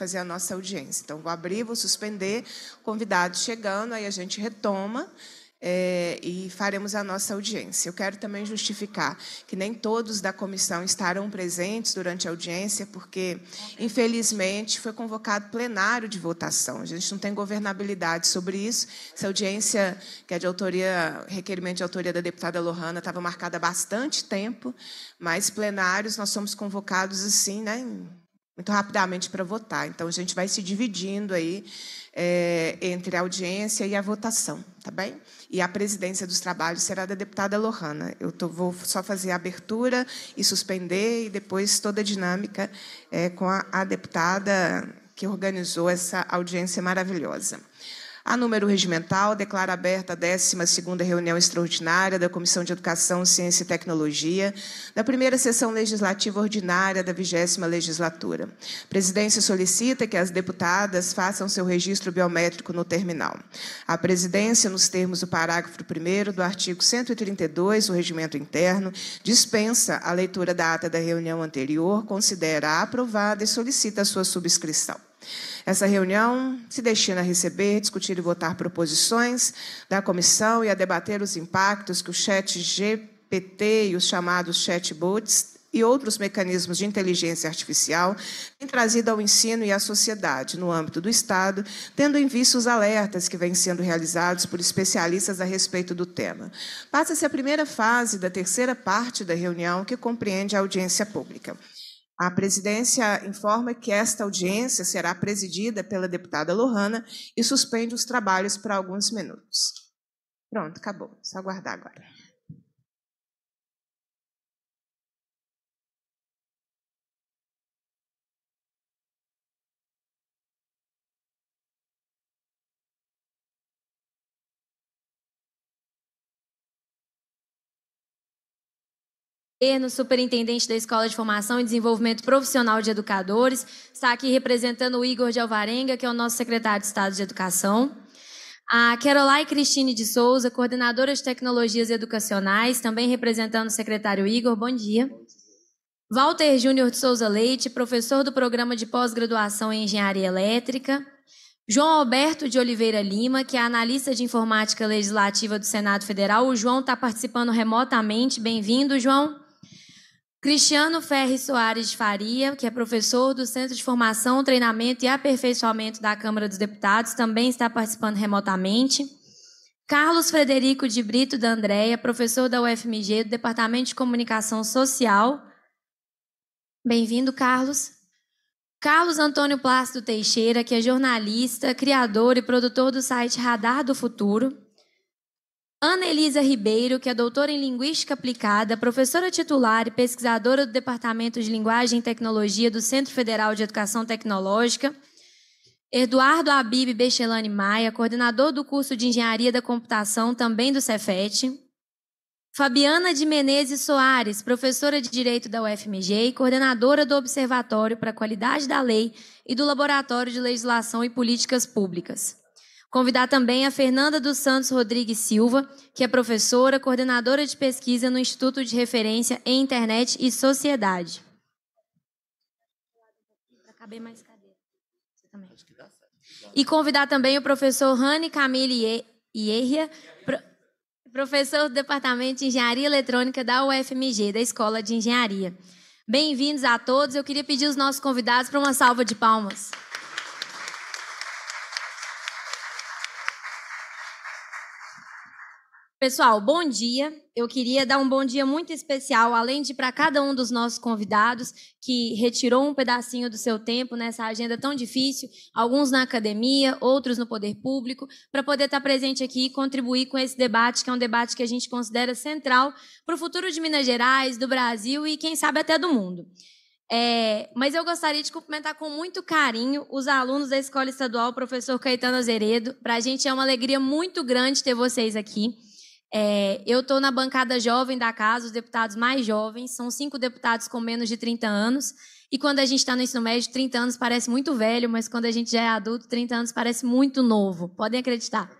fazer a nossa audiência. Então, vou abrir, vou suspender, convidados chegando, aí a gente retoma. É, e faremos a nossa audiência. Eu quero também justificar que nem todos da comissão estarão presentes durante a audiência, porque, infelizmente, foi convocado plenário de votação. A gente não tem governabilidade sobre isso. Essa audiência, que é de autoria, requerimento de autoria da deputada Lohana, estava marcada há bastante tempo, mas plenários nós somos convocados assim, né, em muito então, rapidamente para votar. Então, a gente vai se dividindo aí é, entre a audiência e a votação, tá bem? E a presidência dos trabalhos será da deputada Lohana. Eu tô, vou só fazer a abertura e suspender, e depois toda a dinâmica é, com a, a deputada que organizou essa audiência maravilhosa. A número regimental, declara aberta a 12ª reunião extraordinária da Comissão de Educação, Ciência e Tecnologia, da primeira sessão legislativa ordinária da 20 legislatura. A presidência solicita que as deputadas façam seu registro biométrico no terminal. A presidência, nos termos do parágrafo 1 do artigo 132 do Regimento Interno, dispensa a leitura da ata da reunião anterior, considera aprovada e solicita a sua subscrição. Essa reunião se destina a receber, discutir e votar proposições da comissão e a debater os impactos que o chat GPT e os chamados chatbots e outros mecanismos de inteligência artificial têm trazido ao ensino e à sociedade no âmbito do Estado, tendo em vista os alertas que vêm sendo realizados por especialistas a respeito do tema. Passa-se a primeira fase da terceira parte da reunião, que compreende a audiência pública. A presidência informa que esta audiência será presidida pela deputada Lohana e suspende os trabalhos por alguns minutos. Pronto, acabou. Só aguardar agora. governo, superintendente da Escola de Formação e Desenvolvimento Profissional de Educadores. Está aqui representando o Igor de Alvarenga, que é o nosso secretário de Estado de Educação. A Carolai Cristine de Souza, coordenadora de Tecnologias Educacionais, também representando o secretário Igor. Bom dia. Bom dia. Walter Júnior de Souza Leite, professor do Programa de Pós-Graduação em Engenharia Elétrica. João Alberto de Oliveira Lima, que é analista de informática legislativa do Senado Federal. O João está participando remotamente. Bem-vindo, João. Cristiano Ferri Soares Faria, que é professor do Centro de Formação, Treinamento e Aperfeiçoamento da Câmara dos Deputados, também está participando remotamente. Carlos Frederico de Brito da Andréia, professor da UFMG, do Departamento de Comunicação Social. Bem-vindo, Carlos. Carlos Antônio Plácido Teixeira, que é jornalista, criador e produtor do site Radar do Futuro. Ana Elisa Ribeiro, que é doutora em Linguística Aplicada, professora titular e pesquisadora do Departamento de Linguagem e Tecnologia do Centro Federal de Educação Tecnológica. Eduardo Abib Bechelani Maia, coordenador do curso de Engenharia da Computação, também do Cefet. Fabiana de Menezes Soares, professora de Direito da UFMG e coordenadora do Observatório para a Qualidade da Lei e do Laboratório de Legislação e Políticas Públicas. Convidar também a Fernanda dos Santos Rodrigues Silva, que é professora, coordenadora de pesquisa no Instituto de Referência em Internet e Sociedade. E convidar também o professor Rani Camille Ierria, professor do Departamento de Engenharia Eletrônica da UFMG, da Escola de Engenharia. Bem-vindos a todos. Eu queria pedir os nossos convidados para uma salva de palmas. Pessoal, bom dia. Eu queria dar um bom dia muito especial, além de para cada um dos nossos convidados que retirou um pedacinho do seu tempo nessa agenda tão difícil, alguns na academia, outros no poder público, para poder estar tá presente aqui e contribuir com esse debate, que é um debate que a gente considera central para o futuro de Minas Gerais, do Brasil e, quem sabe, até do mundo. É, mas eu gostaria de cumprimentar com muito carinho os alunos da Escola Estadual Professor Caetano Azeredo. Para a gente é uma alegria muito grande ter vocês aqui. É, eu estou na bancada jovem da casa, os deputados mais jovens, são cinco deputados com menos de 30 anos. E quando a gente está no ensino médio, 30 anos parece muito velho, mas quando a gente já é adulto, 30 anos parece muito novo. Podem acreditar.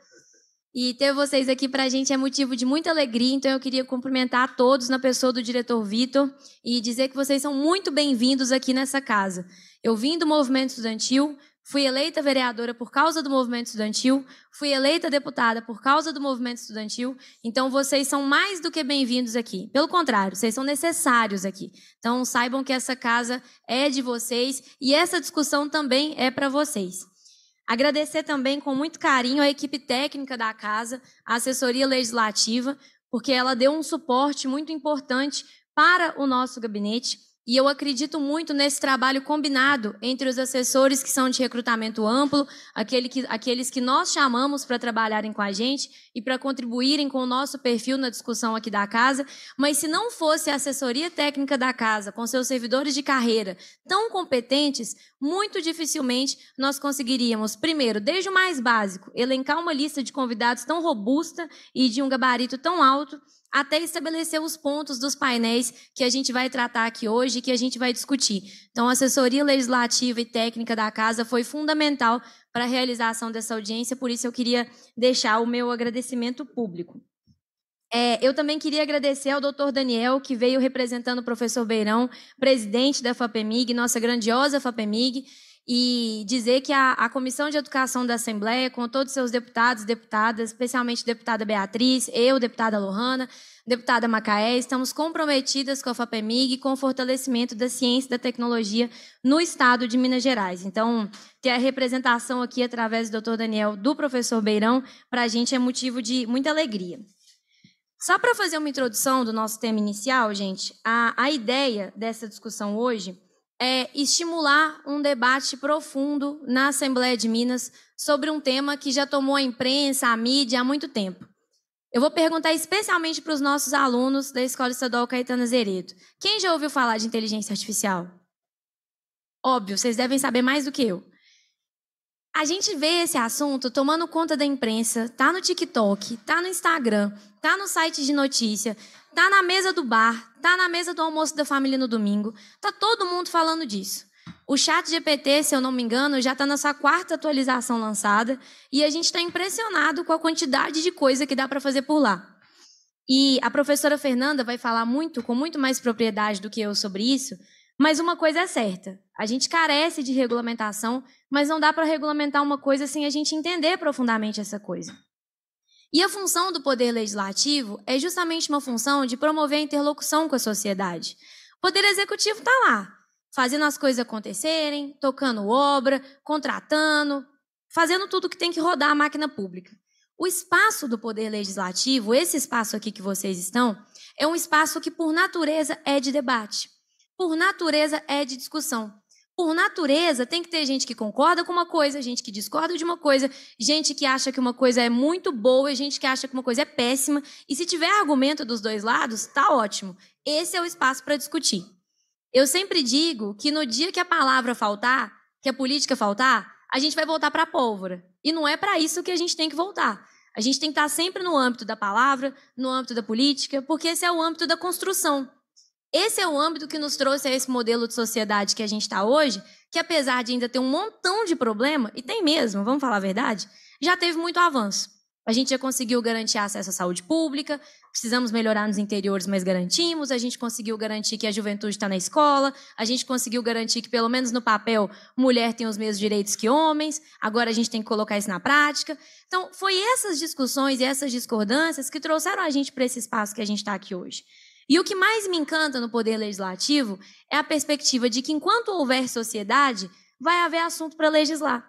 E ter vocês aqui para a gente é motivo de muita alegria, então eu queria cumprimentar a todos na pessoa do diretor Vitor e dizer que vocês são muito bem-vindos aqui nessa casa. Eu vim do movimento estudantil, fui eleita vereadora por causa do movimento estudantil, fui eleita deputada por causa do movimento estudantil, então vocês são mais do que bem-vindos aqui. Pelo contrário, vocês são necessários aqui. Então saibam que essa casa é de vocês e essa discussão também é para vocês. Agradecer também com muito carinho a equipe técnica da casa, a assessoria legislativa, porque ela deu um suporte muito importante para o nosso gabinete. E eu acredito muito nesse trabalho combinado entre os assessores que são de recrutamento amplo, aquele que, aqueles que nós chamamos para trabalharem com a gente e para contribuírem com o nosso perfil na discussão aqui da casa. Mas se não fosse a assessoria técnica da casa, com seus servidores de carreira tão competentes, muito dificilmente nós conseguiríamos, primeiro, desde o mais básico, elencar uma lista de convidados tão robusta e de um gabarito tão alto até estabelecer os pontos dos painéis que a gente vai tratar aqui hoje, que a gente vai discutir. Então, a assessoria legislativa e técnica da casa foi fundamental para a realização dessa audiência, por isso eu queria deixar o meu agradecimento público. É, eu também queria agradecer ao doutor Daniel, que veio representando o professor Beirão, presidente da FAPEMIG, nossa grandiosa FAPEMIG e dizer que a, a, Comissão de Educação da Assembleia, com todos seus deputados, deputadas, especialmente deputada Beatriz, eu, deputada Lohana, deputada Macaé, estamos comprometidas com a FAPEMIG e com o fortalecimento da ciência e da tecnologia no Estado de Minas Gerais. Então, ter a representação aqui através do doutor Daniel, do professor Beirão, para a gente é motivo de muita alegria. Só para fazer uma introdução do nosso tema inicial, gente, a, a ideia dessa discussão hoje é, estimular um debate profundo na Assembleia de Minas sobre um tema que já tomou a imprensa, a mídia há muito tempo. Eu vou perguntar especialmente para os nossos alunos da Escola Estadual Caetano Azeredo. Quem já ouviu falar de inteligência artificial? Óbvio, vocês devem saber mais do que eu. A gente vê esse assunto tomando conta da imprensa, tá no TikTok, tá no Instagram, tá no site de notícia, tá na mesa do bar, tá na mesa do almoço da família no domingo, tá todo mundo falando disso. O Chat GPT, se eu não me engano, já está na sua quarta atualização lançada e a gente está impressionado com a quantidade de coisa que dá para fazer por lá. E a professora Fernanda vai falar muito, com muito mais propriedade do que eu sobre isso, mas uma coisa é certa: a gente carece de regulamentação, mas não dá para regulamentar uma coisa sem a gente entender profundamente essa coisa. E a função do poder legislativo é justamente uma função de promover a interlocução com a sociedade. O poder executivo está lá, fazendo as coisas acontecerem, tocando obra, contratando, fazendo tudo que tem que rodar a máquina pública. O espaço do poder legislativo, esse espaço aqui que vocês estão, é um espaço que, por natureza, é de debate por natureza, é de discussão. Por natureza, tem que ter gente que concorda com uma coisa, gente que discorda de uma coisa, gente que acha que uma coisa é muito boa e gente que acha que uma coisa é péssima. E se tiver argumento dos dois lados, tá ótimo. Esse é o espaço para discutir. Eu sempre digo que no dia que a palavra faltar, que a política faltar, a gente vai voltar para a pólvora. E não é para isso que a gente tem que voltar. A gente tem que estar tá sempre no âmbito da palavra, no âmbito da política, porque esse é o âmbito da construção. Esse é o âmbito que nos trouxe a esse modelo de sociedade que a gente está hoje, que apesar de ainda ter um montão de problema, e tem mesmo, vamos falar a verdade, já teve muito avanço. A gente já conseguiu garantir acesso à saúde pública, precisamos melhorar nos interiores, mas garantimos. A gente conseguiu garantir que a juventude está na escola, a gente conseguiu garantir que, pelo menos no papel, mulher tem os mesmos direitos que homens. Agora a gente tem que colocar isso na prática. Então, foi essas discussões e essas discordâncias que trouxeram a gente para esse espaço que a gente está aqui hoje. E o que mais me encanta no poder legislativo é a perspectiva de que, enquanto houver sociedade, vai haver assunto para legislar,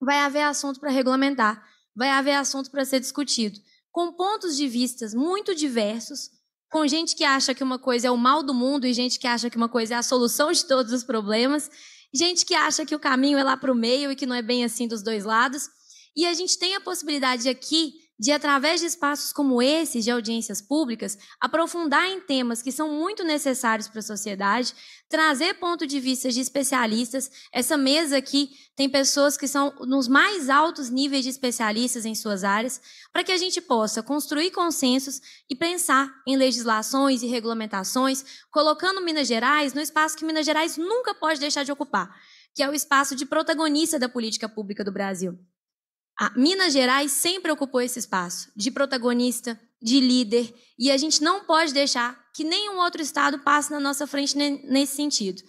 vai haver assunto para regulamentar, vai haver assunto para ser discutido, com pontos de vistas muito diversos, com gente que acha que uma coisa é o mal do mundo e gente que acha que uma coisa é a solução de todos os problemas, gente que acha que o caminho é lá para o meio e que não é bem assim dos dois lados. E a gente tem a possibilidade aqui de, através de espaços como esses de audiências públicas, aprofundar em temas que são muito necessários para a sociedade, trazer ponto de vista de especialistas. Essa mesa aqui tem pessoas que são nos mais altos níveis de especialistas em suas áreas, para que a gente possa construir consensos e pensar em legislações e regulamentações, colocando Minas Gerais no espaço que Minas Gerais nunca pode deixar de ocupar, que é o espaço de protagonista da política pública do Brasil. A Minas Gerais sempre ocupou esse espaço de protagonista, de líder, e a gente não pode deixar que nenhum outro estado passe na nossa frente nesse sentido.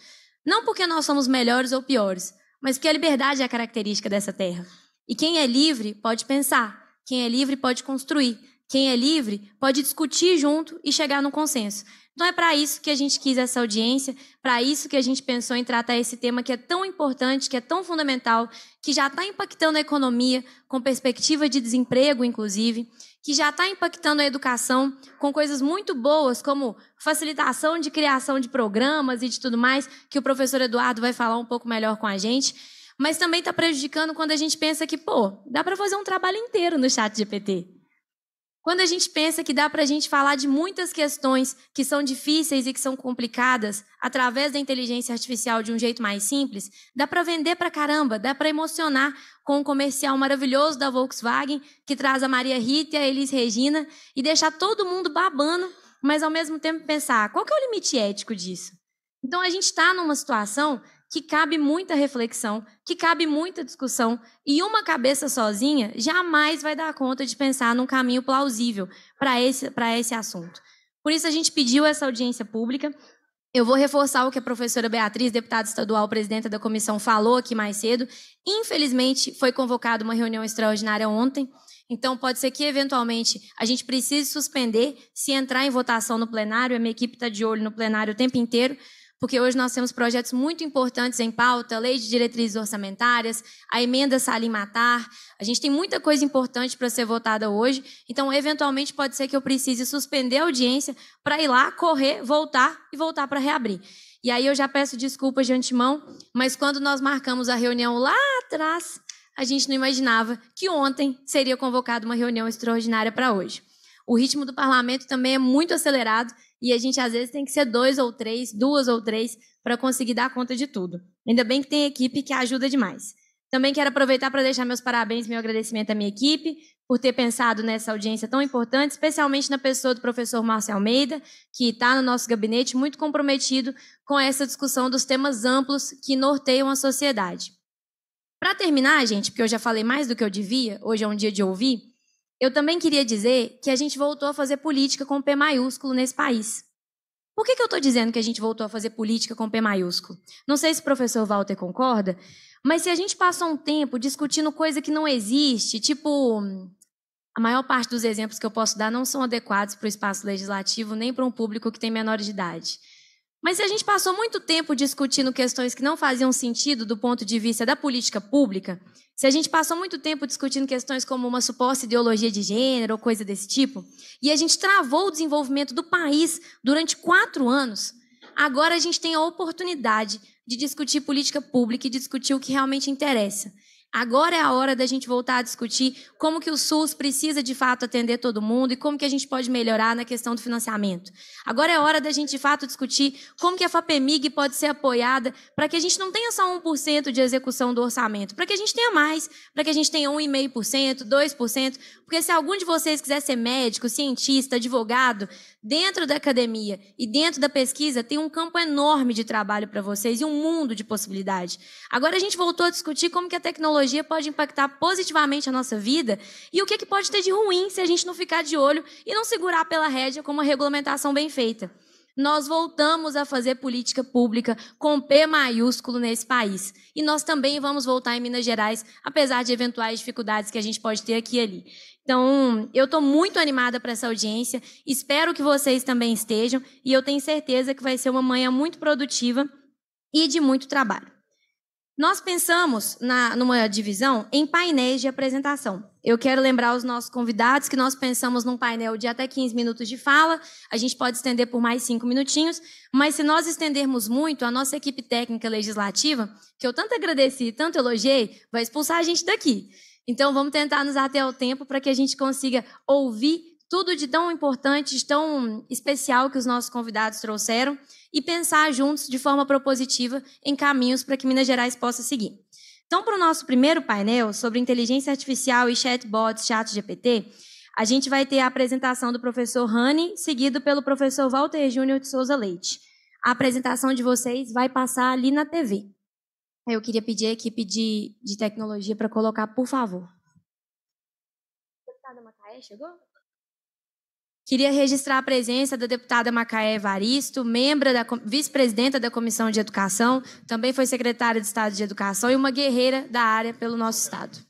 Não porque nós somos melhores ou piores, mas porque a liberdade é a característica dessa terra. E quem é livre pode pensar, quem é livre pode construir, quem é livre pode discutir junto e chegar no consenso. Então é para isso que a gente quis essa audiência, para isso que a gente pensou em tratar esse tema que é tão importante, que é tão fundamental, que já está impactando a economia com perspectiva de desemprego, inclusive, que já está impactando a educação com coisas muito boas, como facilitação de criação de programas e de tudo mais, que o professor Eduardo vai falar um pouco melhor com a gente. Mas também está prejudicando quando a gente pensa que, pô, dá para fazer um trabalho inteiro no chat GPT. Quando a gente pensa que dá para a gente falar de muitas questões que são difíceis e que são complicadas através da inteligência artificial de um jeito mais simples, dá para vender para caramba, dá para emocionar com o um comercial maravilhoso da Volkswagen que traz a Maria Rita e a Elis Regina e deixar todo mundo babando, mas ao mesmo tempo pensar qual que é o limite ético disso. Então a gente está numa situação que cabe muita reflexão, que cabe muita discussão, e uma cabeça sozinha jamais vai dar conta de pensar num caminho plausível para esse, esse assunto. Por isso, a gente pediu essa audiência pública. Eu vou reforçar o que a professora Beatriz, deputada estadual, presidenta da comissão, falou aqui mais cedo. Infelizmente, foi convocada uma reunião extraordinária ontem. Então, pode ser que, eventualmente, a gente precise suspender. Se entrar em votação no plenário, a minha equipe está de olho no plenário o tempo inteiro porque hoje nós temos projetos muito importantes em pauta, lei de diretrizes orçamentárias, a emenda Salim Matar. A gente tem muita coisa importante para ser votada hoje, então eventualmente pode ser que eu precise suspender a audiência para ir lá, correr, voltar e voltar para reabrir. E aí eu já peço desculpas de antemão, mas quando nós marcamos a reunião lá atrás, a gente não imaginava que ontem seria convocada uma reunião extraordinária para hoje. O ritmo do parlamento também é muito acelerado e a gente às vezes tem que ser dois ou três, duas ou três, para conseguir dar conta de tudo. Ainda bem que tem equipe que ajuda demais. Também quero aproveitar para deixar meus parabéns e meu agradecimento à minha equipe por ter pensado nessa audiência tão importante, especialmente na pessoa do professor Márcio Almeida, que está no nosso gabinete muito comprometido com essa discussão dos temas amplos que norteiam a sociedade. Para terminar, gente, porque eu já falei mais do que eu devia, hoje é um dia de ouvir, eu também queria dizer que a gente voltou a fazer política com P maiúsculo nesse país. Por que, que eu estou dizendo que a gente voltou a fazer política com P maiúsculo? Não sei se o professor Walter concorda, mas se a gente passou um tempo discutindo coisa que não existe, tipo. A maior parte dos exemplos que eu posso dar não são adequados para o espaço legislativo nem para um público que tem menor de idade. Mas se a gente passou muito tempo discutindo questões que não faziam sentido do ponto de vista da política pública, se a gente passou muito tempo discutindo questões como uma suposta ideologia de gênero ou coisa desse tipo, e a gente travou o desenvolvimento do país durante quatro anos, agora a gente tem a oportunidade de discutir política pública e discutir o que realmente interessa. Agora é a hora da gente voltar a discutir como que o SUS precisa de fato atender todo mundo e como que a gente pode melhorar na questão do financiamento. Agora é a hora da gente de fato discutir como que a FAPEMIG pode ser apoiada para que a gente não tenha só 1% de execução do orçamento, para que a gente tenha mais, para que a gente tenha 1,5%, 2%, porque se algum de vocês quiser ser médico, cientista, advogado, Dentro da academia e dentro da pesquisa tem um campo enorme de trabalho para vocês e um mundo de possibilidades. Agora a gente voltou a discutir como que a tecnologia pode impactar positivamente a nossa vida e o que, que pode ter de ruim se a gente não ficar de olho e não segurar pela rédea com uma regulamentação bem feita nós voltamos a fazer política pública com P maiúsculo nesse país. E nós também vamos voltar em Minas Gerais, apesar de eventuais dificuldades que a gente pode ter aqui e ali. Então, eu estou muito animada para essa audiência, espero que vocês também estejam, e eu tenho certeza que vai ser uma manhã muito produtiva e de muito trabalho. Nós pensamos na, numa divisão em painéis de apresentação. Eu quero lembrar os nossos convidados que nós pensamos num painel de até 15 minutos de fala. A gente pode estender por mais cinco minutinhos, mas se nós estendermos muito, a nossa equipe técnica legislativa, que eu tanto agradeci e tanto elogiei, vai expulsar a gente daqui. Então vamos tentar nos até ao tempo para que a gente consiga ouvir tudo de tão importante, de tão especial que os nossos convidados trouxeram e pensar juntos de forma propositiva em caminhos para que Minas Gerais possa seguir. Então, para o nosso primeiro painel sobre inteligência artificial e chatbots, chat GPT, a gente vai ter a apresentação do professor Rani, seguido pelo professor Walter Júnior de Souza Leite. A apresentação de vocês vai passar ali na TV. Eu queria pedir a equipe de, de tecnologia para colocar, por favor. Deputada Macaé, chegou? Queria registrar a presença da deputada Macaé Evaristo, membra da vice-presidenta da Comissão de Educação, também foi secretária de Estado de Educação e uma guerreira da área pelo nosso estado.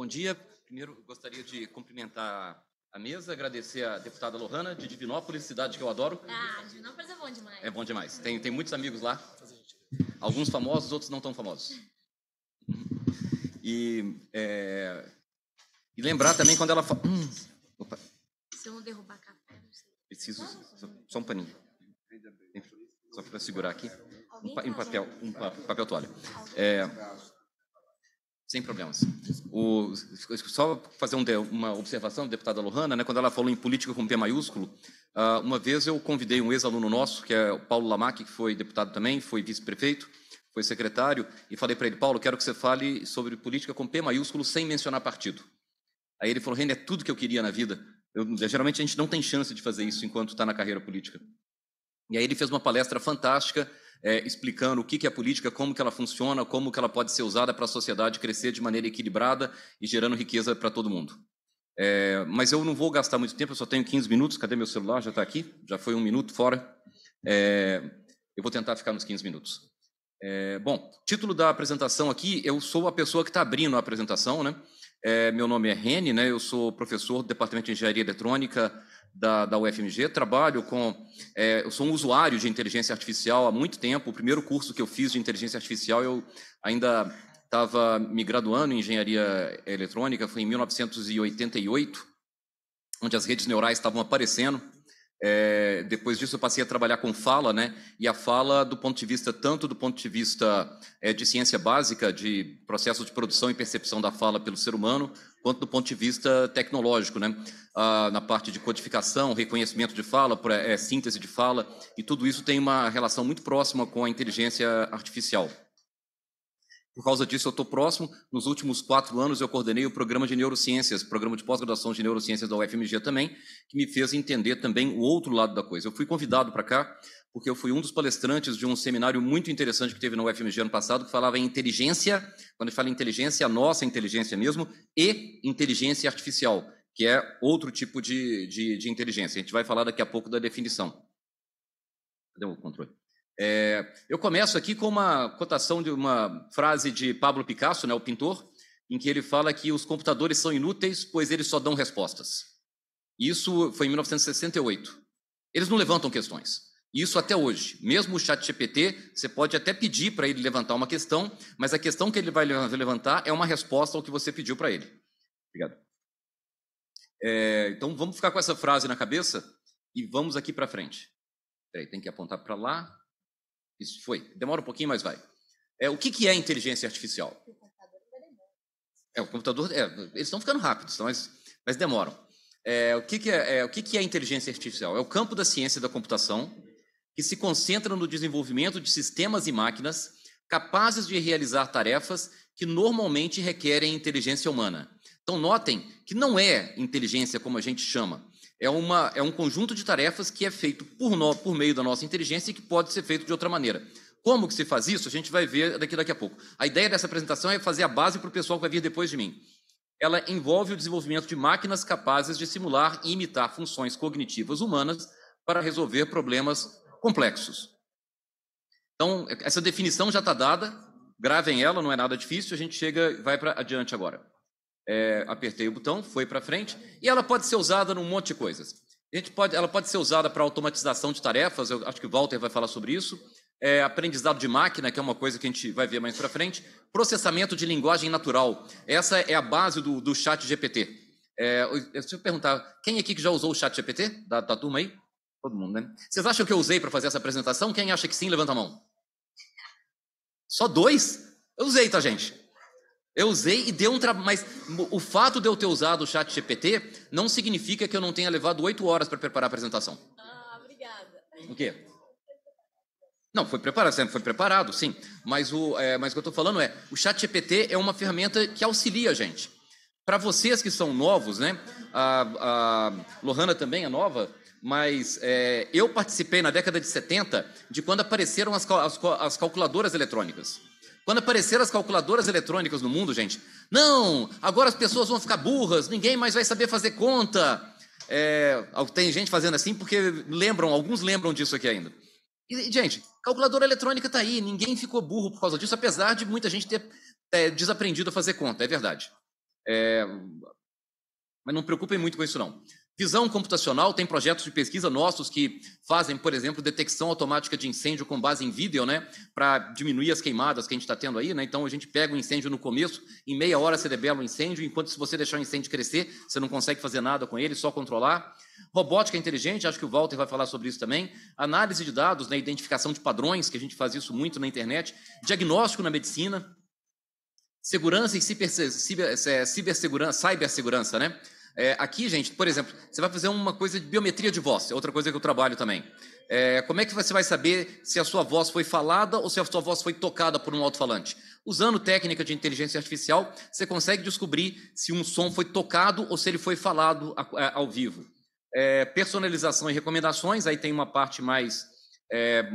Bom dia. Primeiro, gostaria de cumprimentar a mesa, agradecer a deputada Lohana, de Divinópolis, cidade que eu adoro. Ah, Divinópolis é bom demais. É bom demais. Tem, tem muitos amigos lá. Alguns famosos, outros não tão famosos. E, é, e lembrar também quando ela fala. Hum, opa. Se eu não derrubar café, não sei. Preciso. Só, só um paninho. Só para segurar aqui. Um, um papel, um papel toalha. É, sem problemas. O, só fazer um, uma observação deputada Lohana, né, quando ela falou em política com P maiúsculo, ah, uma vez eu convidei um ex-aluno nosso, que é o Paulo Lamac, que foi deputado também, foi vice-prefeito, foi secretário, e falei para ele, Paulo, quero que você fale sobre política com P maiúsculo sem mencionar partido. Aí ele falou, Renan, é tudo que eu queria na vida. Eu, geralmente a gente não tem chance de fazer isso enquanto está na carreira política. E aí ele fez uma palestra fantástica é, explicando o que, que é a política, como que ela funciona, como que ela pode ser usada para a sociedade crescer de maneira equilibrada e gerando riqueza para todo mundo. É, mas eu não vou gastar muito tempo, eu só tenho 15 minutos. Cadê meu celular? Já está aqui? Já foi um minuto fora. É, eu vou tentar ficar nos 15 minutos. É, bom, título da apresentação aqui, eu sou a pessoa que está abrindo a apresentação, né? É, meu nome é Rene, né? Eu sou professor do Departamento de Engenharia Eletrônica da, da UFMG, trabalho com. É, eu sou um usuário de inteligência artificial há muito tempo. O primeiro curso que eu fiz de inteligência artificial, eu ainda estava me graduando em engenharia eletrônica, foi em 1988, onde as redes neurais estavam aparecendo. É, depois disso, eu passei a trabalhar com fala, né? E a fala, do ponto de vista, tanto do ponto de vista é, de ciência básica, de processos de produção e percepção da fala pelo ser humano, quanto do ponto de vista tecnológico, né? Ah, na parte de codificação, reconhecimento de fala, é, síntese de fala, e tudo isso tem uma relação muito próxima com a inteligência artificial. Por causa disso, eu estou próximo. Nos últimos quatro anos, eu coordenei o programa de neurociências, programa de pós-graduação de neurociências da UFMG também, que me fez entender também o outro lado da coisa. Eu fui convidado para cá porque eu fui um dos palestrantes de um seminário muito interessante que teve no UFMG ano passado, que falava em inteligência, quando a gente fala em inteligência, a nossa inteligência mesmo, e inteligência artificial, que é outro tipo de, de, de inteligência. A gente vai falar daqui a pouco da definição. Cadê o controle? É, eu começo aqui com uma cotação de uma frase de Pablo Picasso, né, o pintor, em que ele fala que os computadores são inúteis, pois eles só dão respostas. Isso foi em 1968. Eles não levantam questões. Isso até hoje. Mesmo o chat GPT, você pode até pedir para ele levantar uma questão, mas a questão que ele vai levantar é uma resposta ao que você pediu para ele. Obrigado. É, então vamos ficar com essa frase na cabeça e vamos aqui para frente. Peraí, tem que apontar para lá. Isso foi. Demora um pouquinho, mas vai. É, o que, que é inteligência artificial? O é, o computador. É, eles estão ficando rápidos, tá, mas, mas demoram. É, o que, que é, é, o que, que é inteligência artificial? É o campo da ciência da computação que se concentram no desenvolvimento de sistemas e máquinas capazes de realizar tarefas que normalmente requerem inteligência humana. Então, notem que não é inteligência como a gente chama. É, uma, é um conjunto de tarefas que é feito por, no, por meio da nossa inteligência e que pode ser feito de outra maneira. Como que se faz isso? A gente vai ver daqui daqui a pouco. A ideia dessa apresentação é fazer a base para o pessoal que vai vir depois de mim. Ela envolve o desenvolvimento de máquinas capazes de simular e imitar funções cognitivas humanas para resolver problemas complexos. Então, essa definição já está dada, gravem ela, não é nada difícil, a gente chega vai para adiante agora. É, apertei o botão, foi para frente, e ela pode ser usada num monte de coisas. A gente pode, ela pode ser usada para automatização de tarefas, eu acho que o Walter vai falar sobre isso, é, aprendizado de máquina, que é uma coisa que a gente vai ver mais para frente, processamento de linguagem natural. Essa é a base do, do chat GPT. É, deixa eu perguntar, quem aqui que já usou o chat GPT da, da turma aí? Todo mundo, né? Vocês acham que eu usei para fazer essa apresentação? Quem acha que sim, levanta a mão. Só dois? Eu usei, tá, gente? Eu usei e deu um trabalho. Mas o fato de eu ter usado o chat GPT não significa que eu não tenha levado oito horas para preparar a apresentação. Ah, obrigada. O quê? Não, foi preparado, foi preparado, sim. Mas o, é, mas o que eu estou falando é, o chat GPT é uma ferramenta que auxilia a gente. Para vocês que são novos, né? A, a Lohana também é nova, mas é, eu participei na década de 70 de quando apareceram as, as, as, calculadoras eletrônicas. Quando apareceram as calculadoras eletrônicas no mundo, gente, não, agora as pessoas vão ficar burras, ninguém mais vai saber fazer conta. É, tem gente fazendo assim porque lembram, alguns lembram disso aqui ainda. E, gente, calculadora eletrônica está aí, ninguém ficou burro por causa disso, apesar de muita gente ter é, desaprendido a fazer conta, é verdade. É, mas não preocupem muito com isso, não. Visão computacional tem projetos de pesquisa nossos que fazem, por exemplo, detecção automática de incêndio com base em vídeo, né, para diminuir as queimadas que a gente está tendo aí, né? Então a gente pega o um incêndio no começo, em meia hora você debela o incêndio, enquanto se você deixar o incêndio crescer, você não consegue fazer nada com ele, só controlar. Robótica inteligente, acho que o Walter vai falar sobre isso também. Análise de dados, né, identificação de padrões, que a gente faz isso muito na internet. Diagnóstico na medicina. Segurança e cibersegurança, é, cibersegurança, cibersegurança né? É, aqui, gente, por exemplo, você vai fazer uma coisa de biometria de voz, é outra coisa que eu trabalho também. É, como é que você vai saber se a sua voz foi falada ou se a sua voz foi tocada por um alto-falante? Usando técnica de inteligência artificial, você consegue descobrir se um som foi tocado ou se ele foi falado ao vivo. É, personalização e recomendações, aí tem uma parte mais é,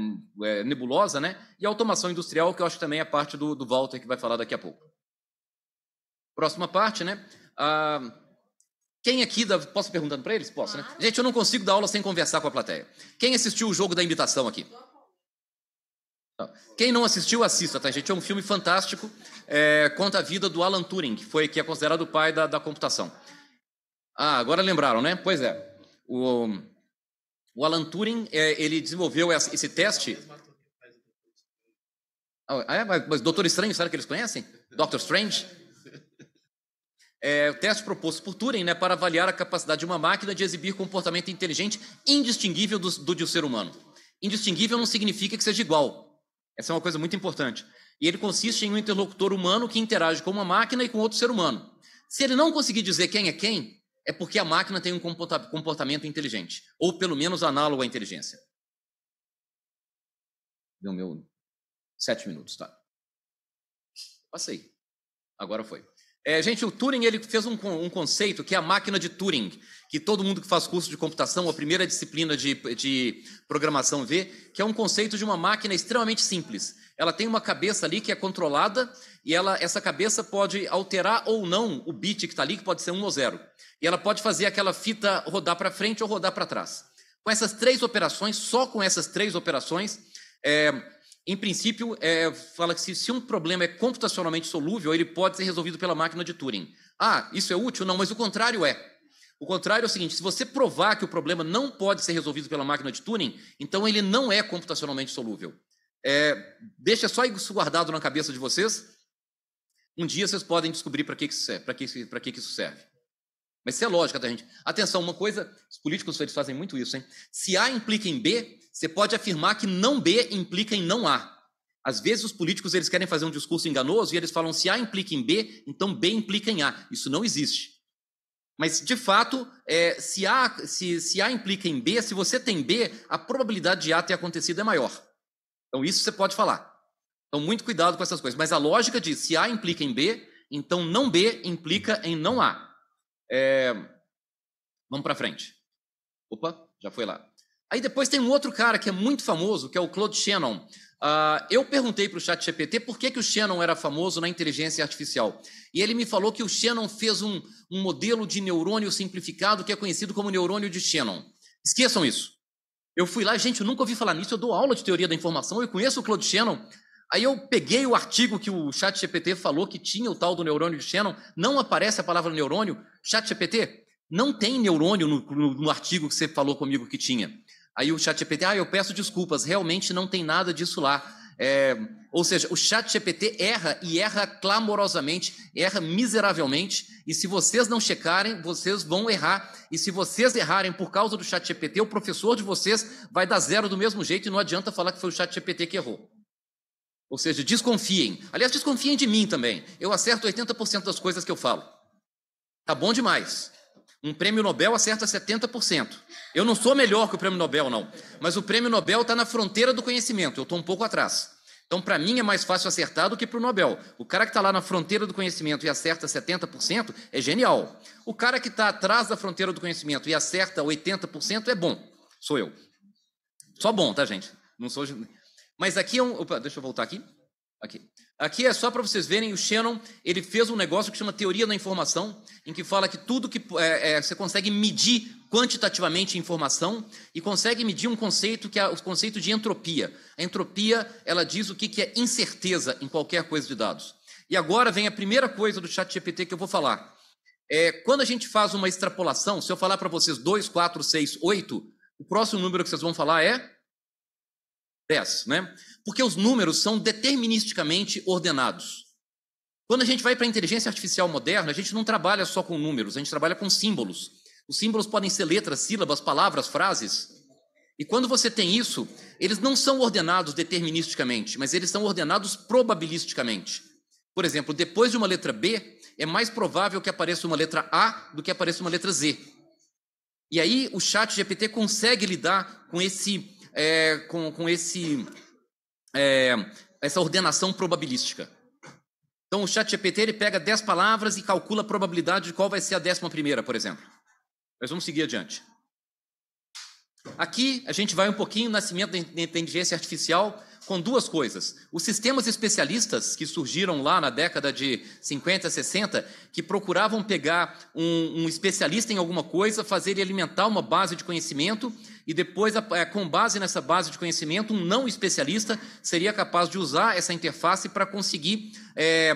é, nebulosa, né? E automação industrial, que eu acho que também é parte do, do Walter, que vai falar daqui a pouco. Próxima parte, né? Ah, quem aqui, da... posso perguntando para eles? Posso, né? Gente, eu não consigo dar aula sem conversar com a plateia. Quem assistiu o jogo da imitação aqui? Quem não assistiu, assista, tá, gente? É um filme fantástico. É, conta a vida do Alan Turing, que, foi, que é considerado o pai da, da computação. Ah, agora lembraram, né? Pois é. O, o Alan Turing, é, ele desenvolveu essa, esse teste... Ah, é? Mas Doutor Estranho, será que eles conhecem? Doctor Strange? é, o teste proposto por Turing né, para avaliar a capacidade de uma máquina de exibir comportamento inteligente indistinguível do, do de um ser humano. Indistinguível não significa que seja igual. Essa é uma coisa muito importante. E ele consiste em um interlocutor humano que interage com uma máquina e com outro ser humano. Se ele não conseguir dizer quem é quem, é porque a máquina tem um comportamento inteligente, ou pelo menos análogo à inteligência. Deu meu sete minutos, tá? Passei. Agora foi. É, gente, o Turing ele fez um, um, conceito que é a máquina de Turing, que todo mundo que faz curso de computação, a primeira disciplina de, de programação vê, que é um conceito de uma máquina extremamente simples. Ela tem uma cabeça ali que é controlada e ela, essa cabeça pode alterar ou não o bit que está ali, que pode ser um ou zero. E ela pode fazer aquela fita rodar para frente ou rodar para trás. Com essas três operações, só com essas três operações, é, em princípio, é, fala que se, se, um problema é computacionalmente solúvel, ele pode ser resolvido pela máquina de Turing. Ah, isso é útil? Não, mas o contrário é. O contrário é o seguinte: se você provar que o problema não pode ser resolvido pela máquina de Turing, então ele não é computacionalmente solúvel. É, deixa só isso guardado na cabeça de vocês. Um dia vocês podem descobrir para que, que, é, que, que isso serve. Mas isso é lógica, tá, gente? Atenção, uma coisa, os políticos eles fazem muito isso, hein? Se A implica em B, você pode afirmar que não B implica em não A. Às vezes os políticos eles querem fazer um discurso enganoso e eles falam se A implica em B, então B implica em A. Isso não existe. Mas, de fato, é, se, a, se, se A implica em B, se você tem B, a probabilidade de A ter acontecido é maior. Então, isso você pode falar. Então, muito cuidado com essas coisas. Mas a lógica diz: se A implica em B, então não B implica em não A. É... Vamos para frente. Opa, já foi lá. Aí depois tem um outro cara que é muito famoso, que é o Claude Shannon. Uh, eu perguntei para o chat GPT por que, que o Shannon era famoso na inteligência artificial. E ele me falou que o Shannon fez um, um modelo de neurônio simplificado que é conhecido como neurônio de Shannon. Esqueçam isso. Eu fui lá, gente, eu nunca ouvi falar nisso, eu dou aula de teoria da informação, eu conheço o Claude Shannon. Aí eu peguei o artigo que o ChatGPT falou que tinha o tal do neurônio de Shannon, não aparece a palavra neurônio. ChatGPT, não tem neurônio no, no, no, artigo que você falou comigo que tinha. Aí o ChatGPT, ah, eu peço desculpas, realmente não tem nada disso lá. É, ou seja, o ChatGPT erra e erra clamorosamente, erra miseravelmente, e se vocês não checarem, vocês vão errar. E se vocês errarem por causa do ChatGPT, o professor de vocês vai dar zero do mesmo jeito e não adianta falar que foi o ChatGPT que errou. Ou seja, desconfiem. Aliás, desconfiem de mim também. Eu acerto 80% das coisas que eu falo. Tá bom demais. Um prêmio Nobel acerta 70%. Eu não sou melhor que o prêmio Nobel, não. Mas o prêmio Nobel está na fronteira do conhecimento. Eu estou um pouco atrás. Então, para mim, é mais fácil acertar do que para o Nobel. O cara que está lá na fronteira do conhecimento e acerta 70% é genial. O cara que está atrás da fronteira do conhecimento e acerta 80% é bom. Sou eu. Só bom, tá, gente? Não sou. Mas aqui é um. Opa, deixa eu voltar aqui. Aqui. Aqui é só para vocês verem, o Shannon ele fez um negócio que chama teoria da informação, em que fala que tudo que é, é, você consegue medir quantitativamente informação e consegue medir um conceito que é o conceito de entropia. A entropia ela diz o que, que é incerteza em qualquer coisa de dados. E agora vem a primeira coisa do chat GPT que eu vou falar. É, quando a gente faz uma extrapolação, se eu falar para vocês 2, 4, 6, 8, o próximo número que vocês vão falar é 10, né? Porque os números são deterministicamente ordenados. Quando a gente vai para a inteligência artificial moderna, a gente não trabalha só com números, a gente trabalha com símbolos. Os símbolos podem ser letras, sílabas, palavras, frases. E quando você tem isso, eles não são ordenados deterministicamente, mas eles são ordenados probabilisticamente. Por exemplo, depois de uma letra B, é mais provável que apareça uma letra A do que apareça uma letra Z. E aí o chat GPT consegue lidar com esse é, com, com esse, é, essa ordenação probabilística. Então, o chat GPT ele pega 10 palavras e calcula a probabilidade de qual vai ser a décima primeira, por exemplo. Mas vamos seguir adiante. Aqui, a gente vai um pouquinho no nascimento da inteligência artificial com duas coisas. Os sistemas especialistas que surgiram lá na década de 50, 60, que procuravam pegar um, um especialista em alguma coisa, fazer ele alimentar uma base de conhecimento e depois, é, com base nessa base de conhecimento, um não especialista seria capaz de usar essa interface para conseguir é,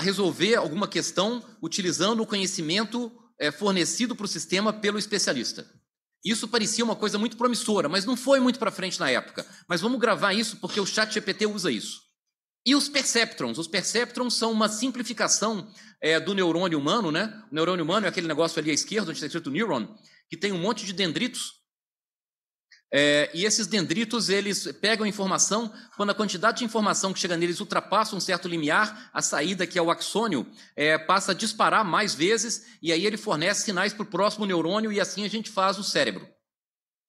resolver alguma questão utilizando o conhecimento é, fornecido para o sistema pelo especialista. Isso parecia uma coisa muito promissora, mas não foi muito para frente na época. Mas vamos gravar isso porque o ChatGPT usa isso. E os perceptrons? Os perceptrons são uma simplificação é, do neurônio humano, né? O neurônio humano é aquele negócio ali à esquerda, onde está escrito neuron, que tem um monte de dendritos é, e esses dendritos, eles pegam informação, quando a quantidade de informação que chega neles ultrapassa um certo limiar, a saída, que é o axônio, é, passa a disparar mais vezes, e aí ele fornece sinais para o próximo neurônio, e assim a gente faz o cérebro.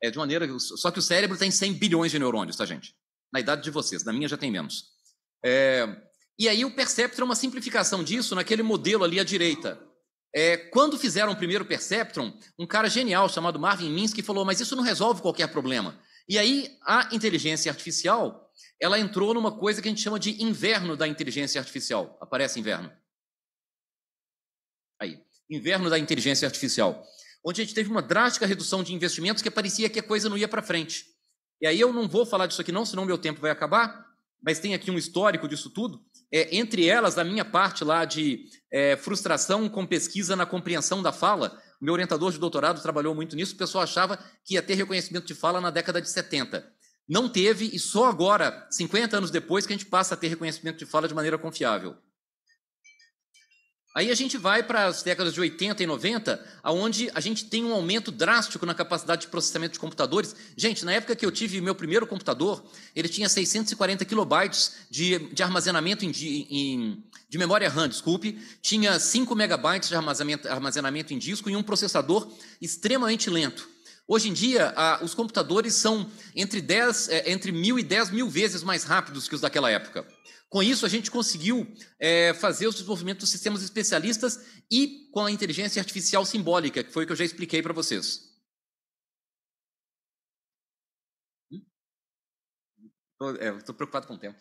É de maneira. Só que o cérebro tem 100 bilhões de neurônios, tá, gente? Na idade de vocês, na minha já tem menos. É, e aí o perceptron é uma simplificação disso naquele modelo ali à direita. É, quando fizeram o primeiro Perceptron, um cara genial chamado Marvin Minsky falou: mas isso não resolve qualquer problema. E aí a inteligência artificial ela entrou numa coisa que a gente chama de inverno da inteligência artificial. Aparece inverno. Aí, inverno da inteligência artificial, onde a gente teve uma drástica redução de investimentos que parecia que a coisa não ia para frente. E aí eu não vou falar disso aqui não, senão meu tempo vai acabar mas tem aqui um histórico disso tudo. É, entre elas, a minha parte lá de é, frustração com pesquisa na compreensão da fala. Meu orientador de doutorado trabalhou muito nisso. O pessoal achava que ia ter reconhecimento de fala na década de 70. Não teve, e só agora, 50 anos depois, que a gente passa a ter reconhecimento de fala de maneira confiável. Aí a gente vai para as décadas de 80 e 90, aonde a gente tem um aumento drástico na capacidade de processamento de computadores. Gente, na época que eu tive meu primeiro computador, ele tinha 640 kilobytes de, de armazenamento em, em, de memória RAM, desculpe, tinha 5 megabytes de armazenamento, armazenamento em disco e um processador extremamente lento. Hoje em dia, a, os computadores são entre, 10, é, entre mil e 10 mil vezes mais rápidos que os daquela época. Com isso, a gente conseguiu é, fazer o desenvolvimento dos sistemas especialistas e com a inteligência artificial simbólica, que foi o que eu já expliquei para vocês. Estou é, preocupado com o tempo.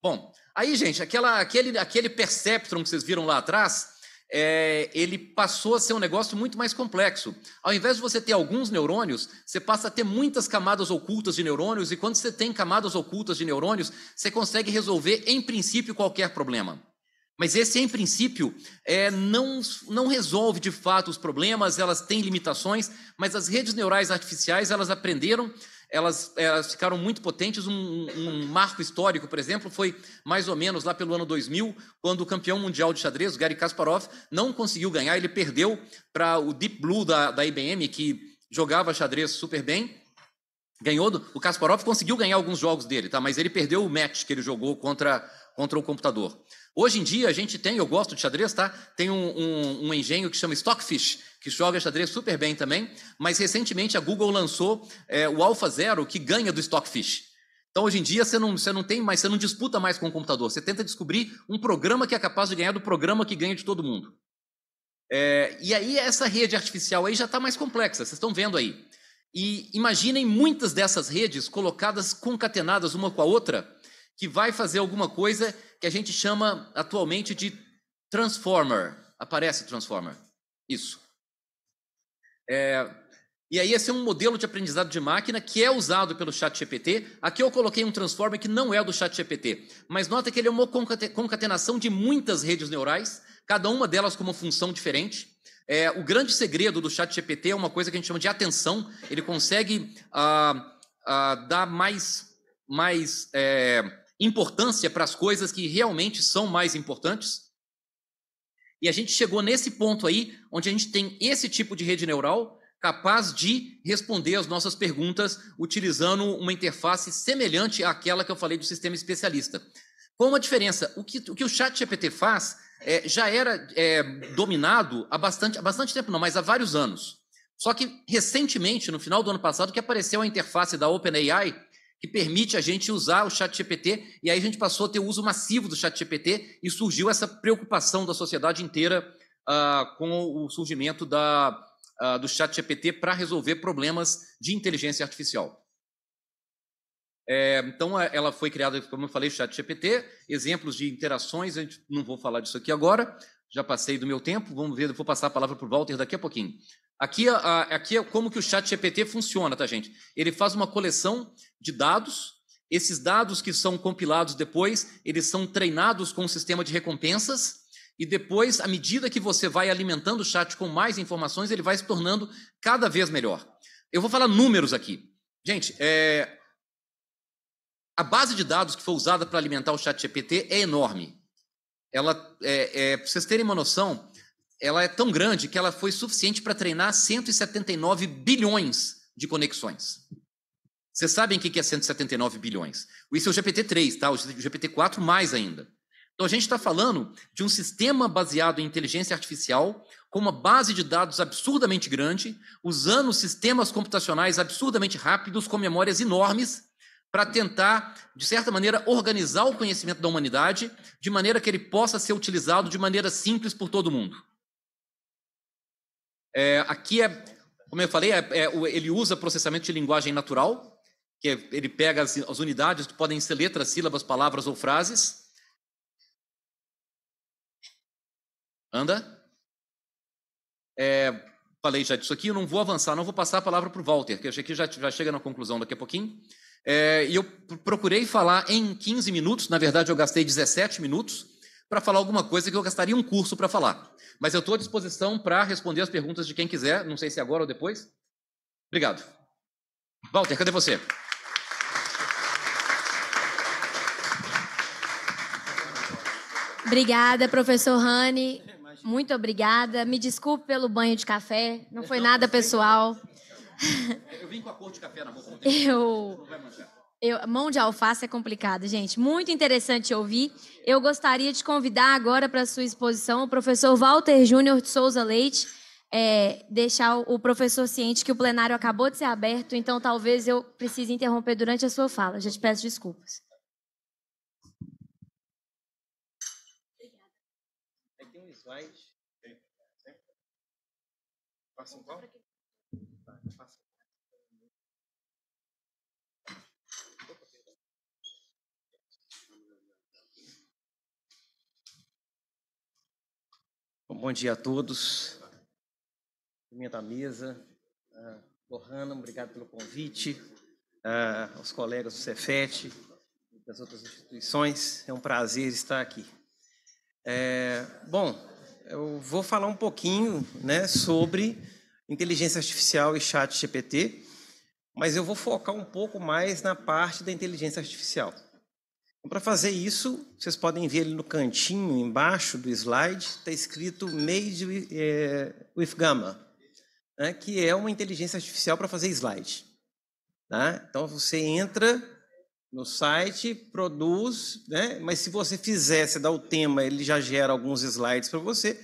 Bom, aí, gente, aquela, aquele, aquele perceptron que vocês viram lá atrás, é, ele passou a ser um negócio muito mais complexo. Ao invés de você ter alguns neurônios, você passa a ter muitas camadas ocultas de neurônios, e quando você tem camadas ocultas de neurônios, você consegue resolver, em princípio, qualquer problema. Mas esse, em princípio, é, não, não resolve de fato os problemas, elas têm limitações, mas as redes neurais artificiais, elas aprenderam elas, elas ficaram muito potentes. Um, um, marco histórico, por exemplo, foi mais ou menos lá pelo ano 2000, quando o campeão mundial de xadrez, Gary Kasparov, não conseguiu ganhar, ele perdeu para o Deep Blue da, da IBM, que jogava xadrez super bem. Ganhou, do, o Kasparov conseguiu ganhar alguns jogos dele, tá? mas ele perdeu o match que ele jogou contra, contra o computador. Hoje em dia a gente tem, eu gosto de xadrez, tá? Tem um, um, um engenho que chama Stockfish, que joga xadrez super bem também, mas recentemente a Google lançou é, o Alpha Zero, que ganha do Stockfish. Então, hoje em dia, você não, você não tem mais, você não disputa mais com o computador. Você tenta descobrir um programa que é capaz de ganhar do programa que ganha de todo mundo. É, e aí, essa rede artificial aí já está mais complexa, vocês estão vendo aí. E imaginem muitas dessas redes colocadas concatenadas uma com a outra que vai fazer alguma coisa que a gente chama atualmente de Transformer. Aparece Transformer. Isso. É, e aí esse é um modelo de aprendizado de máquina que é usado pelo chat GPT. Aqui eu coloquei um transformer que não é do chat GPT, mas nota que ele é uma concatenação de muitas redes neurais, cada uma delas com uma função diferente. É, o grande segredo do chat GPT é uma coisa que a gente chama de atenção. Ele consegue ah, ah, dar mais, mais é, importância para as coisas que realmente são mais importantes. E a gente chegou nesse ponto aí, onde a gente tem esse tipo de rede neural capaz de responder as nossas perguntas utilizando uma interface semelhante àquela que eu falei do sistema especialista. Qual uma diferença? O que o, que o chat GPT faz é, já era é, dominado há bastante, há bastante tempo, não, mas há vários anos. Só que recentemente, no final do ano passado, que apareceu a interface da OpenAI, que permite a gente usar o chat GPT, e aí a gente passou a ter o uso massivo do chat GPT, e surgiu essa preocupação da sociedade inteira uh, com o surgimento da, uh, do chat GPT para resolver problemas de inteligência artificial. É, então, é, ela foi criada, como eu falei, chat GPT, exemplos de interações, gente, não vou falar disso aqui agora, já passei do meu tempo, vamos ver, vou passar a palavra para o Walter daqui a pouquinho. Aqui, ah, aqui é como que o chat GPT funciona, tá, gente? Ele faz uma coleção de dados. Esses dados que são compilados depois, eles são treinados com um sistema de recompensas. E depois, à medida que você vai alimentando o chat com mais informações, ele vai se tornando cada vez melhor. Eu vou falar números aqui. Gente, é... a base de dados que foi usada para alimentar o chat GPT é enorme. Ela, é, é... para vocês terem uma noção, ela é tão grande que ela foi suficiente para treinar 179 bilhões de conexões. Vocês sabem o que é 179 bilhões. Isso é o GPT-3, tá? O GPT-4 mais ainda. Então a gente está falando de um sistema baseado em inteligência artificial, com uma base de dados absurdamente grande, usando sistemas computacionais absurdamente rápidos, com memórias enormes, para tentar, de certa maneira, organizar o conhecimento da humanidade de maneira que ele possa ser utilizado de maneira simples por todo mundo. É, aqui é, como eu falei, é, é, ele usa processamento de linguagem natural, que ele pega as, as unidades que podem ser letras, sílabas, palavras ou frases. Anda? É, falei já disso aqui, eu não vou avançar, não vou passar a palavra para o Walter, que aqui já, já chega na conclusão daqui a pouquinho. É, e eu procurei falar em 15 minutos, na verdade eu gastei 17 minutos para falar alguma coisa que eu gastaria um curso para falar. Mas eu estou à disposição para responder as perguntas de quem quiser, não sei se agora ou depois. Obrigado. Walter, cadê você? Obrigada, professor Rani. Muito obrigada. Me desculpe pelo banho de café. Não foi nada pessoal. Eu vim com a cor de café na boca. Eu... Eu, mão de alface é complicado, gente. Muito interessante ouvir. Eu gostaria de convidar agora para sua exposição o professor Walter Júnior de Souza Leite. É, deixar o professor ciente que o plenário acabou de ser aberto, então talvez eu precise interromper durante a sua fala. Já te peço desculpas. Passa qual? passa. Bom dia a todos. Minha da mesa. Uh, Lohana, obrigado pelo convite. Uh, aos colegas do Cefet e das outras instituições. É um prazer estar aqui. É, bom, eu vou falar um pouquinho né, sobre inteligência artificial e chat GPT, mas eu vou focar um pouco mais na parte da inteligência artificial. Então, Para fazer isso, vocês podem ver ali no cantinho, embaixo do slide, está escrito Made with, eh, é, with Gamma, né, que é uma inteligência artificial para fazer slide. Tá? Então, você entra no site, produz, né, mas se você fizer, você dá o tema, ele já gera alguns slides para você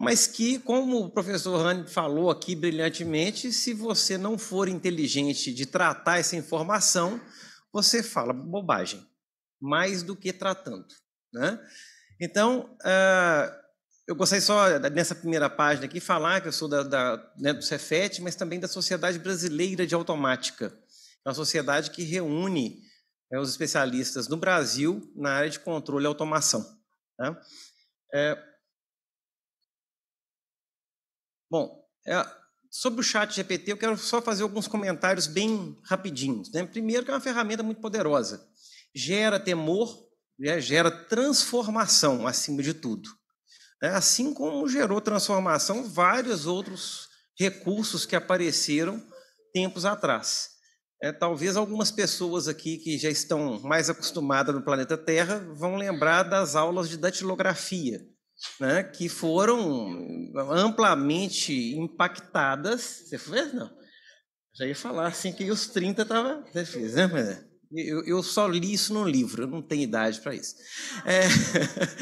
mas que, como o professor Rani falou aqui brilhantemente, se você não for inteligente de tratar essa informação, você fala bobagem, mais do que tratando. Né? Então, uh, eu gostei só, nessa primeira página aqui, falar que eu sou da, da, né, do Cefet, mas também da Sociedade Brasileira de Automática, é uma sociedade que reúne né, os especialistas no Brasil na área de controle e automação. Né? É, Bom, é, sobre o chat GPT, eu quero só fazer alguns comentários bem rapidinhos. Né? Primeiro, que é uma ferramenta muito poderosa. Gera temor, né? gera transformação, acima de tudo. Né? Assim como gerou transformação vários outros recursos que apareceram tempos atrás. É, talvez algumas pessoas aqui que já estão mais acostumadas no planeta Terra vão lembrar das aulas de datilografia, né, que foram amplamente impactadas. Você fez? Não. Já ia falar assim que os 30 estavam. Você fez, né? Mas, é, eu, eu, só li isso no livro, eu não tenho idade para isso. É,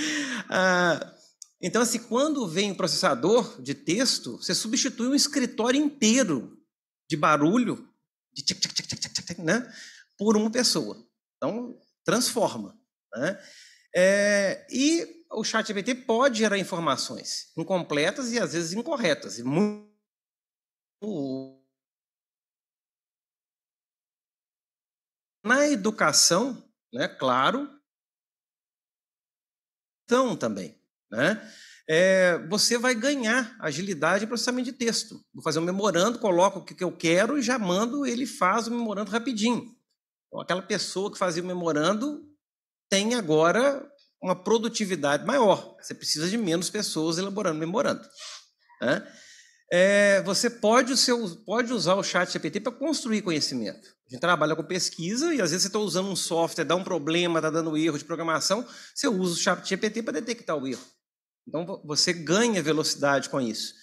ah, então, assim, quando vem o processador de texto, você substitui um escritório inteiro de barulho de tic, tic, tic, né, por uma pessoa. Então, transforma. Né? É, e o chat GPT pode gerar informações incompletas e às vezes incorretas. E muito... Na educação, né, claro, então também, né? É, você vai ganhar agilidade em processamento de texto. Vou fazer um memorando, coloco o que eu quero e já mando, ele faz o memorando rapidinho. Então, aquela pessoa que fazia o memorando tem agora uma produtividade maior. Você precisa de menos pessoas elaborando memorando. Né? É, você pode, seu, pode, usar o chat GPT para construir conhecimento. A gente trabalha com pesquisa e às vezes você está usando um software, dá um problema, está dando erro de programação, você usa o chat GPT para detectar o erro. Então você ganha velocidade com isso.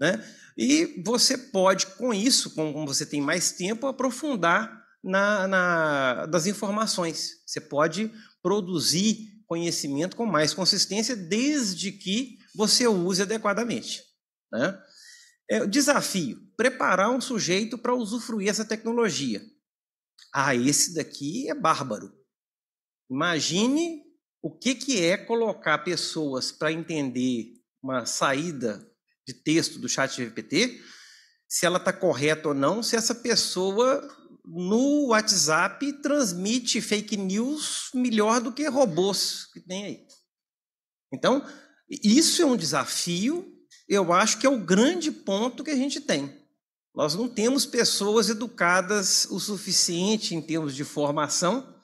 Né? E você pode, com isso, como você tem mais tempo, aprofundar na, na das informações. Você pode produzir conhecimento com mais consistência, desde que você o use adequadamente. Né? É, desafio: preparar um sujeito para usufruir essa tecnologia. Ah, esse daqui é bárbaro. Imagine o que, que é colocar pessoas para entender uma saída de texto do chat GPT, se ela está correta ou não, se essa pessoa no WhatsApp transmite fake news melhor do que robôs que tem aí. Então, isso é um desafio, eu acho que é o grande ponto que a gente tem. Nós não temos pessoas educadas o suficiente em termos de formação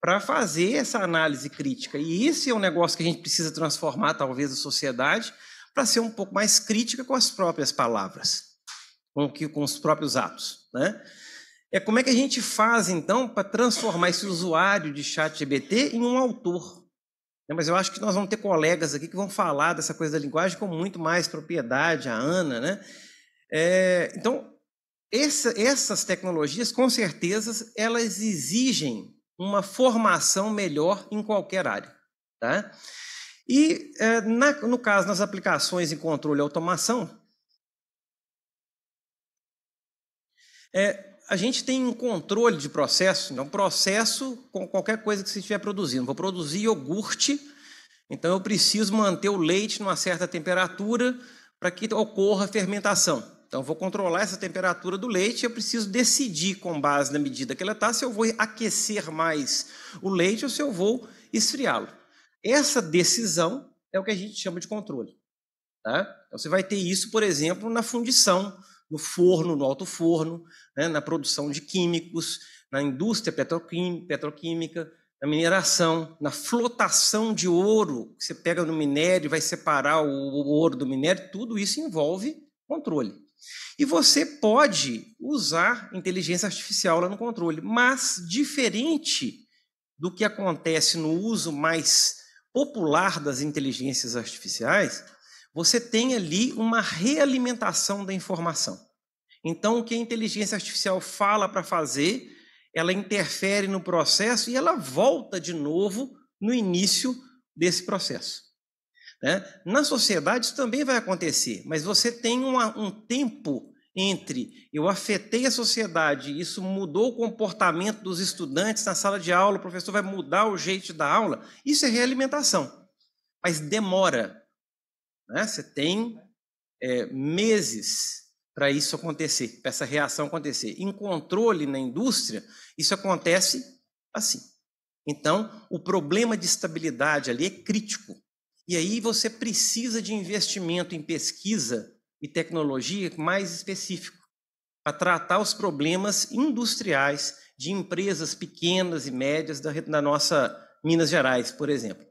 para fazer essa análise crítica. E esse é um negócio que a gente precisa transformar, talvez, a sociedade para ser um pouco mais crítica com as próprias palavras, com, que, com os próprios atos. Né? é como é que a gente faz, então, para transformar esse usuário de chat GBT em um autor. Né, mas eu acho que nós vamos ter colegas aqui que vão falar dessa coisa da linguagem com muito mais propriedade, a Ana. Né? É, então, essa, essas tecnologias, com certeza, elas exigem uma formação melhor em qualquer área. Tá? E, é, na, no caso, nas aplicações em controle e automação, é, a gente tem um controle de processo, então processo com qualquer coisa que se estiver produzindo. Vou produzir iogurte, então eu preciso manter o leite numa certa temperatura para que ocorra a fermentação. Então vou controlar essa temperatura do leite, eu preciso decidir com base na medida que ela está se eu vou aquecer mais o leite ou se eu vou esfriá-lo. Essa decisão é o que a gente chama de controle. Tá? Então, você vai ter isso, por exemplo, na fundição no forno, no alto forno, né, na produção de químicos, na indústria petroquímica, na mineração, na flotação de ouro, que você pega no minério e vai separar o ouro do minério, tudo isso envolve controle. E você pode usar inteligência artificial lá no controle, mas diferente do que acontece no uso mais popular das inteligências artificiais, você tem ali uma realimentação da informação. Então, o que a inteligência artificial fala para fazer, ela interfere no processo e ela volta de novo no início desse processo. Né? Na sociedade, isso também vai acontecer, mas você tem uma, um tempo entre eu afetei a sociedade, isso mudou o comportamento dos estudantes na sala de aula, o professor vai mudar o jeito da aula, isso é realimentação. Mas demora né? Você tem é, meses para isso acontecer, para essa reação acontecer. Em controle na indústria, isso acontece assim. Então, o problema de estabilidade ali é crítico. E aí você precisa de investimento em pesquisa e tecnologia mais específico para tratar os problemas industriais de empresas pequenas e médias da, da nossa Minas Gerais, por exemplo.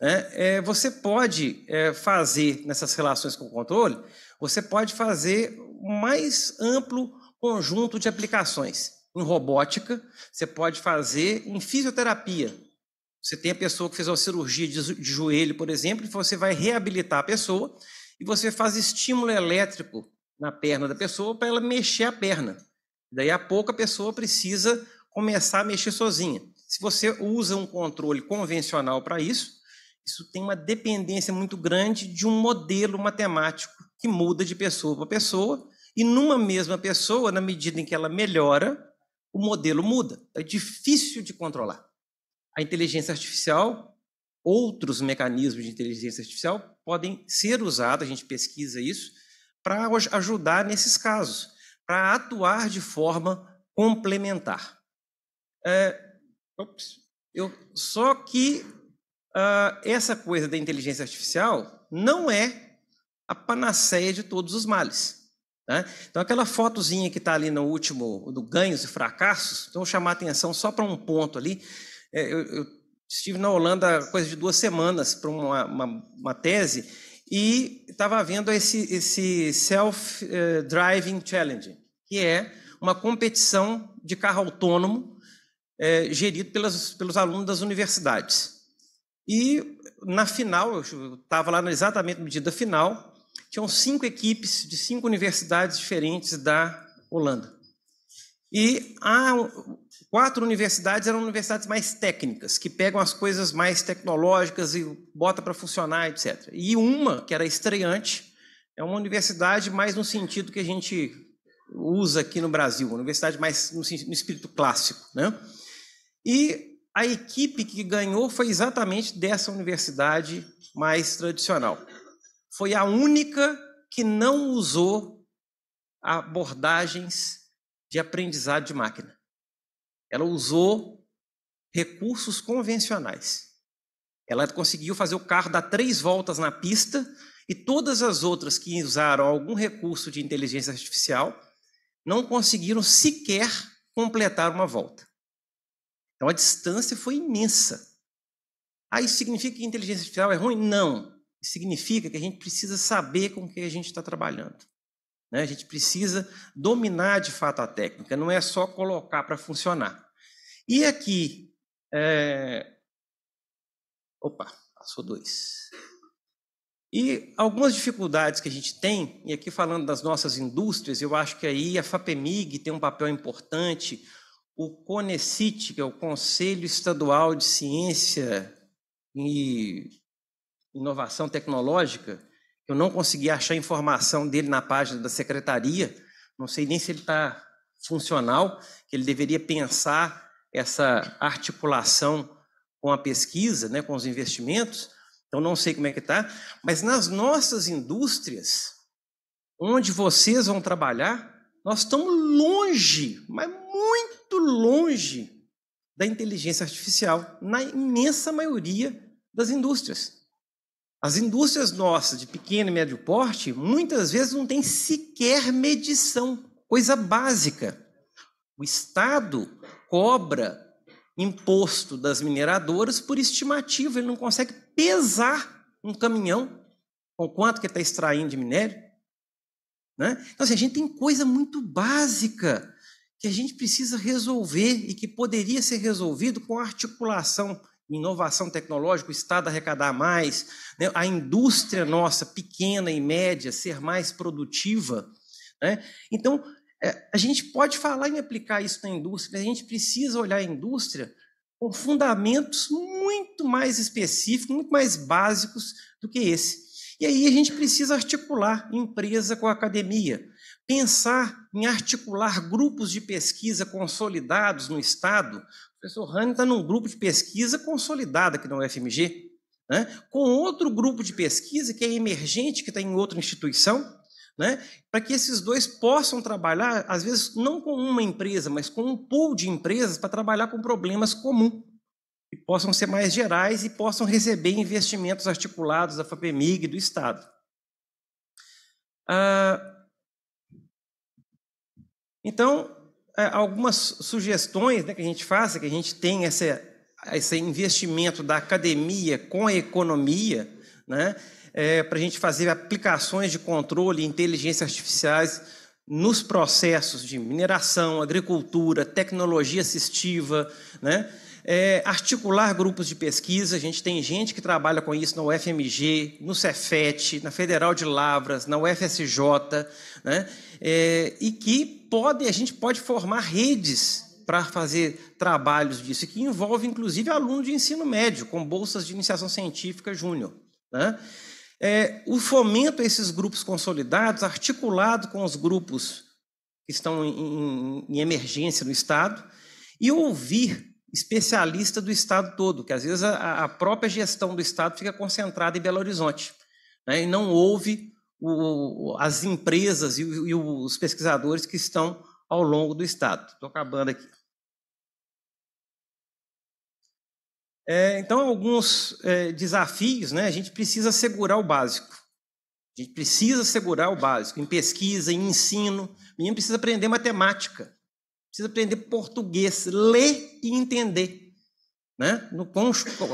Né? É, você pode é, fazer nessas relações com o controle, você pode fazer um mais amplo conjunto de aplicações. Em robótica, você pode fazer em fisioterapia. Você tem a pessoa que fez uma cirurgia de joelho, por exemplo, e você vai reabilitar a pessoa e você faz estímulo elétrico na perna da pessoa para ela mexer a perna. Daí a pouco a pessoa precisa começar a mexer sozinha. Se você usa um controle convencional para isso, isso tem uma dependência muito grande de um modelo matemático que muda de pessoa para pessoa, e numa mesma pessoa, na medida em que ela melhora, o modelo muda. É difícil de controlar. A inteligência artificial, outros mecanismos de inteligência artificial podem ser usados, a gente pesquisa isso, para ajudar nesses casos, para atuar de forma complementar. É, ops, eu, só que uh, essa coisa da inteligência artificial não é a panaceia de todos os males. Né? Então, aquela fotozinha que está ali no último, do ganhos e fracassos, então vou chamar a atenção só para um ponto ali. É, eu, eu, estive na Holanda coisa de duas semanas para uma, uma, uma tese e estava vendo esse, esse Self-Driving eh, Challenge, que é uma competição de carro autônomo é, gerido pelas, pelos alunos das universidades. E na final, eu estava lá exatamente na medida final, tinham cinco equipes de cinco universidades diferentes da Holanda. E há quatro universidades eram universidades mais técnicas, que pegam as coisas mais tecnológicas e bota para funcionar, etc. E uma, que era estreante, é uma universidade mais no sentido que a gente usa aqui no Brasil, uma universidade mais no, espírito clássico. Né? E a equipe que ganhou foi exatamente dessa universidade mais tradicional. Foi a única que não usou abordagens de aprendizado de máquina. Ela usou recursos convencionais. Ela conseguiu fazer o carro dar três voltas na pista e todas as outras que usaram algum recurso de inteligência artificial não conseguiram sequer completar uma volta. Então a distância foi imensa. Ah, isso significa que inteligência artificial é ruim? Não. Isso significa que a gente precisa saber com o que a gente está trabalhando. Né? A gente precisa dominar de fato a técnica, não é só colocar para funcionar. E aqui. É... Opa, passou dois. E algumas dificuldades que a gente tem, e aqui falando das nossas indústrias, eu acho que aí a FAPEMIG tem um papel importante, o CONECIT, que é o Conselho Estadual de Ciência e Inovação Tecnológica, eu não consegui achar informação dele na página da secretaria, não sei nem se ele está funcional, que ele deveria pensar essa articulação com a pesquisa, né, com os investimentos, então não sei como é que está, mas nas nossas indústrias, onde vocês vão trabalhar, nós estamos longe, mas muito muito longe da inteligência artificial na imensa maioria das indústrias. As indústrias nossas de pequeno e médio porte muitas vezes não têm sequer medição, coisa básica. O Estado cobra imposto das mineradoras por estimativa, ele não consegue pesar um caminhão com quanto que está extraindo de minério. Né? Então, assim, a gente tem coisa muito básica que a gente precisa resolver e que poderia ser resolvido com articulação, inovação tecnológica, o Estado arrecadar mais, né? a indústria nossa, pequena e média, ser mais produtiva. Né? Então, é, a gente pode falar em aplicar isso na indústria, mas a gente precisa olhar a indústria com fundamentos muito mais específicos, muito mais básicos do que esse. E aí a gente precisa articular empresa com academia pensar em articular grupos de pesquisa consolidados no Estado. O professor Rani está num grupo de pesquisa consolidado aqui na UFMG, né? com outro grupo de pesquisa que é emergente, que está em outra instituição, né? para que esses dois possam trabalhar, às vezes, não com uma empresa, mas com um pool de empresas para trabalhar com problemas comuns que possam ser mais gerais e possam receber investimentos articulados da FAPEMIG e do Estado. Ah, então, é, algumas sugestões né, que a gente faça, que a gente tem esse, esse investimento da academia com a economia, né, é, para a gente fazer aplicações de controle e inteligência artificiais nos processos de mineração, agricultura, tecnologia assistiva, né, é, articular grupos de pesquisa, a gente tem gente que trabalha com isso na UFMG, no Cefet, na Federal de Lavras, na UFSJ, né? É, e que pode, a gente pode formar redes para fazer trabalhos disso, que envolve inclusive aluno de ensino médio, com bolsas de iniciação científica júnior. Né? É, o fomento a esses grupos consolidados, articulado com os grupos que estão em, em, em emergência no Estado, e ouvir especialista do Estado todo, que às vezes a, a própria gestão do Estado fica concentrada em Belo Horizonte, né, e não houve o, as empresas e, e, os pesquisadores que estão ao longo do Estado. Estou acabando aqui. É, então, alguns é, desafios, né? a gente precisa segurar o básico. A gente precisa segurar o básico em pesquisa, em ensino. O menino precisa aprender matemática precisa aprender português, ler e entender. Né? No,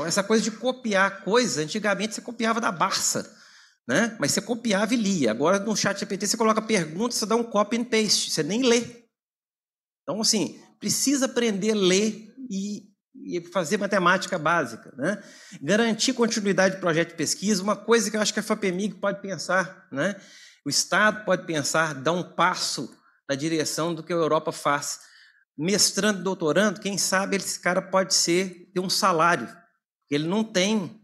essa coisa de copiar coisa, antigamente você copiava da Barça, né? mas você copiava e lia. Agora no chat GPT você coloca pergunta, você dá um copy and paste, você nem lê. Então, assim, precisa aprender a ler e, e fazer matemática básica. Né? Garantir continuidade de projeto de pesquisa, uma coisa que eu acho que a FAPEMIG pode pensar, né? o Estado pode pensar, dar um passo na direção do que a Europa faz mestrando, doutorando, quem sabe esse cara pode ser ter um salário. Ele não tem,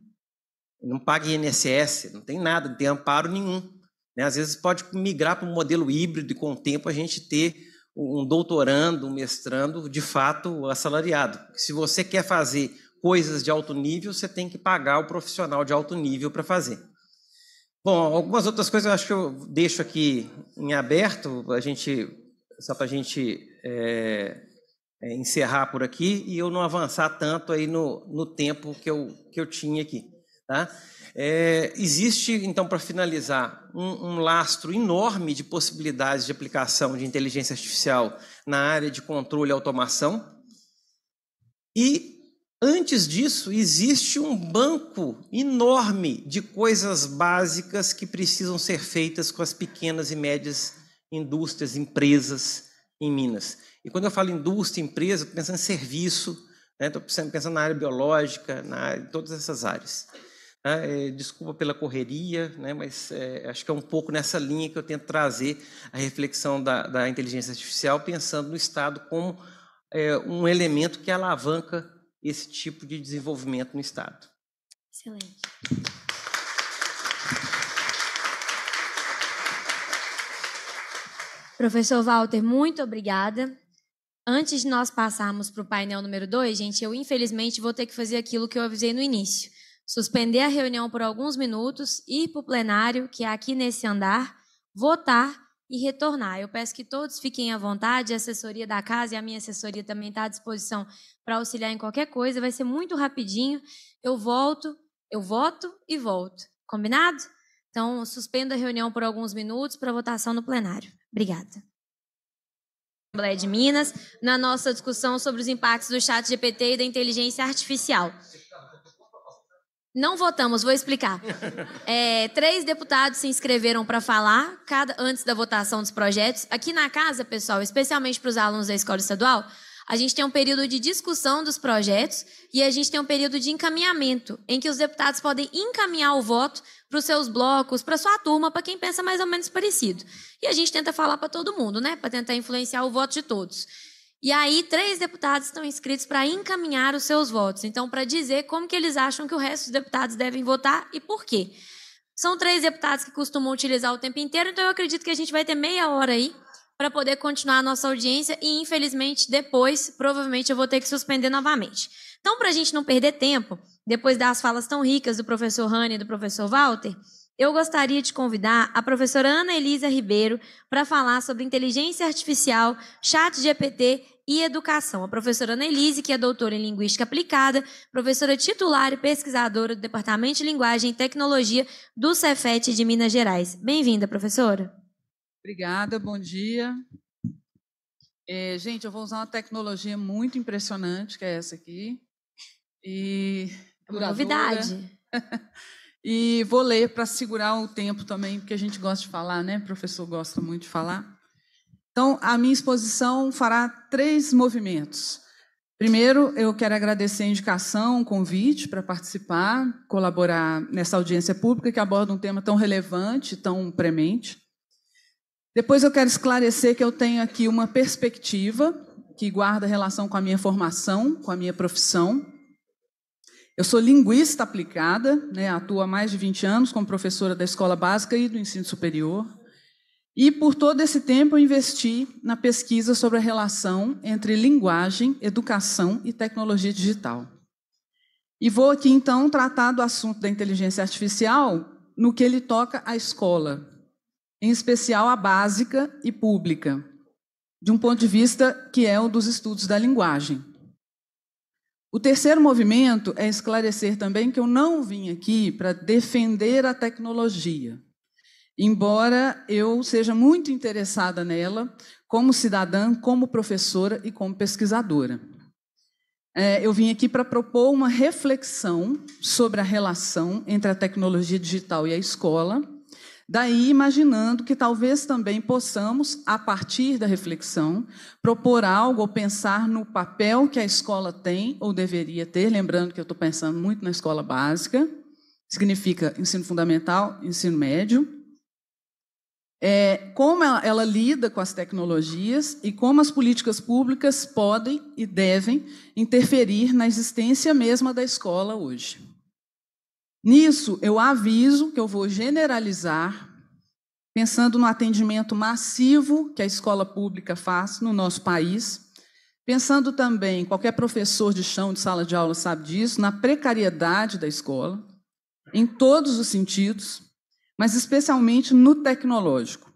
não paga INSS, não tem nada, não tem amparo nenhum. Né? Às vezes pode migrar para um modelo híbrido e com o tempo a gente ter um doutorando, um mestrando, de fato assalariado. Se você quer fazer coisas de alto nível, você tem que pagar o profissional de alto nível para fazer. Bom, algumas outras coisas eu acho que eu deixo aqui em aberto. A gente só para a gente é, é, encerrar por aqui e eu não avançar tanto aí no, no tempo que eu, que eu tinha aqui. Tá? É, existe, então, para finalizar, um, um lastro enorme de possibilidades de aplicação de inteligência artificial na área de controle e automação. E Antes disso, existe um banco enorme de coisas básicas que precisam ser feitas com as pequenas e médias indústrias, empresas em Minas. E quando eu falo indústria, empresa, estou pensando em serviço, estou né? pensando na área biológica, na área, em todas essas áreas. Né? É, desculpa pela correria, né? mas é, acho que é um pouco nessa linha que eu tento trazer a reflexão da, da inteligência artificial, pensando no Estado como é, um elemento que alavanca esse tipo de desenvolvimento no Estado. Excelente. Professor Walter, muito obrigada. Antes de nós passarmos para o painel número 2, gente, eu infelizmente vou ter que fazer aquilo que eu avisei no início. Suspender a reunião por alguns minutos, ir para o plenário, que é aqui nesse andar, votar e retornar. Eu peço que todos fiquem à vontade, a assessoria da casa e a minha assessoria também está à disposição para auxiliar em qualquer coisa. Vai ser muito rapidinho. Eu volto, eu voto e volto. Combinado? Então, suspendo a reunião por alguns minutos para votação no plenário. Obrigada. Assembleia de Minas, na nossa discussão sobre os impactos do chat GPT e da inteligência artificial. Não votamos, vou explicar. É, três deputados se inscreveram para falar cada, antes da votação dos projetos. Aqui na casa, pessoal, especialmente para os alunos da escola estadual, a gente tem um período de discussão dos projetos e a gente tem um período de encaminhamento, em que os deputados podem encaminhar o voto para os seus blocos, para sua turma, para quem pensa mais ou menos parecido. E a gente tenta falar para todo mundo, né? Para tentar influenciar o voto de todos. E aí, três deputados estão inscritos para encaminhar os seus votos. Então, para dizer como que eles acham que o resto dos deputados devem votar e por quê. São três deputados que costumam utilizar o tempo inteiro, então eu acredito que a gente vai ter meia hora aí para poder continuar a nossa audiência e, infelizmente, depois, provavelmente, eu vou ter que suspender novamente. Então, para a gente não perder tempo, depois das falas tão ricas do professor Rani e do professor Walter, eu gostaria de convidar a professora Ana Elisa Ribeiro para falar sobre inteligência artificial, chat GPT e educação. A professora Ana Elise, que é doutora em linguística aplicada, professora titular e pesquisadora do Departamento de Linguagem e Tecnologia do Cefet de Minas Gerais. Bem-vinda, professora. Obrigada, bom dia. É, gente, eu vou usar uma tecnologia muito impressionante, que é essa aqui. E é novidade. e vou ler para segurar o tempo também, porque a gente gosta de falar, né? O professor gosta muito de falar. Então, a minha exposição fará três movimentos. Primeiro, eu quero agradecer a indicação, o convite para participar, colaborar nessa audiência pública que aborda um tema tão relevante, tão premente. Depois eu quero esclarecer que eu tenho aqui uma perspectiva que guarda relação com a minha formação, com a minha profissão. Eu sou linguista aplicada, né, atuo há mais de 20 anos como professora da escola básica e do ensino superior. E por todo esse tempo eu investi na pesquisa sobre a relação entre linguagem, educação e tecnologia digital. E vou aqui então tratar do assunto da inteligência artificial no que ele toca à escola, em especial a básica e pública, de um ponto de vista que é o dos estudos da linguagem. O terceiro movimento é esclarecer também que eu não vim aqui para defender a tecnologia. Embora eu seja muito interessada nela, como cidadã, como professora e como pesquisadora. É, eu vim aqui para propor uma reflexão sobre a relação entre a tecnologia digital e a escola, Daí, imaginando que talvez também possamos, a partir da reflexão, propor algo ou pensar no papel que a escola tem ou deveria ter, lembrando que eu estou pensando muito na escola básica, significa ensino fundamental, ensino médio, é, como ela, ela lida com as tecnologias e como as políticas públicas podem e devem interferir na existência mesma da escola hoje. Nisso, eu aviso que eu vou generalizar, pensando no atendimento massivo que a escola pública faz no nosso país, pensando também, qualquer professor de chão de sala de aula sabe disso, na precariedade da escola, em todos os sentidos, mas especialmente no tecnológico,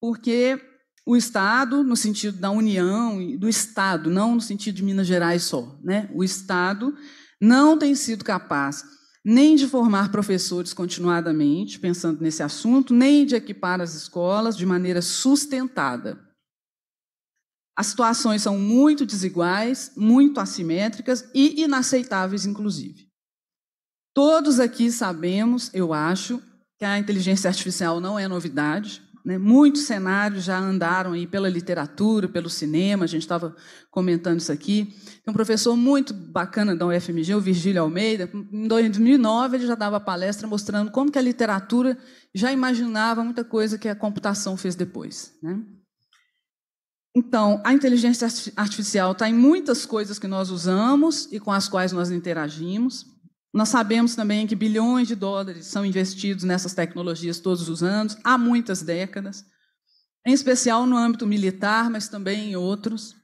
porque o Estado, no sentido da União, do Estado, não no sentido de Minas Gerais só, né? o Estado não tem sido capaz nem de formar professores continuadamente, pensando nesse assunto, nem de equipar as escolas de maneira sustentada. As situações são muito desiguais, muito assimétricas e inaceitáveis, inclusive. Todos aqui sabemos, eu acho, que a inteligência artificial não é novidade, né? Muitos cenários já andaram aí pela literatura, pelo cinema, a gente estava comentando isso aqui. Tem um professor muito bacana da UFMG, o Virgílio Almeida, em 2009 ele já dava palestra mostrando como que a literatura já imaginava muita coisa que a computação fez depois. Né? Então, a inteligência artificial está em muitas coisas que nós usamos e com as quais nós interagimos. Nós sabemos também que bilhões de dólares são investidos nessas tecnologias todos os anos, há muitas décadas, em especial no âmbito militar, mas também em outros.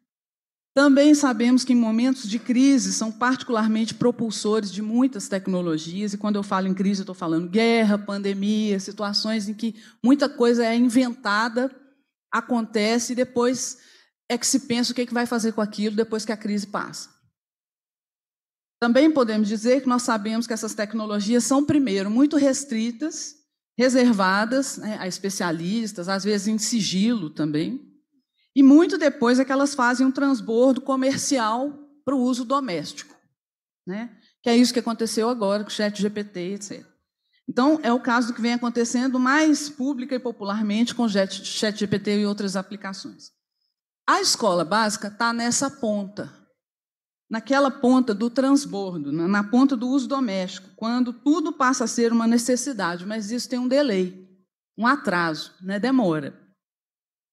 Também sabemos que em momentos de crise são particularmente propulsores de muitas tecnologias, e quando eu falo em crise, estou falando guerra, pandemia, situações em que muita coisa é inventada, acontece e depois é que se pensa o que, é que vai fazer com aquilo depois que a crise passa. Também podemos dizer que nós sabemos que essas tecnologias são, primeiro, muito restritas, reservadas né, a especialistas, às vezes em sigilo também, e muito depois é que elas fazem um transbordo comercial para o uso doméstico, né? que é isso que aconteceu agora com o chat GPT, etc. Então, é o caso do que vem acontecendo mais pública e popularmente com o chat GPT e outras aplicações. A escola básica está nessa ponta, naquela ponta do transbordo, na ponta do uso doméstico, quando tudo passa a ser uma necessidade, mas isso tem um delay, um atraso, né? demora.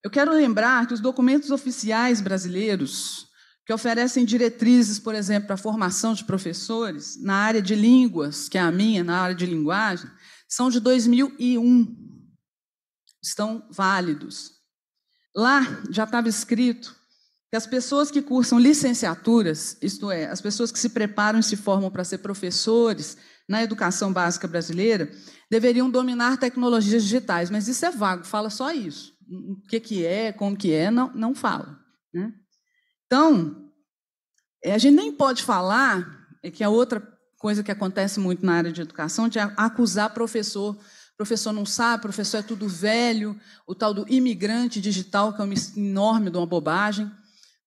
Eu quero lembrar que os documentos oficiais brasileiros, que oferecem diretrizes, por exemplo, para a formação de professores, na área de línguas, que é a minha, na área de linguagem, são de 2001. Estão válidos. Lá já estava escrito que as pessoas que cursam licenciaturas, isto é, as pessoas que se preparam e se formam para ser professores na educação básica brasileira, deveriam dominar tecnologias digitais, mas isso é vago, fala só isso. O que, que é, como que é, não, não fala. Né? Então, é, a gente nem pode falar, é que é outra coisa que acontece muito na área de educação, de acusar professor professor não sabe, professor é tudo velho, o tal do imigrante digital, que é um enorme de uma bobagem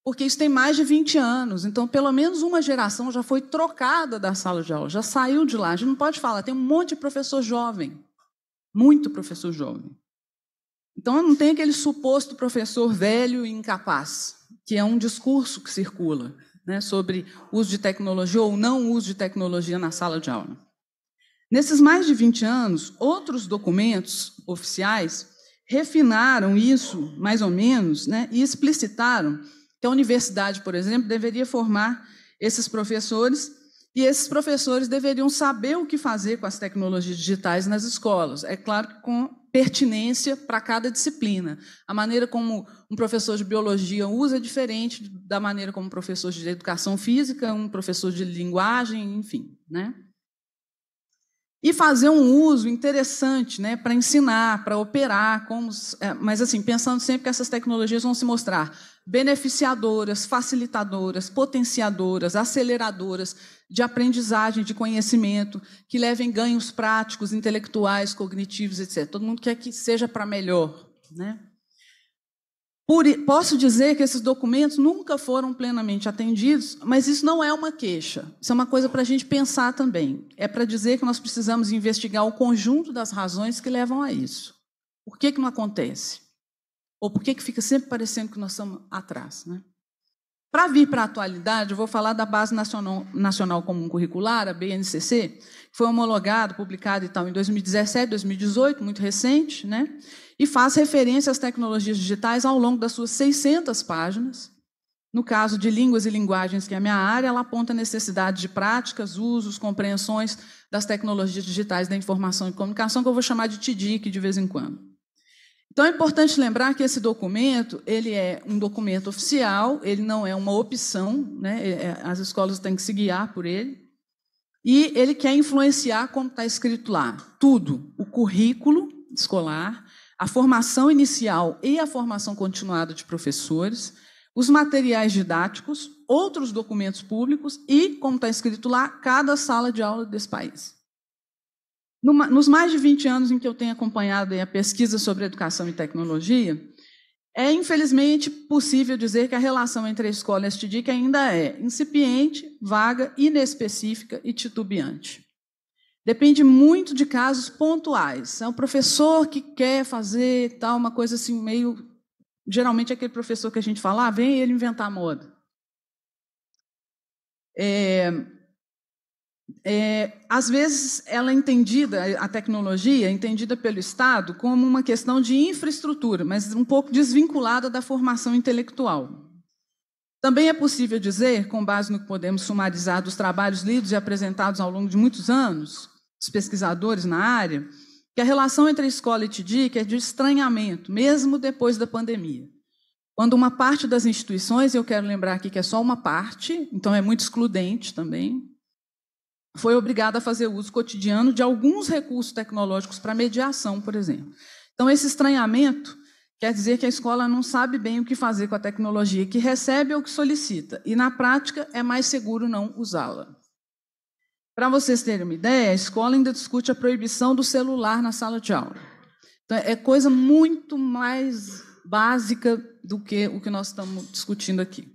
porque isso tem mais de 20 anos. Então, pelo menos uma geração já foi trocada da sala de aula, já saiu de lá. A gente não pode falar, tem um monte de professor jovem, muito professor jovem. Então, não tem aquele suposto professor velho e incapaz, que é um discurso que circula né, sobre uso de tecnologia ou não uso de tecnologia na sala de aula. Nesses mais de 20 anos, outros documentos oficiais refinaram isso, mais ou menos, né, e explicitaram então, a universidade, por exemplo, deveria formar esses professores e esses professores deveriam saber o que fazer com as tecnologias digitais nas escolas. É claro que com pertinência para cada disciplina. A maneira como um professor de biologia usa é diferente da maneira como um professor de educação física, um professor de linguagem, enfim, né? E fazer um uso interessante, né, para ensinar, para operar, como, é, mas assim pensando sempre que essas tecnologias vão se mostrar beneficiadoras, facilitadoras, potenciadoras, aceleradoras de aprendizagem, de conhecimento, que levem ganhos práticos, intelectuais, cognitivos, etc. Todo mundo quer que seja para melhor. Né? Por, posso dizer que esses documentos nunca foram plenamente atendidos, mas isso não é uma queixa. Isso é uma coisa para a gente pensar também. É para dizer que nós precisamos investigar o conjunto das razões que levam a isso. Por que, que não acontece? Ou por que, fica sempre parecendo que nós estamos atrás? Né? Para vir para a atualidade, eu vou falar da Base Nacional, Nacional Comum Curricular, a BNCC, que foi homologada, publicada e tal, em 2017, 2018, muito recente, né? e faz referência às tecnologias digitais ao longo das suas 600 páginas. No caso de línguas e linguagens, que é a minha área, ela aponta a necessidade de práticas, usos, compreensões das tecnologias digitais da informação e comunicação, que eu vou chamar de TDIC de vez em quando. Então é importante lembrar que esse documento ele é um documento oficial, ele não é uma opção, né? É, é, as escolas têm que se guiar por ele. E ele quer influenciar, como está escrito lá, tudo: o currículo escolar, a formação inicial e a formação continuada de professores, os materiais didáticos, outros documentos públicos e, como está escrito lá, cada sala de aula desse país. Numa, nos mais de 20 anos em que eu tenho acompanhado a pesquisa sobre educação e tecnologia, é infelizmente possível dizer que a relação entre a escola e a STDIC ainda é incipiente, vaga, inespecífica e titubeante. Depende muito de casos pontuais. É um professor que quer fazer tal uma coisa assim meio geralmente é aquele professor que a gente fala, ah, vem ele inventar moda. É, é, às vezes ela é entendida, a tecnologia é entendida pelo Estado como uma questão de infraestrutura, mas um pouco desvinculada da formação intelectual. Também é possível dizer, com base no que podemos sumarizar dos trabalhos lidos e apresentados ao longo de muitos anos, dos pesquisadores na área, que a relação entre a escola e TDIC é de estranhamento, mesmo depois da pandemia. Quando uma parte das instituições, eu quero lembrar aqui que é só uma parte, então é muito excludente também, foi obrigada a fazer uso cotidiano de alguns recursos tecnológicos para mediação, por exemplo. Então, esse estranhamento quer dizer que a escola não sabe bem o que fazer com a tecnologia que recebe ou que solicita, e na prática é mais seguro não usá-la. Para vocês terem uma ideia, a escola ainda discute a proibição do celular na sala de aula. Então, é coisa muito mais básica do que o que nós estamos discutindo aqui.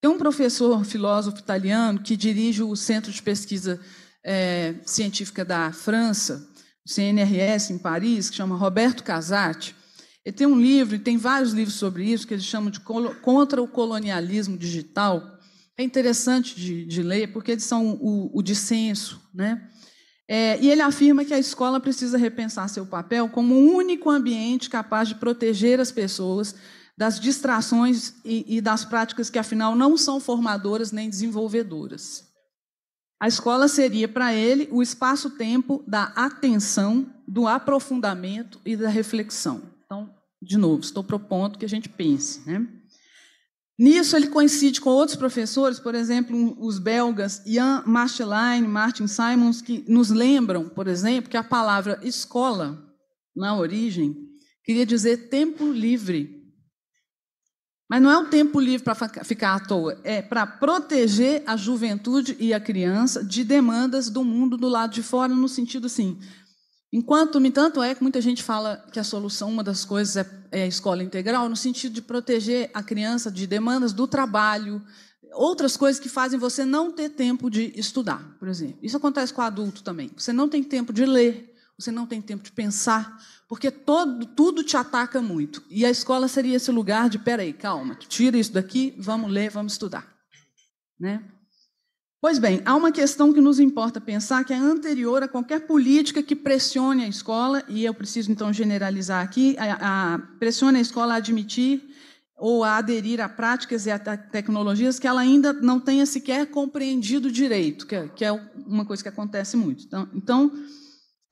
Tem um professor filósofo italiano que dirige o Centro de Pesquisa é, Científica da França, o CNRS, em Paris, que chama Roberto Casati. Ele tem um livro, e tem vários livros sobre isso, que eles chamam de Contra o Colonialismo Digital. É interessante de, de ler, porque eles são o, o dissenso. Né? É, e ele afirma que a escola precisa repensar seu papel como um único ambiente capaz de proteger as pessoas das distrações e, e das práticas que, afinal, não são formadoras nem desenvolvedoras. A escola seria, para ele, o espaço-tempo da atenção, do aprofundamento e da reflexão. Então, de novo, estou propondo que a gente pense. Né? Nisso, ele coincide com outros professores, por exemplo, os belgas Jan Machelein, Martin Simons, que nos lembram, por exemplo, que a palavra escola, na origem, queria dizer tempo livre mas não é um tempo livre para ficar à toa, é para proteger a juventude e a criança de demandas do mundo do lado de fora, no sentido assim. Enquanto, tanto é que muita gente fala que a solução, uma das coisas, é, é, a escola integral, no sentido de proteger a criança de demandas do trabalho, outras coisas que fazem você não ter tempo de estudar, por exemplo. Isso acontece com o adulto também. Você não tem tempo de ler, você não tem tempo de pensar, porque todo, tudo te ataca muito. E a escola seria esse lugar de, peraí, calma, tira isso daqui, vamos ler, vamos estudar. Né? Pois bem, há uma questão que nos importa pensar que é anterior a qualquer política que pressione a escola, e eu preciso então generalizar aqui, a, a, pressione a escola a admitir ou a aderir a práticas e a tecnologias que ela ainda não tenha sequer compreendido direito, que é, que é uma coisa que acontece muito. Então, então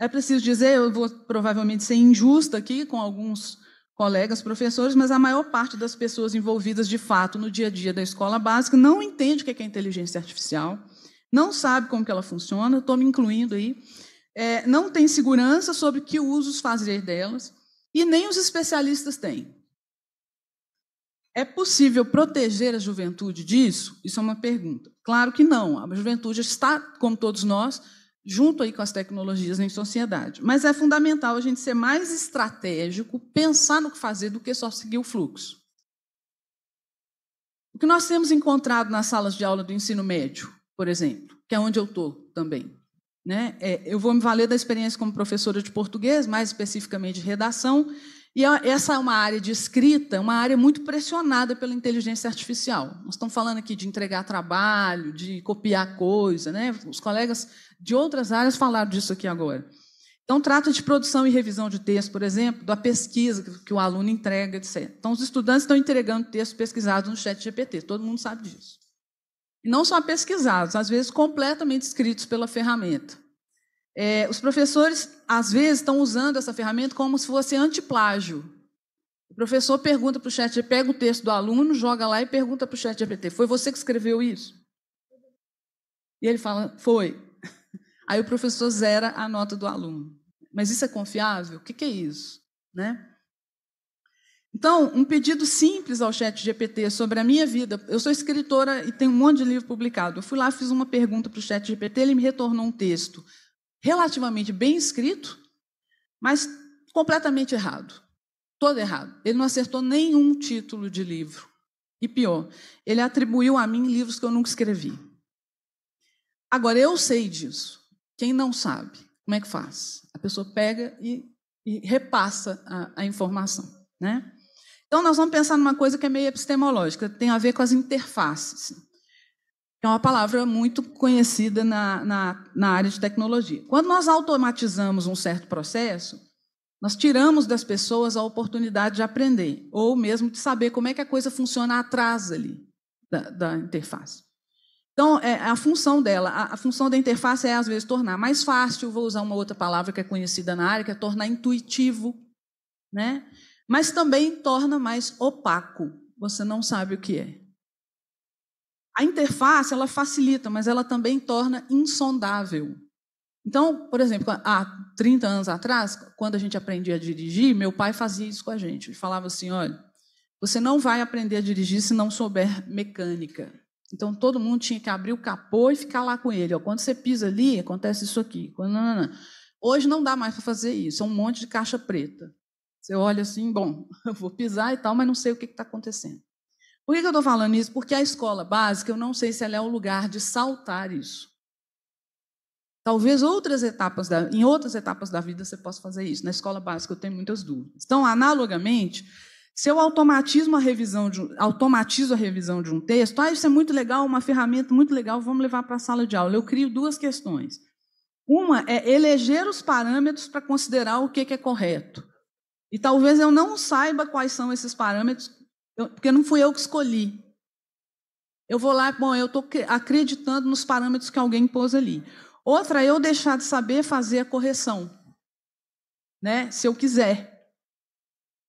é preciso dizer, eu vou provavelmente ser injusta aqui com alguns colegas professores, mas a maior parte das pessoas envolvidas de fato no dia a dia da escola básica não entende o que é, é inteligência artificial, não sabe como que ela funciona, estou me incluindo aí, é, não tem segurança sobre que usos fazer delas, e nem os especialistas têm. É possível proteger a juventude disso? Isso é uma pergunta. Claro que não. A juventude está, como todos nós, junto aí com as tecnologias em sociedade. Mas é fundamental a gente ser mais estratégico, pensar no que fazer do que só seguir o fluxo. O que nós temos encontrado nas salas de aula do ensino médio, por exemplo, que é onde eu estou também. Né? É, eu vou me valer da experiência como professora de português, mais especificamente de redação, e essa é uma área de escrita, uma área muito pressionada pela inteligência artificial. Nós estamos falando aqui de entregar trabalho, de copiar coisa, né? Os colegas de outras áreas falaram disso aqui agora. Então, trata de produção e revisão de texto, por exemplo, da pesquisa que o aluno entrega, etc. Então, os estudantes estão entregando textos pesquisados no chat GPT, todo mundo sabe disso. E não só pesquisados, às vezes completamente escritos pela ferramenta. É, os professores, às vezes, estão usando essa ferramenta como se fosse antiplágio. O professor pergunta para o chat, pega o texto do aluno, joga lá e pergunta para o chat GPT, foi você que escreveu isso? E ele fala, foi. Aí o professor zera a nota do aluno. Mas isso é confiável? O que, que é isso? Né? Então, um pedido simples ao chat GPT sobre a minha vida. Eu sou escritora e tenho um monte de livro publicado. Eu fui lá, fiz uma pergunta para o chat GPT, ele me retornou um texto relativamente bem escrito, mas completamente errado. Todo errado. Ele não acertou nenhum título de livro. E pior, ele atribuiu a mim livros que eu nunca escrevi. Agora, eu sei disso. Quem não sabe, como é que faz? A pessoa pega e, e repassa a, a informação. Né? Então, nós vamos pensar numa coisa que é meio epistemológica, tem a ver com as interfaces que é uma palavra muito conhecida na, na, na, área de tecnologia. Quando nós automatizamos um certo processo, nós tiramos das pessoas a oportunidade de aprender, ou mesmo de saber como é que a coisa funciona atrás ali da, da interface. Então, é, a função dela, a, a, função da interface é, às vezes, tornar mais fácil, vou usar uma outra palavra que é conhecida na área, que é tornar intuitivo, né? mas também torna mais opaco, você não sabe o que é. A interface ela facilita, mas ela também torna insondável. Então, por exemplo, há 30 anos atrás, quando a gente aprendia a dirigir, meu pai fazia isso com a gente. Ele falava assim: olha, você não vai aprender a dirigir se não souber mecânica. Então, todo mundo tinha que abrir o capô e ficar lá com ele. quando você pisa ali, acontece isso aqui. Hoje não dá mais para fazer isso, é um monte de caixa preta. Você olha assim, bom, eu vou pisar e tal, mas não sei o que está acontecendo. Por que eu estou falando isso? Porque a escola básica, eu não sei se ela é o lugar de saltar isso. Talvez outras etapas da, em outras etapas da vida você possa fazer isso. Na escola básica, eu tenho muitas dúvidas. Então, analogamente, se eu automatismo a revisão de, automatizo a revisão de um texto, ah, isso é muito legal, uma ferramenta muito legal, vamos levar para a sala de aula. Eu crio duas questões. Uma é eleger os parâmetros para considerar o que, que é correto. E talvez eu não saiba quais são esses parâmetros eu, porque não fui eu que escolhi. Eu vou lá, bom, eu estou acreditando nos parâmetros que alguém pôs ali. Outra, eu deixar de saber fazer a correção, né? Se eu quiser.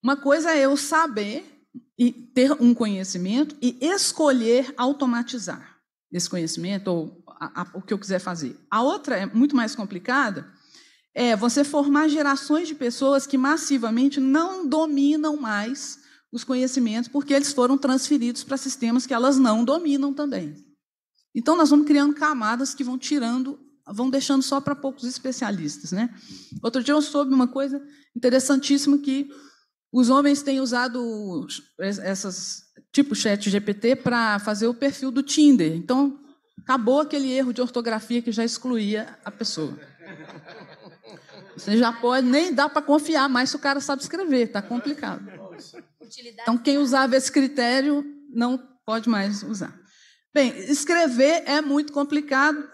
Uma coisa é eu saber e ter um conhecimento e escolher automatizar esse conhecimento ou a, a, o que eu quiser fazer. A outra é muito mais complicada, é você formar gerações de pessoas que massivamente não dominam mais os conhecimentos, porque eles foram transferidos para sistemas que elas não dominam também. Então, nós vamos criando camadas que vão tirando, vão deixando só para poucos especialistas. Né? Outro dia eu soube uma coisa interessantíssima que os homens têm usado essas tipo chat GPT para fazer o perfil do Tinder. Então, acabou aquele erro de ortografia que já excluía a pessoa. Você já pode, nem dá para confiar mais se o cara sabe escrever, está complicado. Utilidade. Então, quem usava esse critério não pode mais usar. Bem, escrever é muito complicado,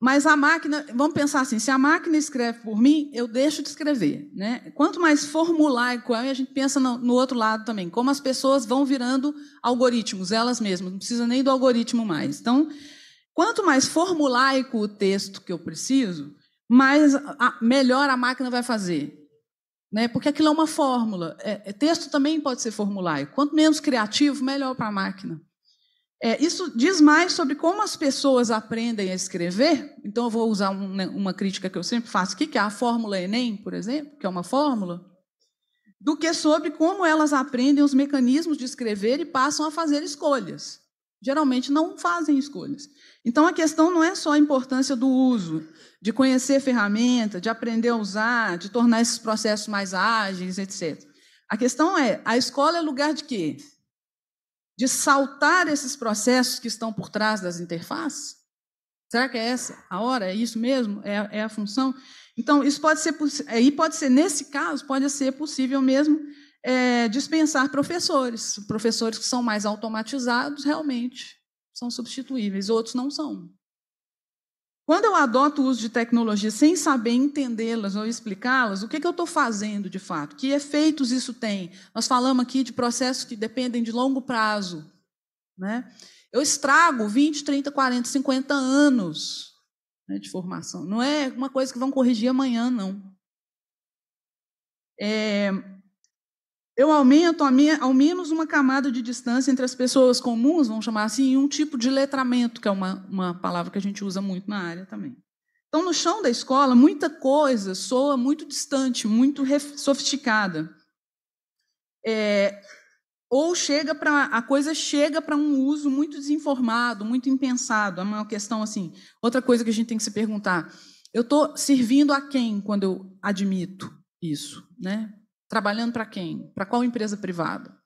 mas a máquina, vamos pensar assim, se a máquina escreve por mim, eu deixo de escrever. Né? Quanto mais formulaico é, a gente pensa no, no, outro lado também, como as pessoas vão virando algoritmos, elas mesmas, não precisa nem do algoritmo mais. Então, quanto mais formulaico o texto que eu preciso, mais a, melhor a máquina vai fazer. Né? Porque aquilo é uma fórmula. É, é, texto também pode ser formulário. Quanto menos criativo, melhor para a máquina. É, isso diz mais sobre como as pessoas aprendem a escrever. Então, eu vou usar um, né, uma crítica que eu sempre faço aqui, que é a fórmula Enem, por exemplo, que é uma fórmula, do que sobre como elas aprendem os mecanismos de escrever e passam a fazer escolhas. Geralmente não fazem escolhas. Então a questão não é só a importância do uso, de conhecer a ferramenta, de aprender a usar, de tornar esses processos mais ágeis, etc. A questão é: a escola é lugar de quê? De saltar esses processos que estão por trás das interfaces? Será que é essa a hora? É isso mesmo? É, é a função? Então, isso pode ser, aí pode ser, nesse caso, pode ser possível mesmo é, dispensar professores, professores que são mais automatizados realmente são substituíveis, outros não são. Quando eu adoto o uso de tecnologia sem saber entendê-las ou explicá-las, o que, é que eu estou fazendo de fato? Que efeitos isso tem? Nós falamos aqui de processos que dependem de longo prazo. Né? Eu estrago 20, 30, 40, 50 anos né, de formação. Não é uma coisa que vão corrigir amanhã, não. É, eu aumento ao menos uma camada de distância entre as pessoas comuns, vamos chamar assim, e um tipo de letramento, que é uma, uma palavra que a gente usa muito na área também. Então, no chão da escola, muita coisa soa muito distante, muito sofisticada. É, ou chega para a coisa chega para um uso muito desinformado, muito impensado. É uma questão assim. Outra coisa que a gente tem que se perguntar: eu estou servindo a quem quando eu admito isso, né? Trabalhando para quem? Para qual empresa privada?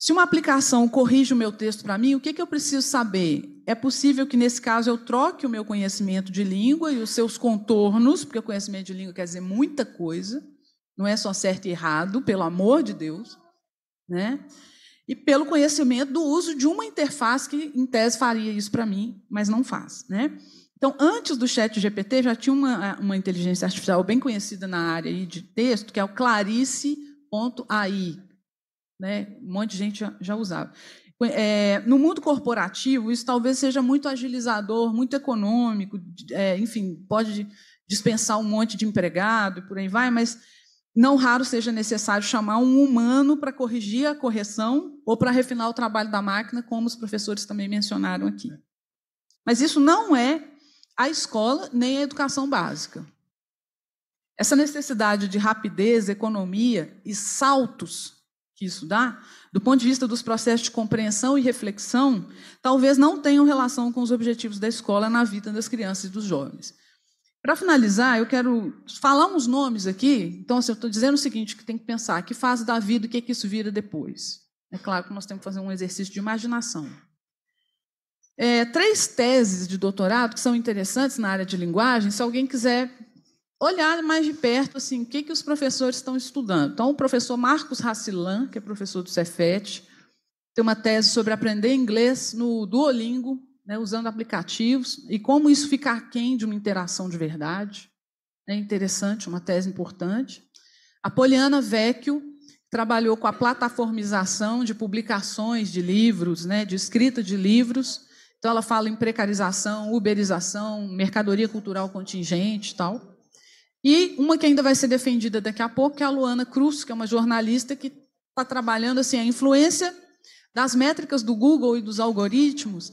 Se uma aplicação corrige o meu texto para mim, o que, que eu preciso saber? É possível que, nesse caso, eu troque o meu conhecimento de língua e os seus contornos, porque o conhecimento de língua quer dizer muita coisa, não é só certo e errado, pelo amor de Deus, né? e pelo conhecimento do uso de uma interface que, em tese, faria isso para mim, mas não faz. Né? Então, antes do chat GPT, já tinha uma, uma inteligência artificial bem conhecida na área de texto, que é o Clarice.ai. Né? Um monte de gente já, já usava. É, no mundo corporativo, isso talvez seja muito agilizador, muito econômico, é, enfim, pode dispensar um monte de empregado e por aí vai, mas não raro seja necessário chamar um humano para corrigir a correção ou para refinar o trabalho da máquina, como os professores também mencionaram aqui. Mas isso não é a escola nem a educação básica. Essa necessidade de rapidez, economia e saltos que isso dá, do ponto de vista dos processos de compreensão e reflexão, talvez não tenham relação com os objetivos da escola na vida das crianças e dos jovens. Para finalizar, eu quero falar uns nomes aqui. Então, assim, eu estou dizendo o seguinte: que tem que pensar que fase da vida, o que, é que isso vira depois. É claro que nós temos que fazer um exercício de imaginação é, três teses de doutorado que são interessantes na área de linguagem, se alguém quiser olhar mais de perto assim, o que, que os professores estão estudando. Então, o professor Marcos Racilan, que é professor do Cefet, tem uma tese sobre aprender inglês no Duolingo, né, usando aplicativos, e como isso fica aquém de uma interação de verdade. É interessante, uma tese importante. A Poliana Vecchio trabalhou com a plataformização de publicações de livros, né, de escrita de livros, então ela fala em precarização, uberização, mercadoria cultural contingente, tal. E uma que ainda vai ser defendida daqui a pouco é a Luana Cruz, que é uma jornalista que está trabalhando assim a influência das métricas do Google e dos algoritmos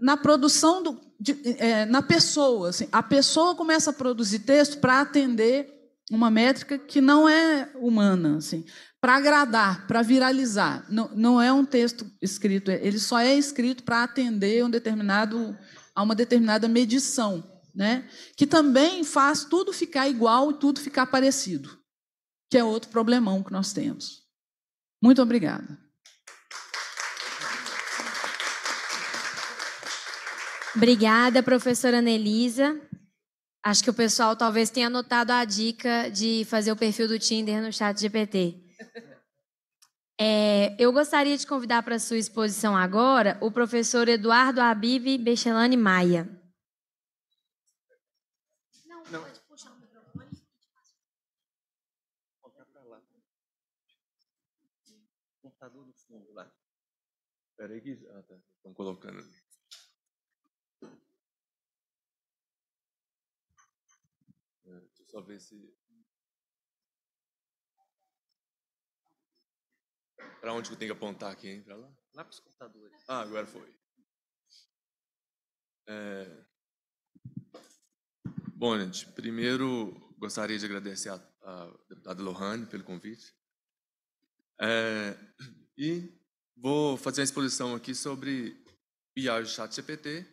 na produção do, de, é, na pessoa. Assim, a pessoa começa a produzir texto para atender uma métrica que não é humana. Assim para agradar, para viralizar. Não, não é um texto escrito, é, ele só é escrito para atender um determinado, a uma determinada medição, né? que também faz tudo ficar igual e tudo ficar parecido, que é outro problemão que nós temos. Muito obrigada. Obrigada, professora Anelisa. Acho que o pessoal talvez tenha anotado a dica de fazer o perfil do Tinder no chat GPT. É, eu gostaria de convidar para a sua exposição agora o professor Eduardo Abib Bechelani Maia. Não, pode puxar o microfone. Colocar para lá. Computador no fundo lá. Espera aí que... Ah, tá, Estão colocando ali. É, deixa eu só ver se... Para onde eu tenho que apontar aqui, hein? Para lá? Lá para os computadores. Ah, agora foi. É... Bom, gente, primeiro gostaria de agradecer a, a deputada Lohane pelo convite. É... E vou fazer uma exposição aqui sobre IA e chat GPT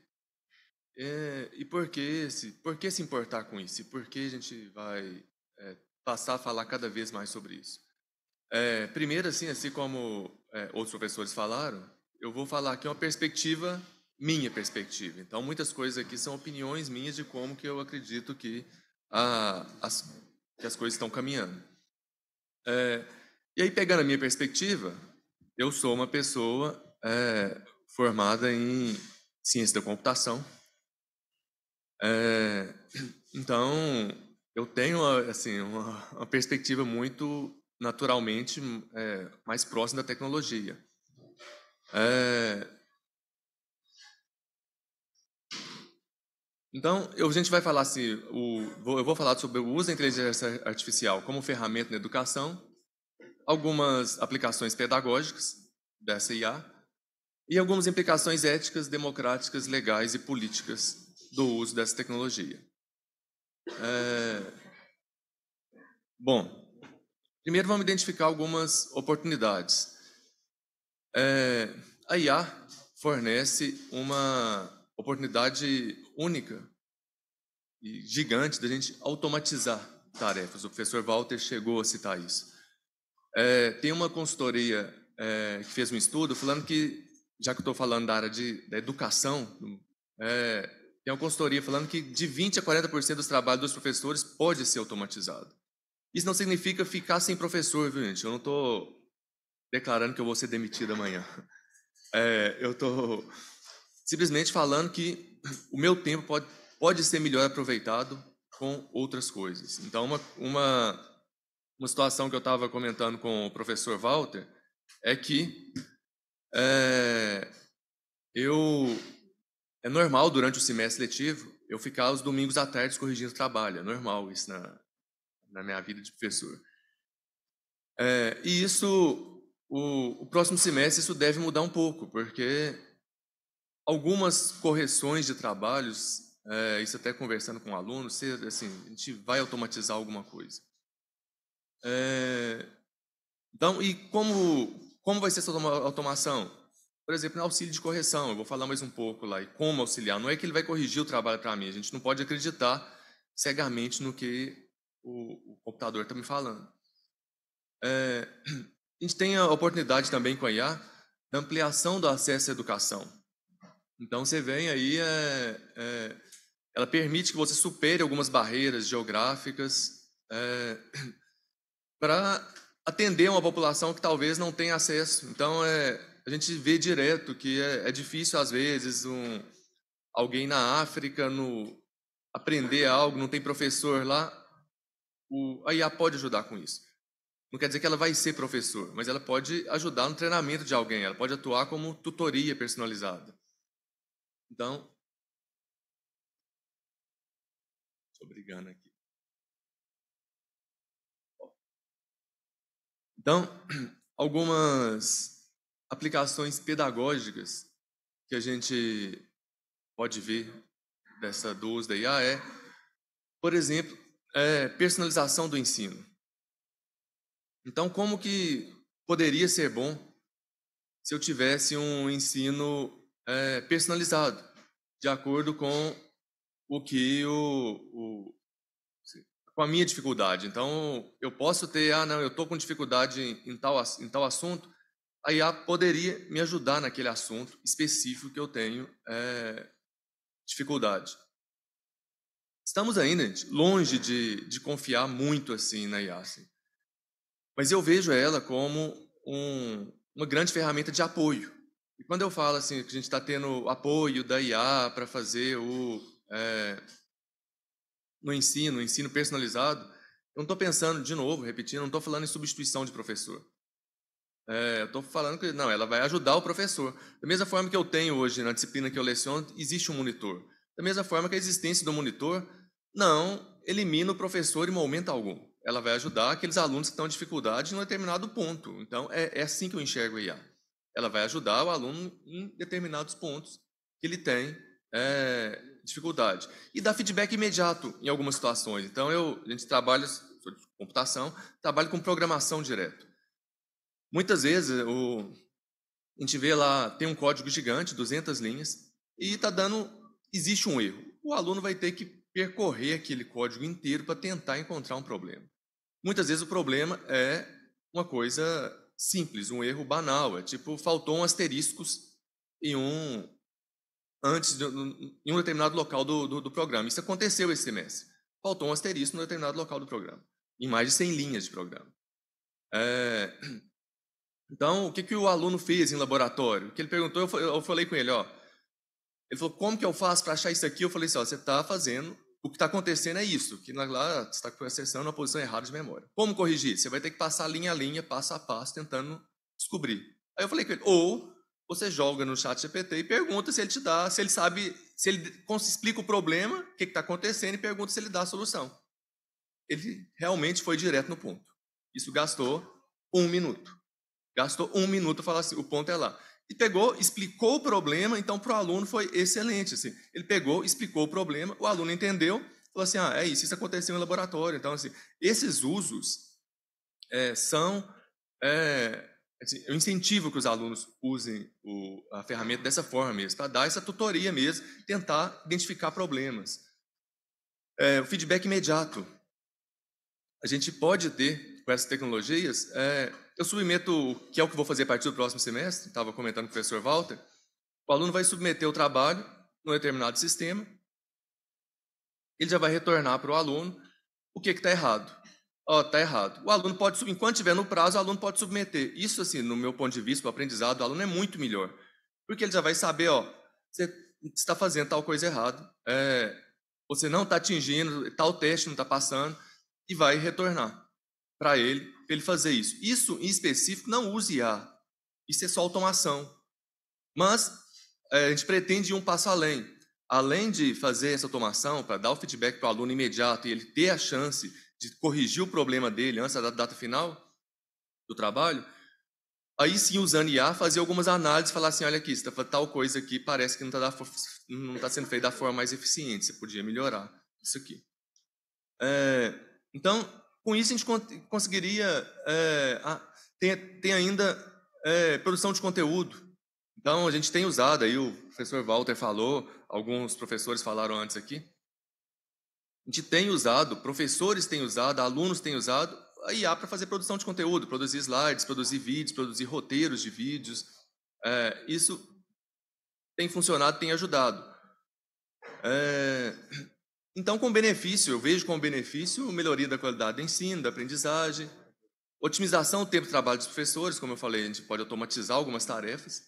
é... e por que, esse, por que se importar com isso e por que a gente vai é, passar a falar cada vez mais sobre isso. É, primeiro, assim, assim como é, outros professores falaram, eu vou falar aqui uma perspectiva, minha perspectiva. Então, muitas coisas aqui são opiniões minhas de como que eu acredito que, a, as, que as coisas estão caminhando. É, e aí, pegando a minha perspectiva, eu sou uma pessoa é, formada em ciência da computação. É, então, eu tenho assim, uma, uma perspectiva muito naturalmente hum, é, mais próximo da tecnologia. É... Então, eu, a gente vai falar assim, o, eu vou falar sobre o uso da inteligência artificial como ferramenta na educação, algumas aplicações pedagógicas dessa IA e algumas implicações éticas, democráticas, legais e políticas do uso dessa tecnologia. É... Bom, Primeiro, vamos identificar algumas oportunidades. É, a IA fornece uma oportunidade única e gigante da gente automatizar tarefas. O professor Walter chegou a citar isso. É, tem uma consultoria é, que fez um estudo falando que, já que estou falando da área de, da educação, é, tem uma consultoria falando que de 20% a 40% dos trabalhos dos professores pode ser automatizado. Isso não significa ficar sem professor, viu, gente? Eu não estou declarando que eu vou ser demitido amanhã. É, eu estou simplesmente falando que o meu tempo pode, pode ser melhor aproveitado com outras coisas. Então, uma, uma, uma situação que eu estava comentando com o professor Walter é que é, eu é normal durante o semestre letivo eu ficar os domingos à tarde corrigindo trabalho, é normal isso na, na minha vida de professor. É, e isso, o, o próximo semestre, isso deve mudar um pouco, porque algumas correções de trabalhos é, isso até conversando com o um aluno, se, assim, a gente vai automatizar alguma coisa. É, então, e como, como vai ser essa automação? Por exemplo, no auxílio de correção, eu vou falar mais um pouco lá, e como auxiliar. Não é que ele vai corrigir o trabalho para mim, a gente não pode acreditar cegamente no que o, o computador está me falando. É, a gente tem a oportunidade também com a IA da ampliação do acesso à educação. Então, você vem aí, é, é, ela permite que você supere algumas barreiras geográficas é, para atender uma população que talvez não tenha acesso. Então, é, a gente vê direto que é, é difícil, às vezes, um, alguém na África no, aprender algo, não tem professor lá o, a IA pode ajudar com isso. Não quer dizer que ela vai ser professor, mas ela pode ajudar no treinamento de alguém, ela pode atuar como tutoria personalizada. Então. Estou brigando aqui. Então, algumas aplicações pedagógicas que a gente pode ver dessa dose da IA é, por exemplo, é, personalização do ensino. Então, como que poderia ser bom se eu tivesse um ensino é, personalizado, de acordo com o que o, o, com a minha dificuldade. Então, eu posso ter, ah, não, eu estou com dificuldade em, em, tal, em tal assunto, a IA ah, poderia me ajudar naquele assunto específico que eu tenho é, dificuldade. Estamos ainda longe de, de confiar muito assim na IA. Mas eu vejo ela como um, uma grande ferramenta de apoio. E quando eu falo assim, que a gente está tendo apoio da IA para fazer o é, no ensino, ensino personalizado, eu não estou pensando, de novo, repetindo, não estou falando em substituição de professor. É, eu estou falando que, não, ela vai ajudar o professor. Da mesma forma que eu tenho hoje na disciplina que eu leciono, existe um monitor. Da mesma forma que a existência do monitor não elimina o professor em momento algum. Ela vai ajudar aqueles alunos que estão em dificuldade em um determinado ponto. Então, é, é assim que eu enxergo a IA. Ela vai ajudar o aluno em determinados pontos que ele tem é, dificuldade. E dá feedback imediato em algumas situações. Então, eu, a gente trabalha, sou de computação, trabalho com programação direto. Muitas vezes, o, a gente vê lá, tem um código gigante, 200 linhas, e está dando existe um erro. O aluno vai ter que percorrer aquele código inteiro para tentar encontrar um problema. Muitas vezes o problema é uma coisa simples, um erro banal, é tipo faltou um asterisco em um antes de, em um determinado local do, do, do programa. Isso aconteceu esse semestre. Faltou um asterisco em um determinado local do programa, em mais de 100 linhas de programa. É, então, o que, que o aluno fez em laboratório? O Que ele perguntou, eu falei com ele, ó, ele falou, como que eu faço para achar isso aqui? Eu falei assim, ó, você está fazendo, o que está acontecendo é isso, que lá você está acessando a posição errada de memória. Como corrigir? Você vai ter que passar linha a linha, passo a passo, tentando descobrir. Aí eu falei com ele, ou você joga no chat GPT e pergunta se ele te dá, se ele sabe, se ele explica o problema, o que está acontecendo, e pergunta se ele dá a solução. Ele realmente foi direto no ponto. Isso gastou um minuto. Gastou um minuto falar assim, o ponto é lá e pegou, explicou o problema, então para o aluno foi excelente. Assim. Ele pegou, explicou o problema, o aluno entendeu, falou assim: ah, é isso, isso aconteceu em laboratório. Então, assim, esses usos é, são. É, assim, eu incentivo que os alunos usem o, a ferramenta dessa forma mesmo, para dar essa tutoria mesmo, tentar identificar problemas. É, o feedback imediato. A gente pode ter com essas tecnologias, é, eu submeto, que é o que vou fazer a partir do próximo semestre, estava comentando com o professor Walter, o aluno vai submeter o trabalho num determinado sistema, ele já vai retornar para o aluno o que está errado. Ó, oh, errado. O aluno pode, enquanto tiver no prazo, o aluno pode submeter. Isso, assim, no meu ponto de vista, o aprendizado do aluno é muito melhor. Porque ele já vai saber, ó, você está fazendo tal coisa errado, é, você não está atingindo, tal teste não está passando, e vai retornar para ele, para ele fazer isso. Isso, em específico, não use IA. Isso é só automação. Mas eh, a gente pretende ir um passo além. Além de fazer essa automação para dar o feedback para o aluno imediato e ele ter a chance de corrigir o problema dele antes da data final do trabalho, aí sim, usando IA, fazer algumas análises, falar assim, olha aqui, está tal coisa aqui parece que não está tá sendo feita da forma mais eficiente, você podia melhorar isso aqui. É, então, com isso, a gente conseguiria é, tem, tem ainda é, produção de conteúdo. Então, a gente tem usado, aí o professor Walter falou, alguns professores falaram antes aqui. A gente tem usado, professores têm usado, alunos têm usado a IA para fazer produção de conteúdo, produzir slides, produzir vídeos, produzir roteiros de vídeos. É, isso tem funcionado, tem ajudado. É, então, com benefício, eu vejo com benefício melhoria da qualidade do ensino, da aprendizagem, otimização do tempo de trabalho dos professores, como eu falei, a gente pode automatizar algumas tarefas.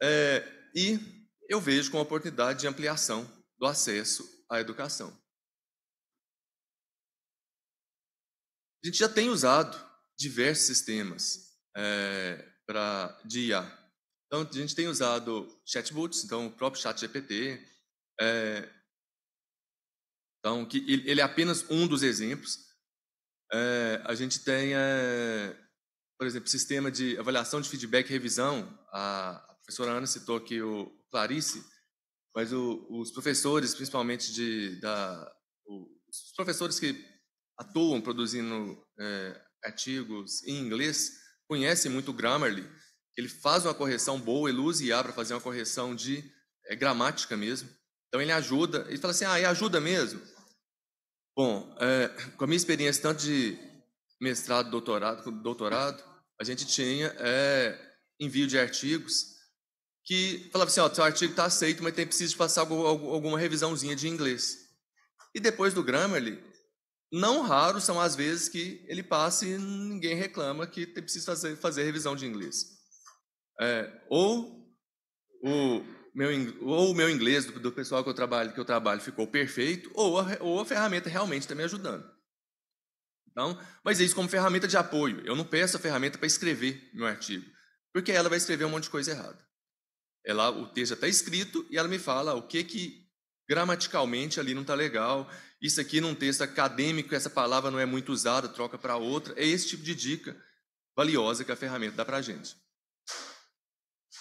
É, e eu vejo com a oportunidade de ampliação do acesso à educação. A gente já tem usado diversos sistemas é, pra, de IA. Então, a gente tem usado chatbots, então o próprio chat GPT, é, então, que ele é apenas um dos exemplos. É, a gente tem, é, por exemplo, sistema de avaliação de feedback e revisão. A, a professora Ana citou aqui o Clarice, mas o, os professores, principalmente de, da, o, os professores que atuam produzindo é, artigos em inglês, conhecem muito o Grammarly. Ele faz uma correção boa, ele usa IA para fazer uma correção de é, gramática mesmo. Então ele ajuda, ele fala assim, ah, ajuda mesmo. Bom, é, com a minha experiência tanto de mestrado, doutorado, doutorado, a gente tinha é, envio de artigos que falava assim, ó, seu artigo está aceito, mas tem preciso passar alguma revisãozinha de inglês. E depois do Grammarly, não raro são as vezes que ele passa e ninguém reclama que tem preciso fazer, fazer revisão de inglês. É, ou o meu, ou o meu inglês do, do, pessoal que eu trabalho que eu trabalho ficou perfeito, ou a, ou a ferramenta realmente está me ajudando. Então, mas é isso como ferramenta de apoio. Eu não peço a ferramenta para escrever meu artigo, porque ela vai escrever um monte de coisa errada. Ela, o texto está escrito e ela me fala ah, o que que gramaticalmente ali não está legal. Isso aqui num texto acadêmico, essa palavra não é muito usada, troca para outra. É esse tipo de dica valiosa que a ferramenta dá para a gente.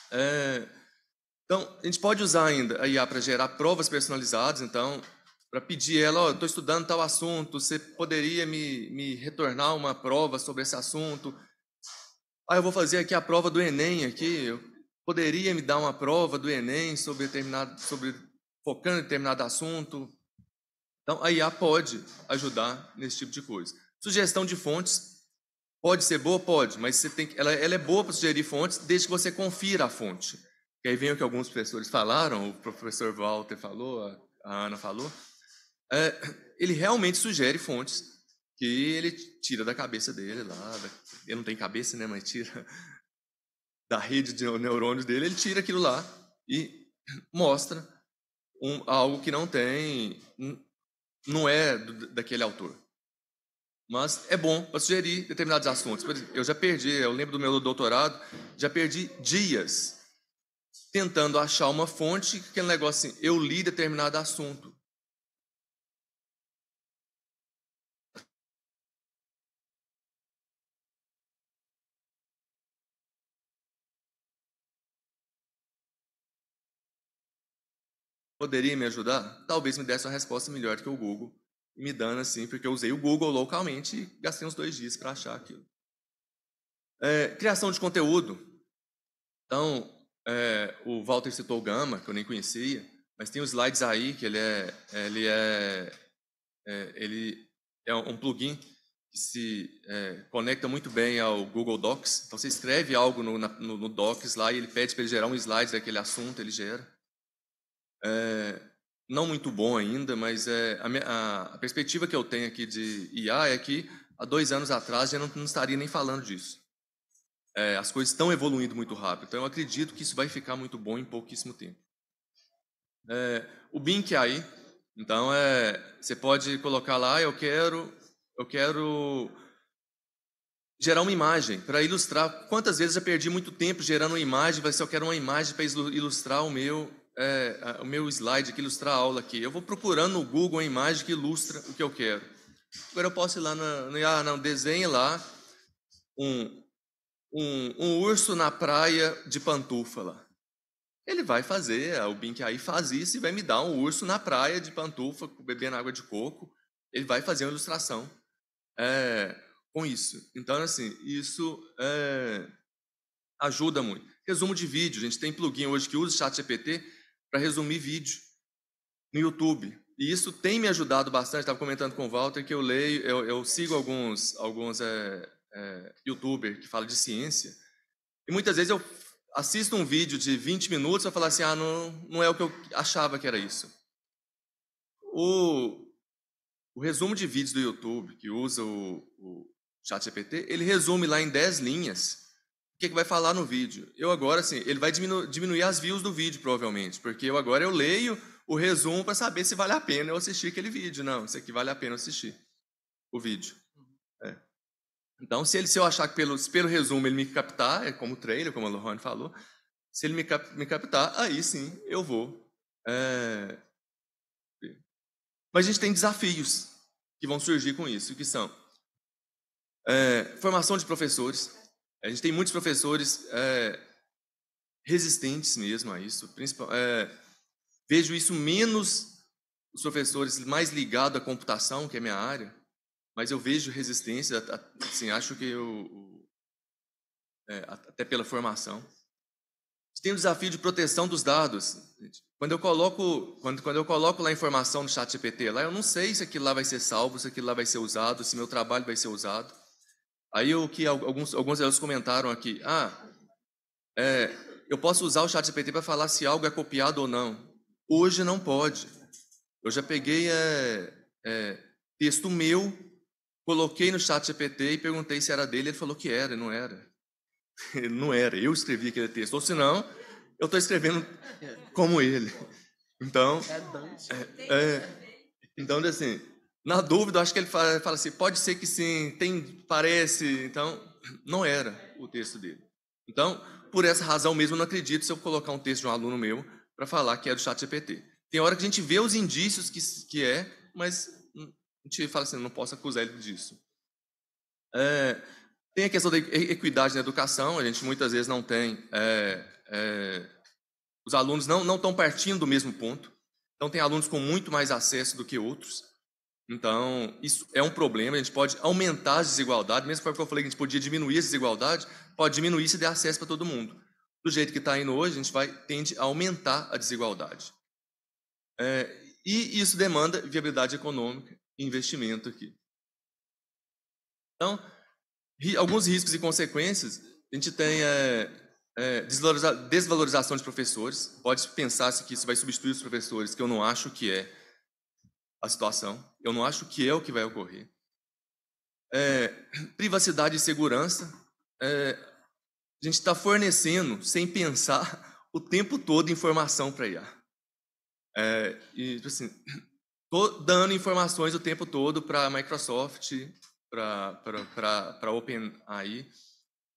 É, então, a gente pode usar ainda a IA para gerar provas personalizadas, então, para pedir ela, estou estudando tal assunto, você poderia me, me retornar uma prova sobre esse assunto? Ah, eu vou fazer aqui a prova do Enem aqui, eu poderia me dar uma prova do Enem sobre determinado, sobre focando em determinado assunto? Então, a IA pode ajudar nesse tipo de coisa. Sugestão de fontes pode ser boa, pode, mas você tem, ela, ela é boa para sugerir fontes desde que você confira a fonte. E aí vem o que alguns professores falaram, o professor Walter falou, a Ana falou. É, ele realmente sugere fontes que ele tira da cabeça dele lá. ele não tem cabeça, né? Mas tira da rede de neurônios dele, ele tira aquilo lá e mostra um, algo que não tem, não é daquele autor. Mas é bom para sugerir determinados assuntos. Exemplo, eu já perdi, eu lembro do meu doutorado, já perdi dias tentando achar uma fonte, aquele negócio assim, eu li determinado assunto. Poderia me ajudar? Talvez me desse uma resposta melhor do que o Google. E me dando assim, porque eu usei o Google localmente e gastei uns dois dias para achar aquilo. É, criação de conteúdo. Então, é, o Walter citou o Gama, que eu nem conhecia, mas tem os slides aí que ele é, ele é, é ele é um plugin que se é, conecta muito bem ao Google Docs. Então você escreve algo no, no, no Docs lá e ele pede para ele gerar um slide daquele assunto, ele gera. É, não muito bom ainda, mas é, a, minha, a, a, perspectiva que eu tenho aqui de IA é que há dois anos atrás eu não, não estaria nem falando disso. É, as coisas estão evoluindo muito rápido. Então, eu acredito que isso vai ficar muito bom em pouquíssimo tempo. É, o BIM que é aí, então é, você pode colocar lá, eu quero, eu quero gerar uma imagem para ilustrar. Quantas vezes eu perdi muito tempo gerando uma imagem? Vai ser, eu quero uma imagem para ilustrar o meu é, o meu slide, que ilustrar a aula aqui. Eu vou procurando no Google uma imagem que ilustra o que eu quero. Agora eu posso ir lá, na, ah, não, desenhe lá um, um, um urso na praia de lá Ele vai fazer, é, o Bink aí faz isso e vai me dar um urso na praia de pantufa, bebendo água de coco. Ele vai fazer uma ilustração é, com isso. Então, assim, isso é, ajuda muito. Resumo de vídeo. A gente tem plugin hoje que usa o chat GPT para resumir vídeo no YouTube. E isso tem me ajudado bastante. Estava comentando com o Walter que eu leio, eu, eu sigo alguns, alguns é, é, youtuber que fala de ciência, e muitas vezes eu assisto um vídeo de 20 minutos e falo assim, ah, não, não é o que eu achava que era isso. O, o resumo de vídeos do YouTube que usa o, o ChatGPT, ele resume lá em 10 linhas o que, é que vai falar no vídeo. Eu agora, assim, ele vai diminu diminuir as views do vídeo, provavelmente, porque eu agora eu leio o resumo para saber se vale a pena eu assistir aquele vídeo. Não, isso aqui vale a pena assistir o vídeo. Então, se ele se eu achar que pelo, pelo resumo ele me captar, é como o trailer, como a Lohane falou, se ele me, cap, me captar, aí sim eu vou. É... Mas a gente tem desafios que vão surgir com isso, que são é, formação de professores. A gente tem muitos professores é, resistentes mesmo a isso. É, vejo isso menos os professores mais ligados à computação, que é minha área, mas eu vejo resistência, assim, acho que eu, é, até pela formação. Tem o desafio de proteção dos dados. Quando eu coloco, quando, quando eu coloco lá a informação no chat GPT, lá eu não sei se aquilo lá vai ser salvo, se aquilo lá vai ser usado, se meu trabalho vai ser usado. Aí o que alguns alguns deles comentaram aqui, ah, é, eu posso usar o chat GPT para falar se algo é copiado ou não. Hoje não pode. Eu já peguei é, é, texto meu Coloquei no chat GPT e perguntei se era dele, ele falou que era, e não era. não era, eu escrevi aquele texto, ou senão eu estou escrevendo como ele. Então, é, é, é, então assim, na dúvida, acho que ele fala, fala, assim, pode ser que sim, tem, parece, então não era o texto dele. Então, por essa razão mesmo, eu não acredito se eu colocar um texto de um aluno meu para falar que é do chat GPT. Tem hora que a gente vê os indícios que, que é, mas a gente fala assim, não posso acusar ele disso. É, tem a questão da equidade na educação, a gente muitas vezes não tem. É, é, os alunos não, não estão partindo do mesmo ponto. Então, tem alunos com muito mais acesso do que outros. Então, isso é um problema. A gente pode aumentar as desigualdades, mesmo que eu falei que a gente podia diminuir as desigualdades, pode diminuir se der acesso para todo mundo. Do jeito que está indo hoje, a gente vai, tende a aumentar a desigualdade. É, e isso demanda viabilidade econômica, investimento aqui. Então, alguns riscos e consequências, a gente tem é, é, desvalorização de professores. Pode pensar-se que isso vai substituir os professores, que eu não acho que é a situação. Eu não acho que é o que vai ocorrer. É, privacidade e segurança. É, a gente está fornecendo, sem pensar, o tempo todo informação para IA. É, e, tipo assim, dando informações o tempo todo para a Microsoft, para a OpenAI,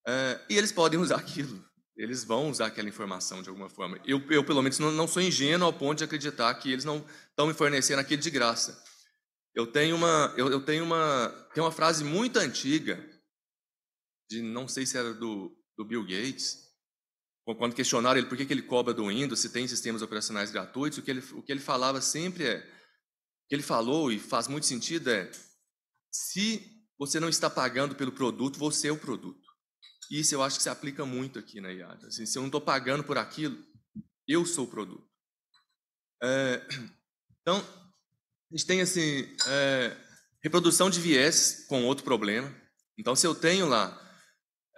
eh, e eles podem usar aquilo. Eles vão usar aquela informação de alguma forma. Eu, eu pelo menos, não, não sou ingênuo ao ponto de acreditar que eles não estão me fornecendo aquilo de graça. Eu tenho uma, eu, eu tenho uma, tem uma frase muito antiga de não sei se era do, do Bill Gates, quando questionaram ele por que, que ele cobra do Windows se tem sistemas operacionais gratuitos, o que ele, o que ele falava sempre é que ele falou e faz muito sentido é: se você não está pagando pelo produto, você é o produto. Isso eu acho que se aplica muito aqui na IAD. Assim, se eu não estou pagando por aquilo, eu sou o produto. É, então, a gente tem assim é, reprodução de viés com outro problema. Então, se eu tenho lá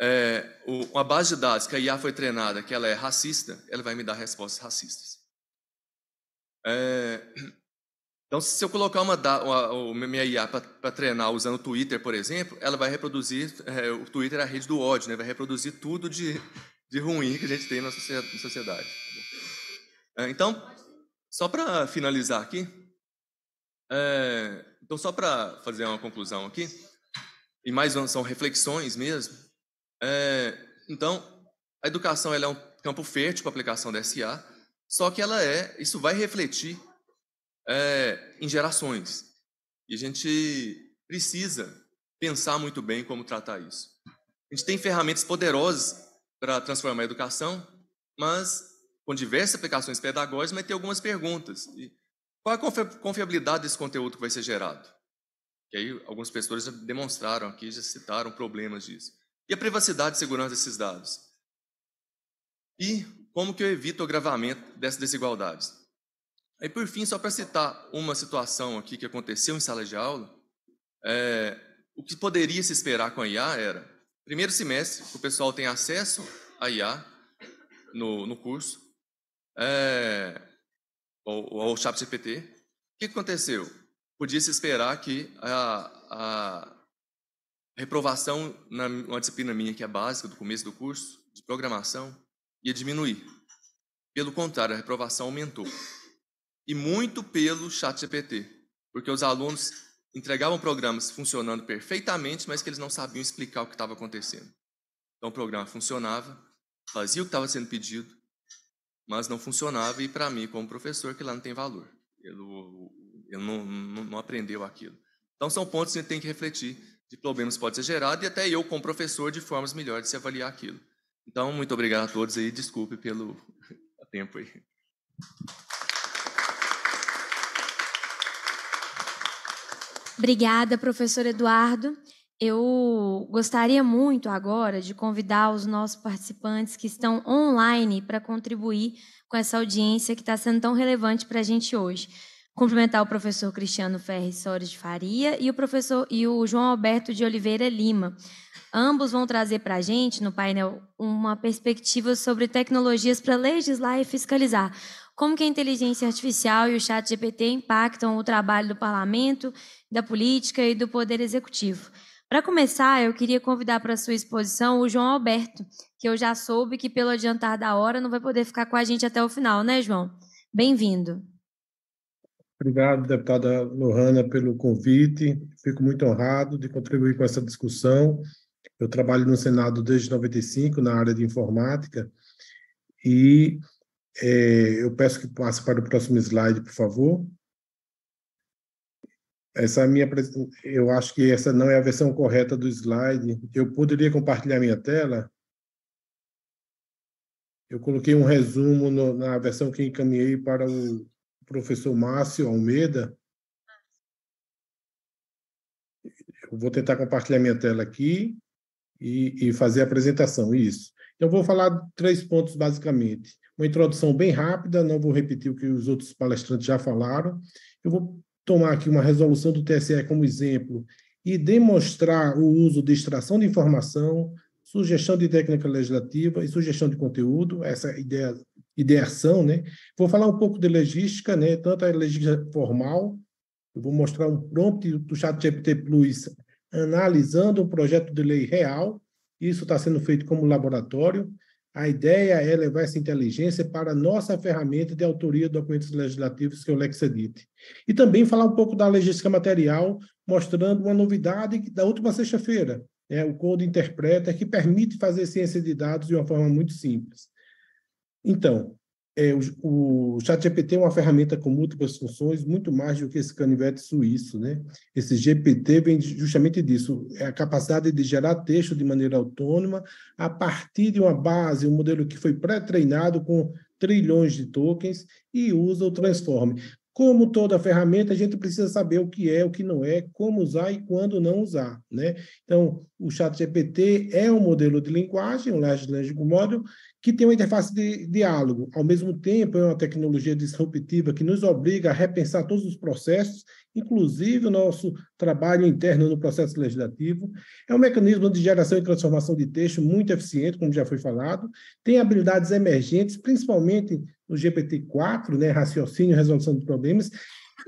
é, uma base de dados que a IA foi treinada, que ela é racista, ela vai me dar respostas racistas. É, então, se eu colocar uma, uma, uma minha IA para treinar usando o Twitter, por exemplo, ela vai reproduzir, é, o Twitter é a rede do ódio, né? vai reproduzir tudo de, de ruim que a gente tem na sociedade. É, então, só para finalizar aqui, é, então só para fazer uma conclusão aqui, e mais uma, são reflexões mesmo, é, então, a educação é um campo fértil para a aplicação da SA, só que ela é, isso vai refletir é, em gerações. E a gente precisa pensar muito bem como tratar isso. A gente tem ferramentas poderosas para transformar a educação, mas com diversas aplicações pedagógicas, mas tem algumas perguntas. E qual é a confiabilidade desse conteúdo que vai ser gerado? Que aí alguns professores já demonstraram aqui, já citaram problemas disso. E a privacidade e segurança desses dados? E como que eu evito o agravamento dessas desigualdades? Aí, por fim, só para citar uma situação aqui que aconteceu em sala de aula, é, o que poderia se esperar com a IA era, primeiro semestre, o pessoal tem acesso à IA no, no curso, é, ou ao chat GPT. O que aconteceu? Podia se esperar que a, a reprovação na uma disciplina minha que é básica do começo do curso de programação ia diminuir. Pelo contrário, a reprovação aumentou e muito pelo ChatGPT, porque os alunos entregavam programas funcionando perfeitamente, mas que eles não sabiam explicar o que estava acontecendo. Então o programa funcionava, fazia o que estava sendo pedido, mas não funcionava e para mim, como professor, que lá não tem valor. Ele, não, não, não aprendeu aquilo. Então são pontos que a gente tem que refletir de problemas pode ser gerado e até eu, como professor, de formas melhores de se avaliar aquilo. Então, muito obrigado a todos aí, desculpe pelo tempo aí. Obrigada, professor Eduardo. Eu gostaria muito agora de convidar os nossos participantes que estão online para contribuir com essa audiência que está sendo tão relevante para a gente hoje. Cumprimentar o professor Cristiano Ferri Soares de Faria e o professor e o João Alberto de Oliveira Lima. Ambos vão trazer para a gente, no painel, uma perspectiva sobre tecnologias para legislar e fiscalizar como que a inteligência artificial e o chat GPT impactam o trabalho do parlamento da política e do poder executivo. Para começar, eu queria convidar para sua exposição o João Alberto, que eu já soube que, pelo adiantar da hora, não vai poder ficar com a gente até o final, né, João? Bem-vindo. Obrigado, deputada Lohana, pelo convite. Fico muito honrado de contribuir com essa discussão. Eu trabalho no Senado desde 95 na área de informática e é, eu peço que passe para o próximo slide, por favor. Essa é minha, eu acho que essa não é a versão correta do slide. Eu poderia compartilhar minha tela? Eu coloquei um resumo no, na versão que encaminhei para o professor Márcio Almeida. Eu vou tentar compartilhar minha tela aqui e, e fazer a apresentação, isso. Então, eu vou falar três pontos basicamente. Uma introdução bem rápida, não vou repetir o que os outros palestrantes já falaram. Eu vou tomar aqui uma resolução do TSE como exemplo e demonstrar o uso de extração de informação, sugestão de técnica legislativa e sugestão de conteúdo, essa ideia ideação, né? Vou falar um pouco de logística, né? Tanto a logística formal, eu vou mostrar um prompt do ChatGPT Plus analisando um projeto de lei real, isso está sendo feito como laboratório, a ideia é levar essa inteligência para a nossa ferramenta de autoria de documentos legislativos, que é o Lexedit. E também falar um pouco da legislação material, mostrando uma novidade da última sexta-feira, né? o Code Interpreta, que permite fazer ciência de dados de uma forma muito simples. Então, é, o, o ChatGPT é uma ferramenta com múltiplas funções, muito mais do que esse canivete suíço, né? Esse GPT vem justamente disso, é a capacidade de gerar texto de maneira autônoma a partir de uma base, um modelo que foi pré-treinado com trilhões de tokens e usa o transforme. Como toda ferramenta, a gente precisa saber o que é, o que não é, como usar e quando não usar, né? Então, o ChatGPT é um modelo de linguagem, um large language model, que tem uma interface de diálogo. Ao mesmo tempo, é uma tecnologia disruptiva que nos obriga a repensar todos os processos, inclusive o nosso trabalho interno no processo legislativo. É um mecanismo de geração e transformação de texto muito eficiente, como já foi falado. Tem habilidades emergentes, principalmente no GPT-4, né, raciocínio, resolução de problemas.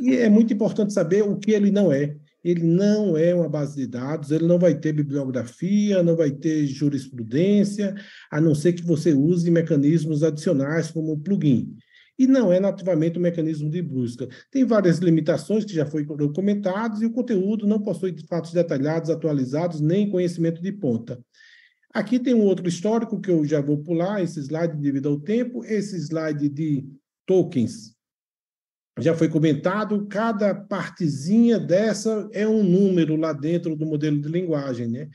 E é muito importante saber o que ele não é ele não é uma base de dados, ele não vai ter bibliografia, não vai ter jurisprudência, a não ser que você use mecanismos adicionais como o plugin. E não é nativamente um mecanismo de busca. Tem várias limitações que já foram comentadas e o conteúdo não possui fatos detalhados, atualizados, nem conhecimento de ponta. Aqui tem um outro histórico que eu já vou pular, esse slide devido ao tempo, esse slide de tokens já foi comentado, cada partezinha dessa é um número lá dentro do modelo de linguagem, né?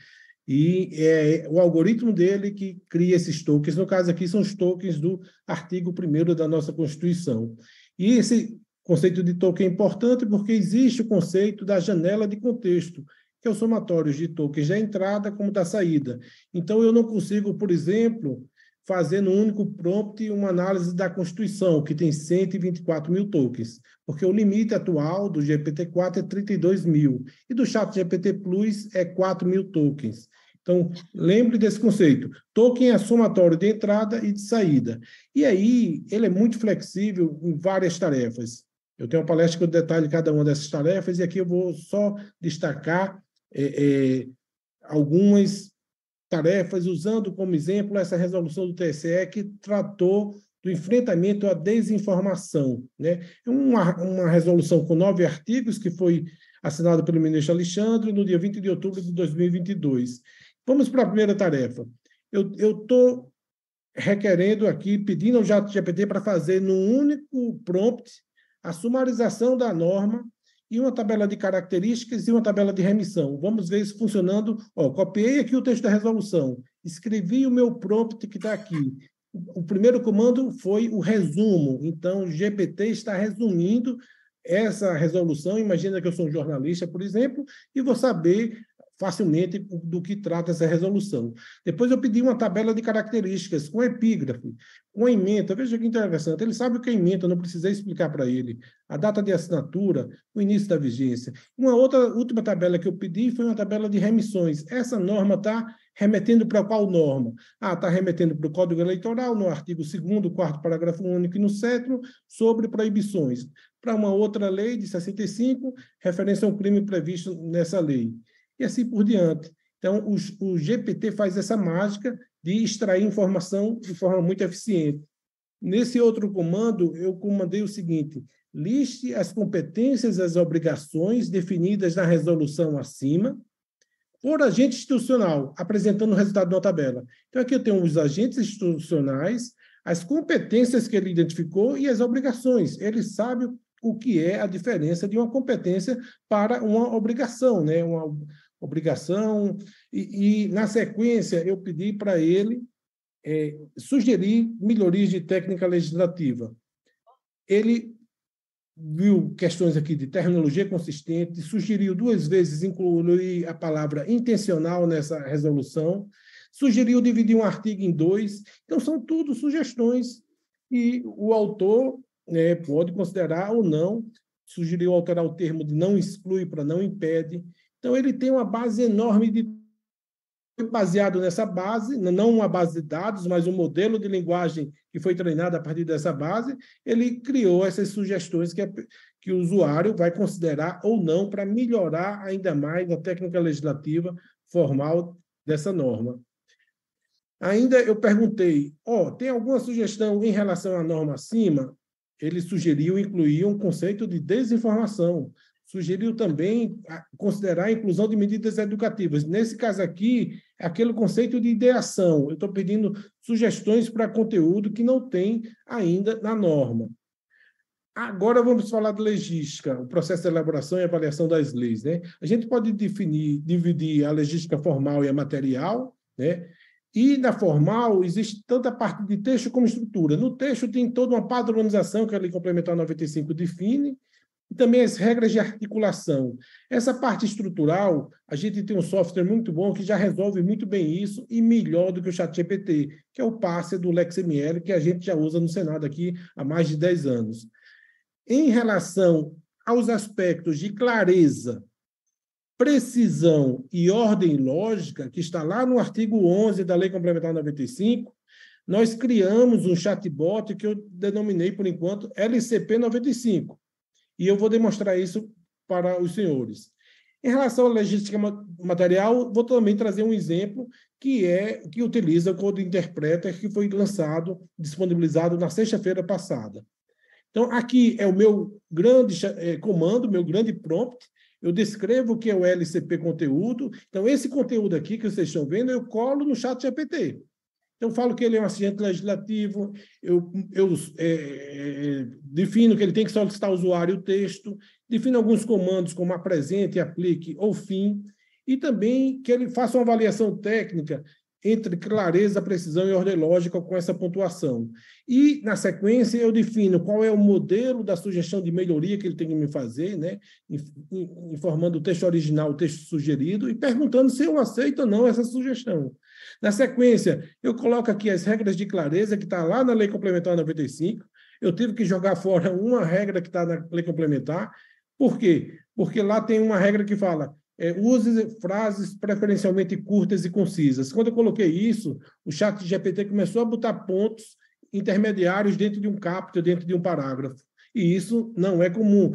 E é o algoritmo dele que cria esses tokens. No caso aqui, são os tokens do artigo 1 da nossa Constituição. E esse conceito de token é importante porque existe o conceito da janela de contexto, que é o somatório de tokens da entrada como da saída. Então, eu não consigo, por exemplo, fazendo um único prompt e uma análise da Constituição, que tem 124 mil tokens, porque o limite atual do GPT-4 é 32 mil e do chat GPT Plus é 4 mil tokens. Então, lembre desse conceito. Token é somatório de entrada e de saída. E aí, ele é muito flexível em várias tarefas. Eu tenho uma palestra que eu de cada uma dessas tarefas, e aqui eu vou só destacar é, é, algumas tarefas, usando como exemplo essa resolução do TSE que tratou do enfrentamento à desinformação. Né? É uma, uma resolução com nove artigos que foi assinada pelo ministro Alexandre no dia 20 de outubro de 2022. Vamos para a primeira tarefa. Eu estou requerendo aqui, pedindo ao ChatGPT para fazer num único prompt a sumarização da norma e uma tabela de características e uma tabela de remissão. Vamos ver isso funcionando. Ó, copiei aqui o texto da resolução, escrevi o meu prompt que está aqui. O primeiro comando foi o resumo. Então, o GPT está resumindo essa resolução. Imagina que eu sou um jornalista, por exemplo, e vou saber facilmente do que trata essa resolução. Depois eu pedi uma tabela de características com epígrafe, com emenda. Veja que interessante, ele sabe o que é emenda, não precisei explicar para ele. A data de assinatura, o início da vigência. Uma outra última tabela que eu pedi foi uma tabela de remissões. Essa norma está remetendo para qual norma? Ah, está remetendo para o Código Eleitoral, no artigo 2º, 4 parágrafo único e no 7 sobre proibições. Para uma outra lei de 65, referência a um crime previsto nessa lei e assim por diante. Então, o o GPT faz essa mágica de extrair informação de forma muito eficiente. Nesse outro comando, eu comandei o seguinte: liste as competências e as obrigações definidas na resolução acima por agente institucional, apresentando o resultado de uma tabela. Então, aqui eu tenho os agentes institucionais, as competências que ele identificou e as obrigações. Ele sabe o que é a diferença de uma competência para uma obrigação, né? Uma, obrigação. E, e na sequência, eu pedi para ele é, sugerir melhorias de técnica legislativa. Ele viu questões aqui de terminologia consistente, sugeriu duas vezes incluir a palavra intencional nessa resolução, sugeriu dividir um artigo em dois. Então, são tudo sugestões e o autor né, pode considerar ou não, sugeriu alterar o termo de não exclui para não impede. Então, ele tem uma base enorme de. Baseado nessa base, não uma base de dados, mas um modelo de linguagem que foi treinado a partir dessa base, ele criou essas sugestões que, é que o usuário vai considerar ou não para melhorar ainda mais a técnica legislativa formal dessa norma. Ainda eu perguntei, ó, oh, tem alguma sugestão em relação à norma acima? Ele sugeriu incluir um conceito de desinformação, sugeriu também considerar a inclusão de medidas educativas. Nesse caso aqui, é aquele conceito de ideação. Eu estou pedindo sugestões para conteúdo que não tem ainda na norma. Agora vamos falar de legística, o processo de elaboração e avaliação das leis. Né? A gente pode definir, dividir a legística formal e a material, né? E na formal, existe tanta parte de texto como estrutura. No texto tem toda uma padronização que a Lei Complementar 95 define, e também as regras de articulação. Essa parte estrutural, a gente tem um software muito bom que já resolve muito bem isso e melhor do que o ChatGPT, que é o parceiro do LexML, que a gente já usa no Senado aqui há mais de 10 anos. Em relação aos aspectos de clareza, precisão e ordem lógica, que está lá no artigo 11 da Lei Complementar 95, nós criamos um chatbot que eu denominei, por enquanto, LCP 95 e eu vou demonstrar isso para os senhores. Em relação à logística material, vou também trazer um exemplo que é que utiliza o Code Interpreter que foi lançado, disponibilizado na sexta-feira passada. Então, aqui é o meu grande é, comando, meu grande prompt. Eu descrevo o que é o LCP conteúdo. Então, esse conteúdo aqui que vocês estão vendo, eu colo no chat GPT. Então, eu falo que ele é um assistente legislativo, eu, eu é, é, defino que ele tem que solicitar ao usuário o texto, defino alguns comandos como apresente, aplique ou fim, e também que ele faça uma avaliação técnica entre clareza, precisão e ordem lógica com essa pontuação. E, na sequência, eu defino qual é o modelo da sugestão de melhoria que ele tem que me fazer, né? informando o texto original, o texto sugerido, e perguntando se eu aceito ou não essa sugestão. Na sequência, eu coloco aqui as regras de clareza que está lá na Lei Complementar 95. Eu tive que jogar fora uma regra que está na Lei Complementar. Por quê? Porque lá tem uma regra que fala é, use frases preferencialmente curtas e concisas. Quando eu coloquei isso, o chat de GPT começou a botar pontos intermediários dentro de um capítulo, dentro de um parágrafo. E isso não é comum.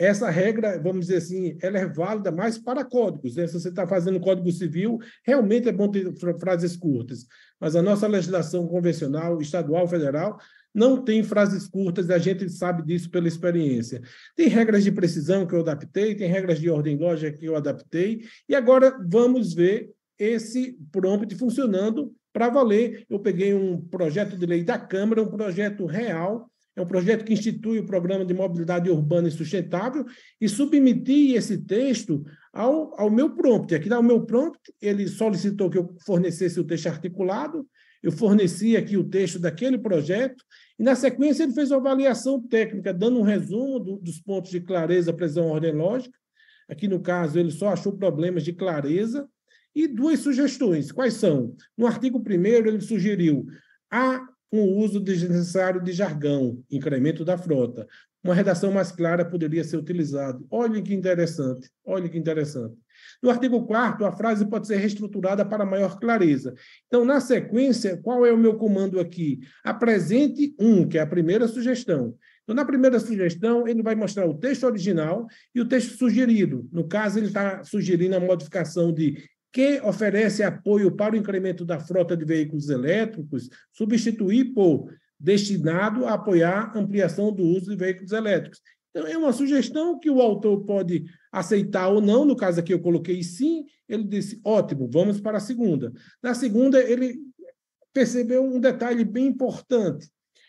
Essa regra, vamos dizer assim, ela é válida mais para códigos. Né? Se você está fazendo código civil, realmente é bom ter frases curtas. Mas a nossa legislação convencional, estadual, federal, não tem frases curtas, e a gente sabe disso pela experiência. Tem regras de precisão que eu adaptei, tem regras de ordem lógica que eu adaptei, e agora vamos ver esse prompt funcionando para valer. Eu peguei um projeto de lei da Câmara, um projeto real, é um projeto que institui o Programa de Mobilidade Urbana e Sustentável e submeti esse texto ao, ao meu prompt. Aqui o meu prompt, ele solicitou que eu fornecesse o texto articulado, eu forneci aqui o texto daquele projeto e, na sequência, ele fez uma avaliação técnica, dando um resumo do, dos pontos de clareza, prisão ordem lógica. Aqui, no caso, ele só achou problemas de clareza. E duas sugestões. Quais são? No artigo 1 ele sugeriu a um uso desnecessário de jargão, incremento da frota. Uma redação mais clara poderia ser utilizada. Olha que interessante, olha que interessante. No artigo 4 a frase pode ser reestruturada para maior clareza. Então, na sequência, qual é o meu comando aqui? Apresente um, que é a primeira sugestão. Então, na primeira sugestão, ele vai mostrar o texto original e o texto sugerido. No caso, ele está sugerindo a modificação de que oferece apoio para o incremento da frota de veículos elétricos, substituir por destinado a apoiar a ampliação do uso de veículos elétricos. Então, é uma sugestão que o autor pode aceitar ou não. No caso aqui, eu coloquei sim. Ele disse: ótimo, vamos para a segunda. Na segunda, ele percebeu um detalhe bem importante.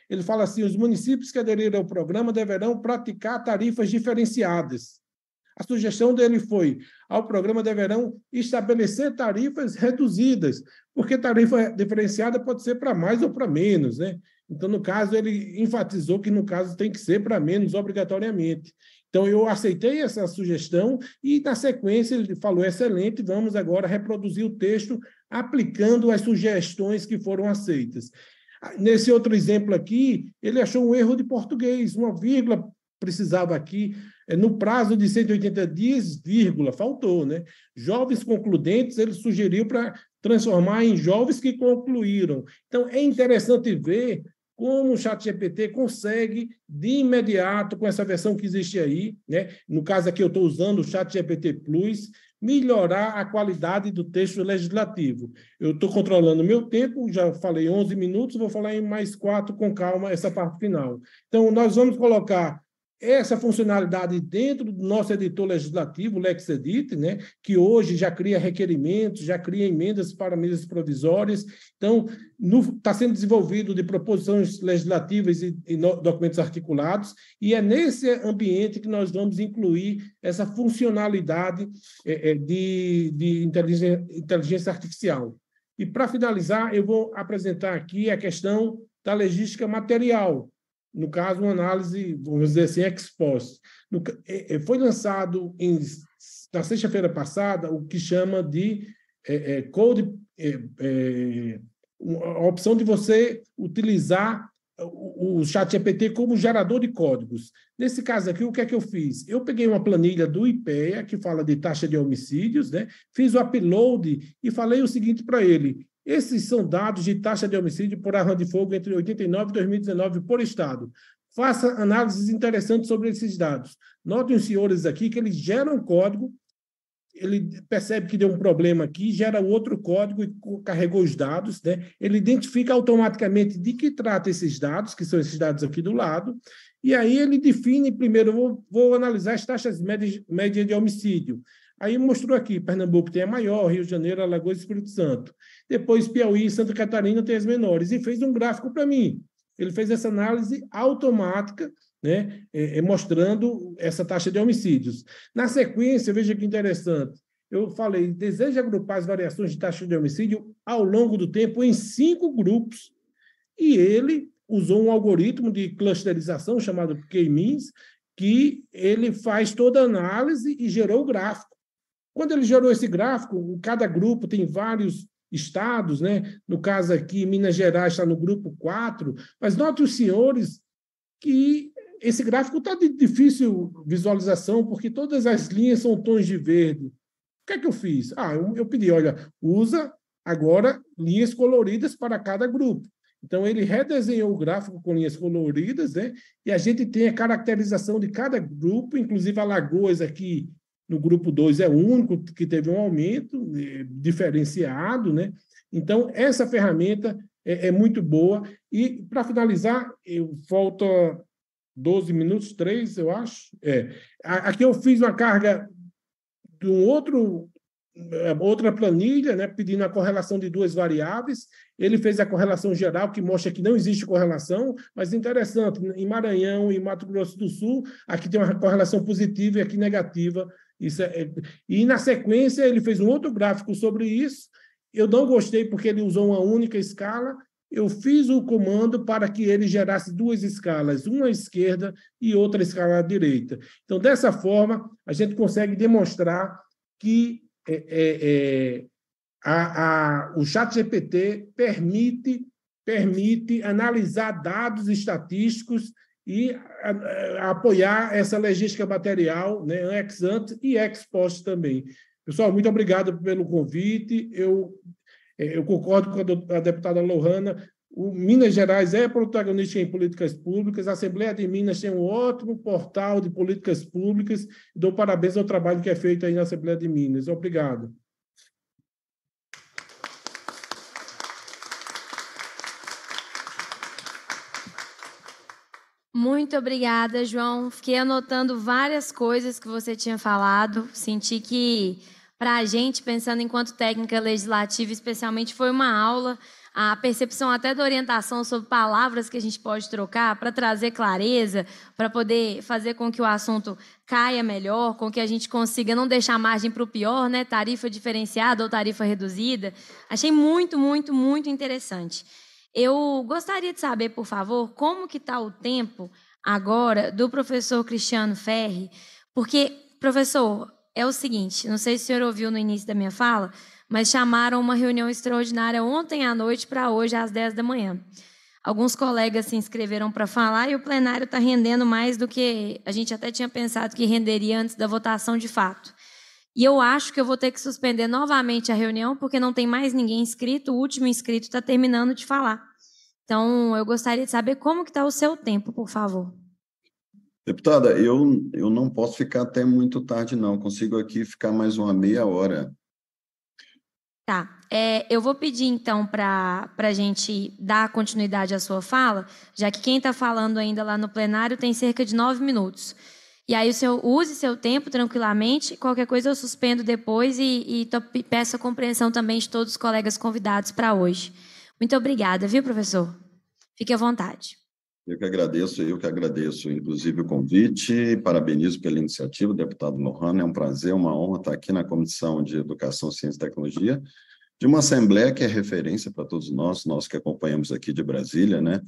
Ele fala assim: os municípios que aderirem ao programa deverão praticar tarifas diferenciadas. A sugestão dele foi ao programa deverão estabelecer tarifas reduzidas, porque tarifa diferenciada pode ser para mais ou para menos, né? Então, no caso, ele enfatizou que no caso tem que ser para menos obrigatoriamente. Então, eu aceitei essa sugestão e, na sequência, ele falou: excelente, vamos agora reproduzir o texto aplicando as sugestões que foram aceitas. Ah, nesse outro exemplo aqui, ele achou um erro de português, uma vírgula precisava aqui. É, no prazo de 180 dias, vírgula, faltou, né? Jovens concludentes, ele sugeriu para transformar em jovens que concluíram. Então, é interessante ver como o ChatGPT consegue, de imediato, com essa versão que existe aí, né? no caso aqui eu estou usando o ChatGPT Plus, melhorar a qualidade do texto legislativo. Eu estou controlando meu tempo, já falei 11 minutos, vou falar em mais quatro com calma essa parte final. Então, nós vamos colocar essa funcionalidade dentro do nosso editor legislativo, Lex Edit, né, que hoje já cria requerimentos, já cria emendas para medidas provisórias. Então, está sendo desenvolvido de proposições legislativas e, e no, documentos articulados, e é nesse ambiente que nós vamos incluir essa funcionalidade é, é, de, de inteligência, inteligência artificial. E, para finalizar, eu vou apresentar aqui a questão da logística material, no caso, uma análise, vamos dizer assim, ex post. É, é, foi lançado em, na sexta-feira passada o que chama de é, é, code, é, é a opção de você utilizar o, o chat GPT como gerador de códigos. Nesse caso aqui, o que é que eu fiz? Eu peguei uma planilha do IPEA, que fala de taxa de homicídios, né? fiz o upload e falei o seguinte para ele, esses são dados de taxa de homicídio por arma de fogo entre 89 e 2019 por estado. Faça análises interessantes sobre esses dados. Notem os senhores aqui que eles geram código, ele percebe que deu um problema aqui, gera outro código e carregou os dados, né? Ele identifica automaticamente de que trata esses dados, que são esses dados aqui do lado, e aí ele define primeiro, vou, vou analisar as taxas médias, médias de homicídio. Aí mostrou aqui, Pernambuco tem a maior, Rio de Janeiro, Alagoas e Espírito Santo. Depois Piauí e Santa Catarina tem as menores. E fez um gráfico para mim. Ele fez essa análise automática, né, é, é, mostrando essa taxa de homicídios. Na sequência, veja que interessante. Eu falei, deseja agrupar as variações de taxa de homicídio ao longo do tempo em cinco grupos. E ele usou um algoritmo de clusterização chamado K-means, que ele faz toda a análise e gerou o gráfico. Quando ele gerou esse gráfico, cada grupo tem vários estados, né? No caso aqui, Minas Gerais está no grupo 4, mas note os senhores que esse gráfico está de difícil visualização, porque todas as linhas são tons de verde. O que é que eu fiz? Ah, eu, eu pedi, olha, usa agora linhas coloridas para cada grupo. Então, ele redesenhou o gráfico com linhas coloridas, né? e a gente tem a caracterização de cada grupo, inclusive Alagoas aqui no grupo 2 é o único que teve um aumento né, diferenciado, né? Então, essa ferramenta é, é muito boa. E, para finalizar, eu 12 minutos, 3, eu acho. É. Aqui eu fiz uma carga de um outro é, outra planilha, né, pedindo a correlação de duas variáveis. Ele fez a correlação geral, que mostra que não existe correlação, mas interessante, em Maranhão e Mato Grosso do Sul, aqui tem uma correlação positiva e aqui negativa isso é, é, e na sequência ele fez um outro gráfico sobre isso. Eu não gostei porque ele usou uma única escala. Eu fiz o comando para que ele gerasse duas escalas, uma à esquerda e outra escala à direita. Então, dessa forma, a gente consegue demonstrar que é, é, é, a, a, o ChatGPT permite permite analisar dados estatísticos e a, a apoiar essa logística material, né, ex ante e ex post também. Pessoal, muito obrigado pelo convite. Eu, é, eu concordo com a deputada Lohana. O Minas Gerais é protagonista em políticas públicas. A Assembleia de Minas tem um ótimo portal de políticas públicas. Dou parabéns ao trabalho que é feito aí na Assembleia de Minas. Obrigado. Muito obrigada, João. Fiquei anotando várias coisas que você tinha falado. Senti que, para a gente, pensando enquanto técnica legislativa, especialmente, foi uma aula. A percepção até da orientação sobre palavras que a gente pode trocar para trazer clareza, para poder fazer com que o assunto caia melhor, com que a gente consiga não deixar margem para o pior, né? Tarifa diferenciada ou tarifa reduzida. Achei muito, muito, muito interessante. Eu gostaria de saber, por favor, como que está o tempo agora do professor Cristiano Ferri, porque, professor, é o seguinte, não sei se o senhor ouviu no início da minha fala, mas chamaram uma reunião extraordinária ontem à noite para hoje às 10 da manhã. Alguns colegas se inscreveram para falar e o plenário está rendendo mais do que a gente até tinha pensado que renderia antes da votação de fato. E eu acho que eu vou ter que suspender novamente a reunião, porque não tem mais ninguém inscrito, o último inscrito está terminando de falar. Então, eu gostaria de saber como que está o seu tempo, por favor. Deputada, eu, eu não posso ficar até muito tarde, não. Consigo aqui ficar mais uma meia hora. Tá. É, eu vou pedir, então, para a gente dar continuidade à sua fala, já que quem está falando ainda lá no plenário tem cerca de nove minutos. E aí o senhor use seu tempo tranquilamente. Qualquer coisa eu suspendo depois e, e peço a compreensão também de todos os colegas convidados para hoje. Muito obrigada, viu, professor? Fique à vontade. Eu que agradeço, eu que agradeço, inclusive, o convite. Parabenizo pela iniciativa, deputado Lohan. É um prazer, uma honra estar aqui na Comissão de Educação, Ciência e Tecnologia, de uma Assembleia que é referência para todos nós, nós que acompanhamos aqui de Brasília, né?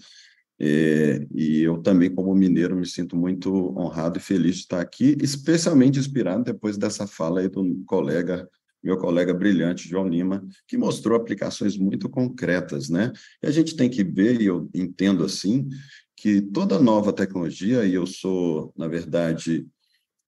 É, e eu também, como mineiro, me sinto muito honrado e feliz de estar aqui, especialmente inspirado depois dessa fala aí do colega, meu colega brilhante, João Lima, que mostrou aplicações muito concretas, né? E a gente tem que ver, e eu entendo assim, que toda nova tecnologia, e eu sou, na verdade,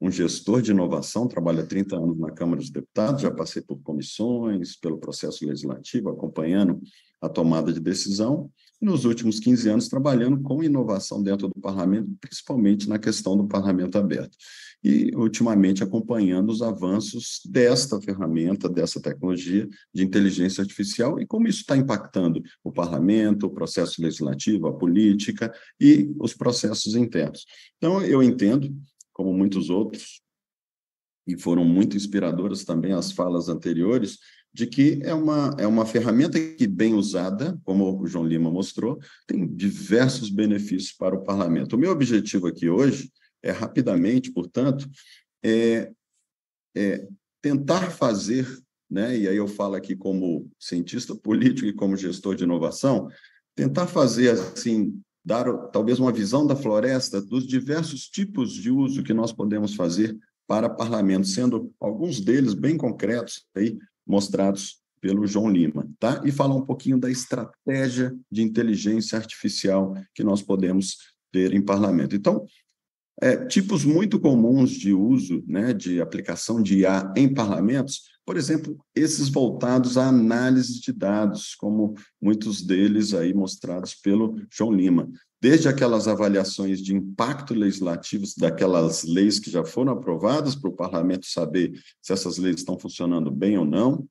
um gestor de inovação, trabalho há 30 anos na Câmara dos Deputados, já passei por comissões, pelo processo legislativo, acompanhando a tomada de decisão, e nos últimos 15 anos trabalhando com inovação dentro do parlamento, principalmente na questão do parlamento aberto. E, ultimamente, acompanhando os avanços desta ferramenta, dessa tecnologia de inteligência artificial e como isso está impactando o parlamento, o processo legislativo, a política e os processos internos. Então, eu entendo, como muitos outros, e foram muito inspiradoras também as falas anteriores, de que é uma, é uma ferramenta que, bem usada, como o João Lima mostrou, tem diversos benefícios para o parlamento. O meu objetivo aqui hoje é, rapidamente, portanto, é, é tentar fazer, né, e aí eu falo aqui como cientista político e como gestor de inovação, tentar fazer assim dar talvez uma visão da floresta dos diversos tipos de uso que nós podemos fazer para parlamento, sendo alguns deles bem concretos aí mostrados pelo João Lima, tá? E falar um pouquinho da estratégia de inteligência artificial que nós podemos ter em parlamento. Então, é, tipos muito comuns de uso, né, de aplicação de IA em parlamentos, por exemplo, esses voltados à análise de dados, como muitos deles aí mostrados pelo João Lima desde aquelas avaliações de impacto legislativo daquelas leis que já foram aprovadas, para o parlamento saber se essas leis estão funcionando bem ou não,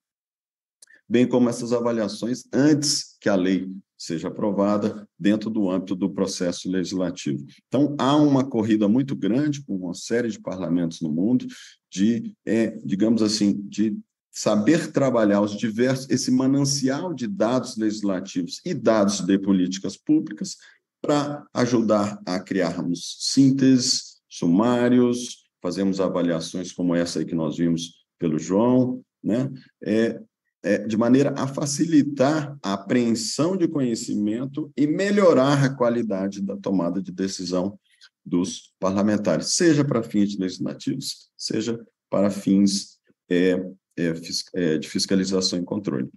bem como essas avaliações antes que a lei seja aprovada dentro do âmbito do processo legislativo. Então, há uma corrida muito grande com uma série de parlamentos no mundo de, é, digamos assim, de saber trabalhar os diversos esse manancial de dados legislativos e dados de políticas públicas para ajudar a criarmos sínteses, sumários, fazemos avaliações como essa aí que nós vimos pelo João, né? É, é, de maneira a facilitar a apreensão de conhecimento e melhorar a qualidade da tomada de decisão dos parlamentares, seja para fins legislativos, seja para fins é, é, é de fiscalização e controle.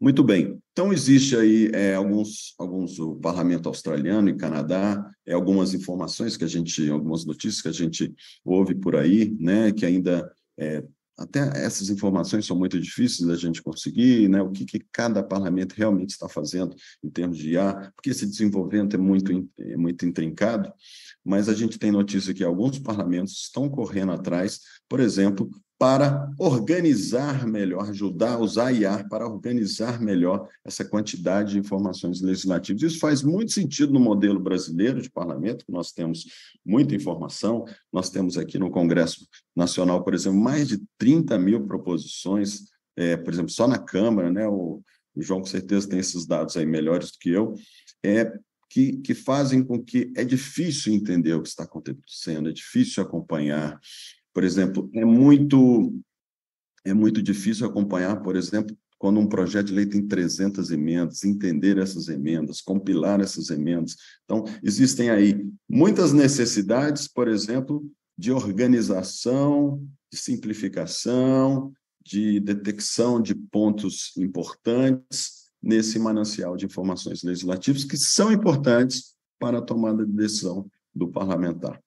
Muito bem. Então, existe aí é, alguns, alguns, o parlamento australiano e Canadá, é, algumas informações que a gente, algumas notícias que a gente ouve por aí, né, que ainda, é, até essas informações são muito difíceis da gente conseguir, né, o que, que, cada parlamento realmente está fazendo em termos de IA, porque esse desenvolvimento é muito, é muito intrincado, mas a gente tem notícia que alguns parlamentos estão correndo atrás, por exemplo, para organizar melhor, ajudar, usar a IAR para organizar melhor essa quantidade de informações legislativas. Isso faz muito sentido no modelo brasileiro de parlamento, nós temos muita informação, nós temos aqui no Congresso Nacional, por exemplo, mais de 30 mil proposições, é, por exemplo, só na Câmara, né? O, o João com certeza tem esses dados aí melhores do que eu, é, que, que, fazem com que é difícil entender o que está acontecendo, é difícil acompanhar, por exemplo, é muito é muito difícil acompanhar, por exemplo, quando um projeto de lei tem 300 emendas, entender essas emendas, compilar essas emendas. Então, existem aí muitas necessidades, por exemplo, de organização, de simplificação, de detecção de pontos importantes nesse manancial de informações legislativas que são importantes para a tomada de decisão do parlamentar.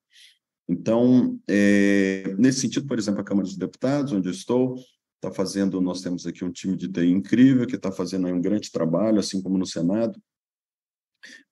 Então, é, nesse sentido, por exemplo, a Câmara dos Deputados, onde eu estou, está fazendo, nós temos aqui um time de TI incrível que está fazendo um grande trabalho, assim como no Senado,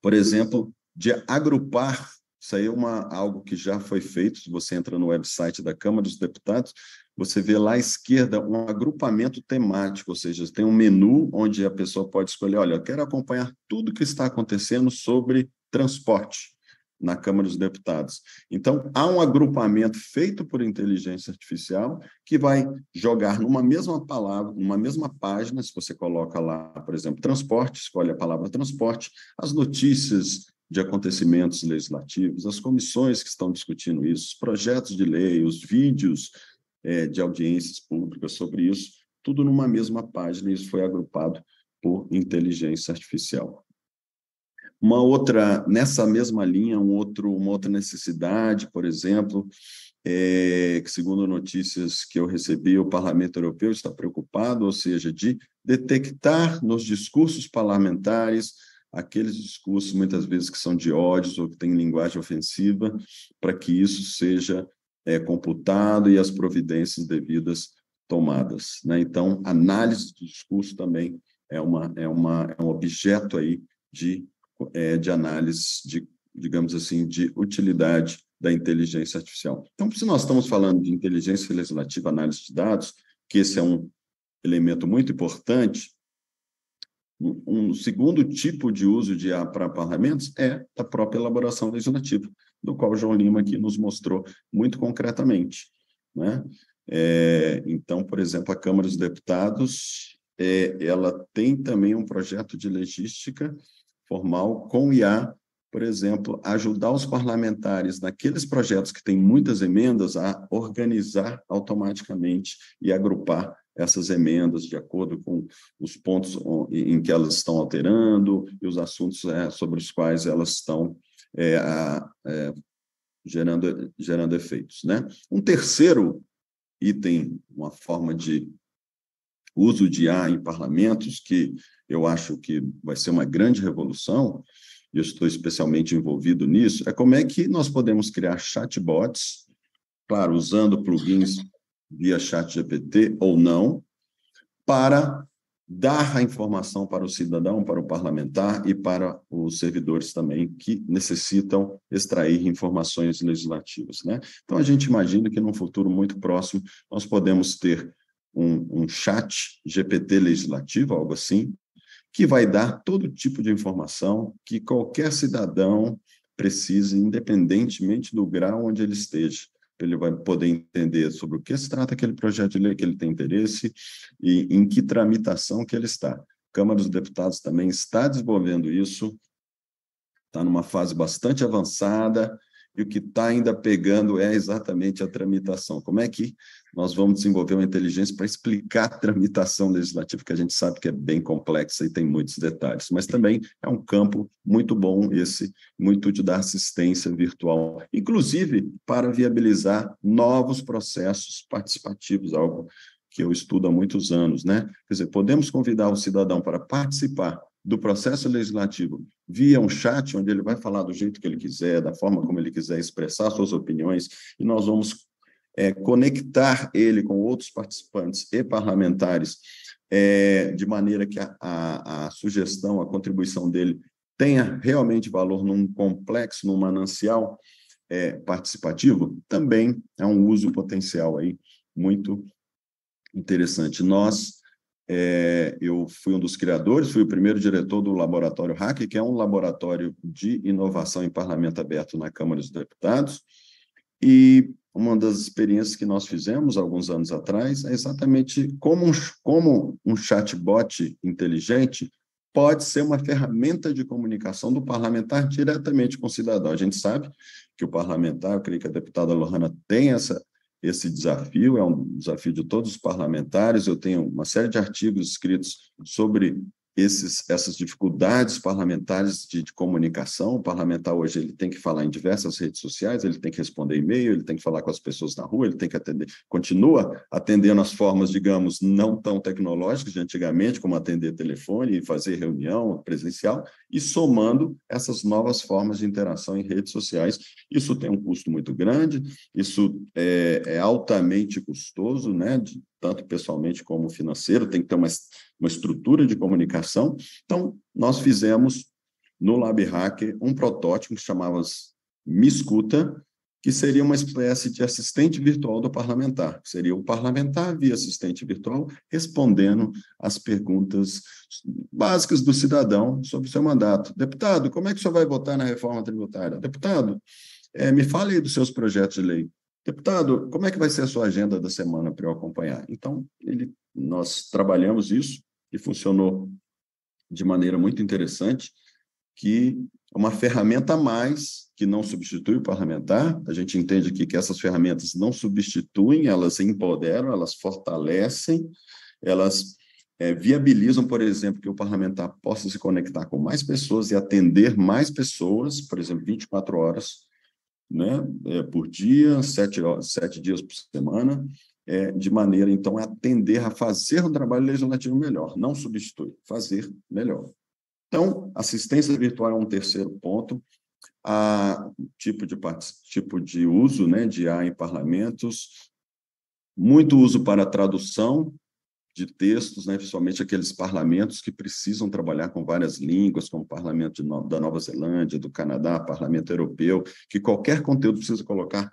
por exemplo, de agrupar, isso aí é uma, algo que já foi feito, se você entra no website da Câmara dos Deputados, você vê lá à esquerda um agrupamento temático, ou seja, tem um menu onde a pessoa pode escolher, olha, eu quero acompanhar tudo que está acontecendo sobre transporte na Câmara dos Deputados. Então, há um agrupamento feito por inteligência artificial que vai jogar numa mesma palavra, numa mesma página, se você coloca lá, por exemplo, transporte, escolhe a palavra transporte, as notícias de acontecimentos legislativos, as comissões que estão discutindo isso, os projetos de lei, os vídeos é, de audiências públicas sobre isso, tudo numa mesma página, e isso foi agrupado por inteligência artificial. Uma outra, nessa mesma linha, um outro, uma outra necessidade, por exemplo, é, que segundo notícias que eu recebi, o Parlamento Europeu está preocupado, ou seja, de detectar nos discursos parlamentares aqueles discursos, muitas vezes, que são de ódios ou que têm linguagem ofensiva, para que isso seja é, computado e as providências devidas tomadas. Né? Então, análise do discurso também é, uma, é, uma, é um objeto aí de é, de análise, de, digamos assim, de utilidade da inteligência artificial. Então, se nós estamos falando de inteligência legislativa, análise de dados, que esse é um elemento muito importante, um segundo tipo de uso de IA para parlamentos é a própria elaboração legislativa, do qual o João Lima aqui nos mostrou muito concretamente. Né? É, então, por exemplo, a Câmara dos Deputados é, ela tem também um projeto de legística formal com IA, por exemplo, ajudar os parlamentares naqueles projetos que têm muitas emendas a organizar automaticamente e agrupar essas emendas de acordo com os pontos em que elas estão alterando e os assuntos é, sobre os quais elas estão é, é, gerando, gerando efeitos. Né? Um terceiro item, uma forma de uso de IA em parlamentos, que eu acho que vai ser uma grande revolução, e eu estou especialmente envolvido nisso, é como é que nós podemos criar chatbots, claro, usando plugins via chat GPT ou não, para dar a informação para o cidadão, para o parlamentar e para os servidores também que necessitam extrair informações legislativas. Né? Então, a gente imagina que num futuro muito próximo nós podemos ter um, um chat GPT legislativo, algo assim, que vai dar todo tipo de informação que qualquer cidadão precise, independentemente do grau onde ele esteja. Ele vai poder entender sobre o que se trata aquele projeto de lei que ele tem interesse e em que tramitação que ele está. A Câmara dos Deputados também está desenvolvendo isso, está numa fase bastante avançada, e o que está ainda pegando é exatamente a tramitação. Como é que nós vamos desenvolver uma inteligência para explicar a tramitação legislativa, que a gente sabe que é bem complexa e tem muitos detalhes, mas também é um campo muito bom esse, muito de dar assistência virtual, inclusive para viabilizar novos processos participativos, algo que eu estudo há muitos anos, né? Quer dizer, podemos convidar o cidadão para participar do processo legislativo via um chat, onde ele vai falar do jeito que ele quiser, da forma como ele quiser expressar suas opiniões, e nós vamos é, conectar ele com outros participantes e parlamentares, é, de maneira que a, a, a sugestão, a contribuição dele tenha realmente valor num complexo, num manancial é, participativo, também é um uso potencial aí muito interessante. Nós é, eu fui um dos criadores, fui o primeiro diretor do Laboratório Hack, que é um laboratório de inovação em parlamento aberto na Câmara dos Deputados. E uma das experiências que nós fizemos alguns anos atrás é exatamente como um, como um chatbot inteligente pode ser uma ferramenta de comunicação do parlamentar diretamente com o cidadão. A gente sabe que o parlamentar, eu creio que a deputada Lohana tem essa esse desafio, é um desafio de todos os parlamentares. Eu tenho uma série de artigos escritos sobre esses, essas dificuldades parlamentares de, de, comunicação. O parlamentar hoje ele tem que falar em diversas redes sociais, ele tem que responder e-mail, ele tem que falar com as pessoas na rua, ele tem que atender, continua atendendo as formas, digamos, não tão tecnológicas de antigamente, como atender telefone e fazer reunião presencial, e somando essas novas formas de interação em redes sociais. Isso tem um custo muito grande, isso é, é altamente custoso, né? De, tanto pessoalmente como financeiro, tem que ter uma uma estrutura de comunicação. Então, nós fizemos no Lab Hacker um protótipo que chamava Me Escuta, que seria uma espécie de assistente virtual do parlamentar. Seria o parlamentar via assistente virtual respondendo às perguntas básicas do cidadão sobre o seu mandato. Deputado, como é que o senhor vai votar na reforma tributária? Deputado, é, me fale aí dos seus projetos de lei. Deputado, como é que vai ser a sua agenda da semana para eu acompanhar? Então, ele, nós trabalhamos isso que funcionou de maneira muito interessante, que é uma ferramenta a mais que não substitui o parlamentar. A gente entende aqui que essas ferramentas não substituem, elas empoderam, elas fortalecem, elas é, viabilizam, por exemplo, que o parlamentar possa se conectar com mais pessoas e atender mais pessoas, por exemplo, 24 horas né, é, por dia, sete, sete dias por semana, é, de maneira, então, a atender a fazer o trabalho legislativo melhor, não substituir, fazer melhor. Então, assistência virtual é um terceiro ponto. A tipo de, tipo de uso né, de IA em parlamentos, muito uso para tradução de textos, né, principalmente aqueles parlamentos que precisam trabalhar com várias línguas, como o parlamento no da Nova Zelândia, do Canadá, parlamento europeu, que qualquer conteúdo precisa colocar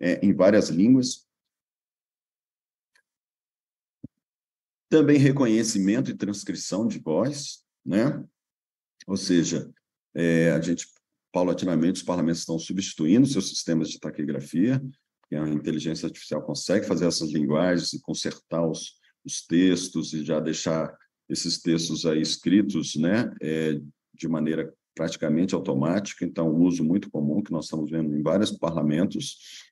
é, em várias línguas. Também reconhecimento e transcrição de voz, né? Ou seja, é, a gente, paulatinamente, os parlamentos estão substituindo seus sistemas de taquigrafia, que a inteligência artificial consegue fazer essas linguagens e consertar os, os textos e já deixar esses textos aí escritos, né, é, de maneira praticamente automática. Então, um uso muito comum que nós estamos vendo em vários parlamentos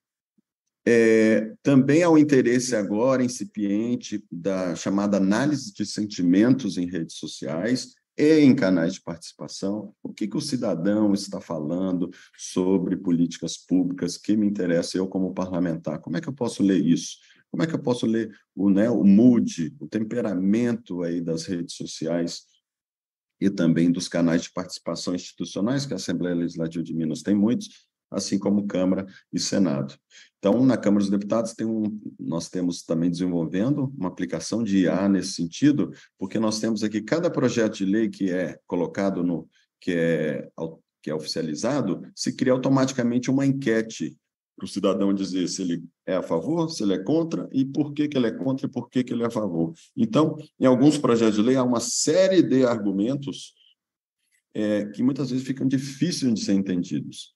é, também há um interesse agora incipiente da chamada análise de sentimentos em redes sociais e em canais de participação. O que, que o cidadão está falando sobre políticas públicas que me interessa eu como parlamentar? Como é que eu posso ler isso? Como é que eu posso ler o, né, o mood, o temperamento aí das redes sociais e também dos canais de participação institucionais, que a Assembleia Legislativa de Minas tem muitos, assim como Câmara e Senado. Então, na Câmara dos Deputados, tem um, nós temos também desenvolvendo uma aplicação de IA nesse sentido, porque nós temos aqui cada projeto de lei que é colocado no. que é, que é oficializado, se cria automaticamente uma enquete para o cidadão dizer se ele é a favor, se ele é contra e por que, que ele é contra e por que, que ele é a favor. Então, em alguns projetos de lei, há uma série de argumentos é, que muitas vezes ficam difíceis de ser entendidos.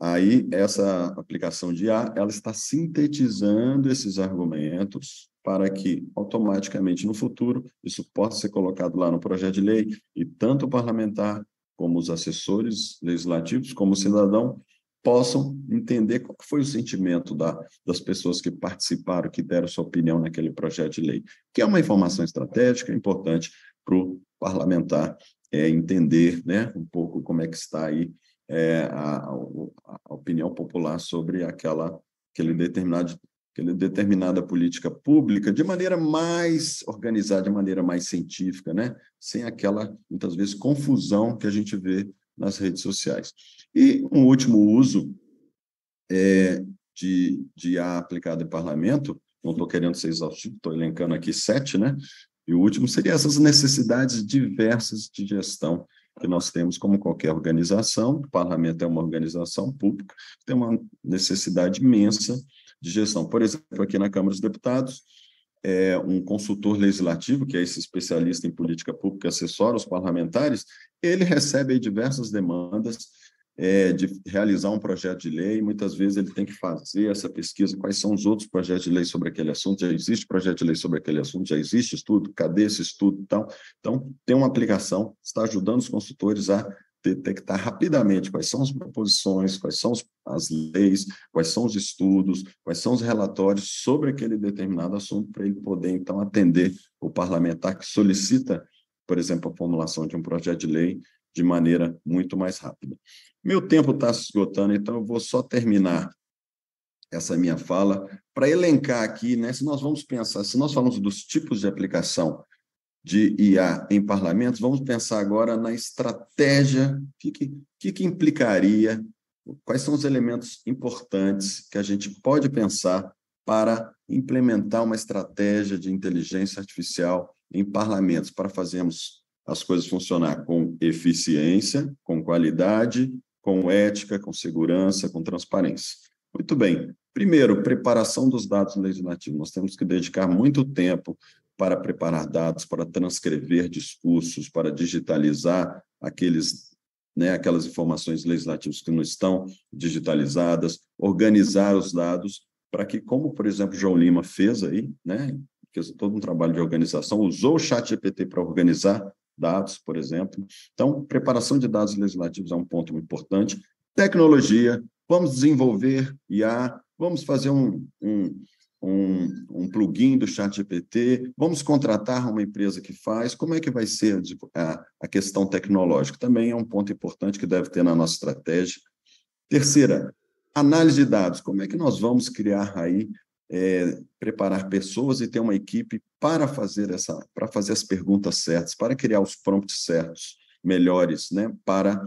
Aí, essa aplicação de A, ela está sintetizando esses argumentos para que, automaticamente, no futuro, isso possa ser colocado lá no projeto de lei e tanto o parlamentar, como os assessores legislativos, como o cidadão, possam entender qual foi o sentimento da, das pessoas que participaram, que deram sua opinião naquele projeto de lei, que é uma informação estratégica importante para o parlamentar é, entender né, um pouco como é que está aí é, a, a, opinião popular sobre aquela aquele determinado aquele determinada política pública de maneira mais organizada, de maneira mais científica, né? Sem aquela muitas vezes confusão que a gente vê nas redes sociais. E um último uso é, de, de aplicado em parlamento, não estou querendo ser exaustivo, estou elencando aqui sete, né? E o último seria essas necessidades diversas de gestão que nós temos como qualquer organização, o parlamento é uma organização pública, tem uma necessidade imensa de gestão. Por exemplo, aqui na Câmara dos Deputados, é um consultor legislativo, que é esse especialista em política pública, assessora os parlamentares, ele recebe diversas demandas é, de realizar um projeto de lei, muitas vezes ele tem que fazer essa pesquisa, quais são os outros projetos de lei sobre aquele assunto, já existe projeto de lei sobre aquele assunto, já existe estudo, cadê esse estudo então, então, tem uma aplicação, está ajudando os consultores a detectar rapidamente quais são as proposições, quais são as leis, quais são os estudos, quais são os relatórios sobre aquele determinado assunto, para ele poder, então, atender o parlamentar que solicita, por exemplo, a formulação de um projeto de lei de maneira muito mais rápida. Meu tempo está se esgotando, então eu vou só terminar essa minha fala para elencar aqui, né? Se nós vamos pensar, se nós falamos dos tipos de aplicação de IA em parlamentos, vamos pensar agora na estratégia, o que, que, que implicaria, quais são os elementos importantes que a gente pode pensar para implementar uma estratégia de inteligência artificial em parlamentos, para fazermos as coisas funcionar com eficiência, com qualidade com ética, com segurança, com transparência. Muito bem. Primeiro, preparação dos dados legislativos. Nós temos que dedicar muito tempo para preparar dados, para transcrever discursos, para digitalizar aqueles, né, aquelas informações legislativas que não estão digitalizadas, organizar os dados para que, como por exemplo João Lima fez aí, né, fez todo um trabalho de organização, usou o chat GPT para organizar dados, por exemplo. Então, preparação de dados legislativos é um ponto muito importante. Tecnologia, vamos desenvolver IA, vamos fazer um, um, um, um plugin do chat GPT, vamos contratar uma empresa que faz, como é que vai ser a, a questão tecnológica? Também é um ponto importante que deve ter na nossa estratégia. Terceira, análise de dados, como é que nós vamos criar aí é, preparar pessoas e ter uma equipe para fazer essa, para fazer as perguntas certas, para criar os prompts certos, melhores, né? Para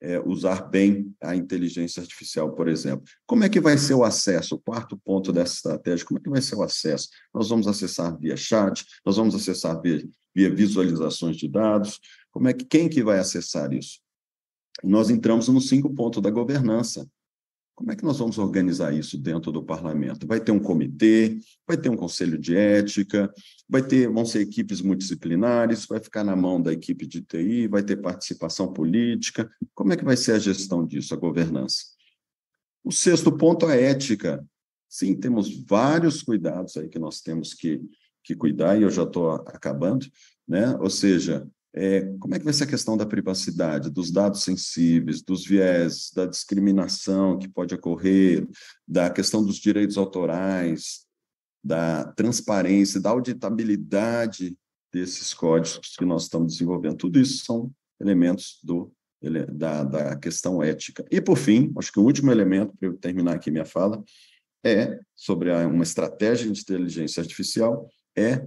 é, usar bem a inteligência artificial, por exemplo. Como é que vai ser o acesso? O quarto ponto dessa estratégia, como é que vai ser o acesso? Nós vamos acessar via chat, nós vamos acessar via, via visualizações de dados. Como é que quem que vai acessar isso? Nós entramos no cinco ponto da governança. Como é que nós vamos organizar isso dentro do parlamento? Vai ter um comitê, vai ter um conselho de ética, vai ter, vão ser equipes multidisciplinares, vai ficar na mão da equipe de TI, vai ter participação política. Como é que vai ser a gestão disso, a governança? O sexto ponto é a ética. Sim, temos vários cuidados aí que nós temos que, que cuidar, e eu já estou acabando, né? Ou seja, é, como é que vai ser a questão da privacidade, dos dados sensíveis, dos viés, da discriminação que pode ocorrer, da questão dos direitos autorais, da transparência, da auditabilidade desses códigos que nós estamos desenvolvendo? Tudo isso são elementos do, da, da questão ética. E, por fim, acho que o último elemento, para eu terminar aqui minha fala, é sobre uma estratégia de inteligência artificial, é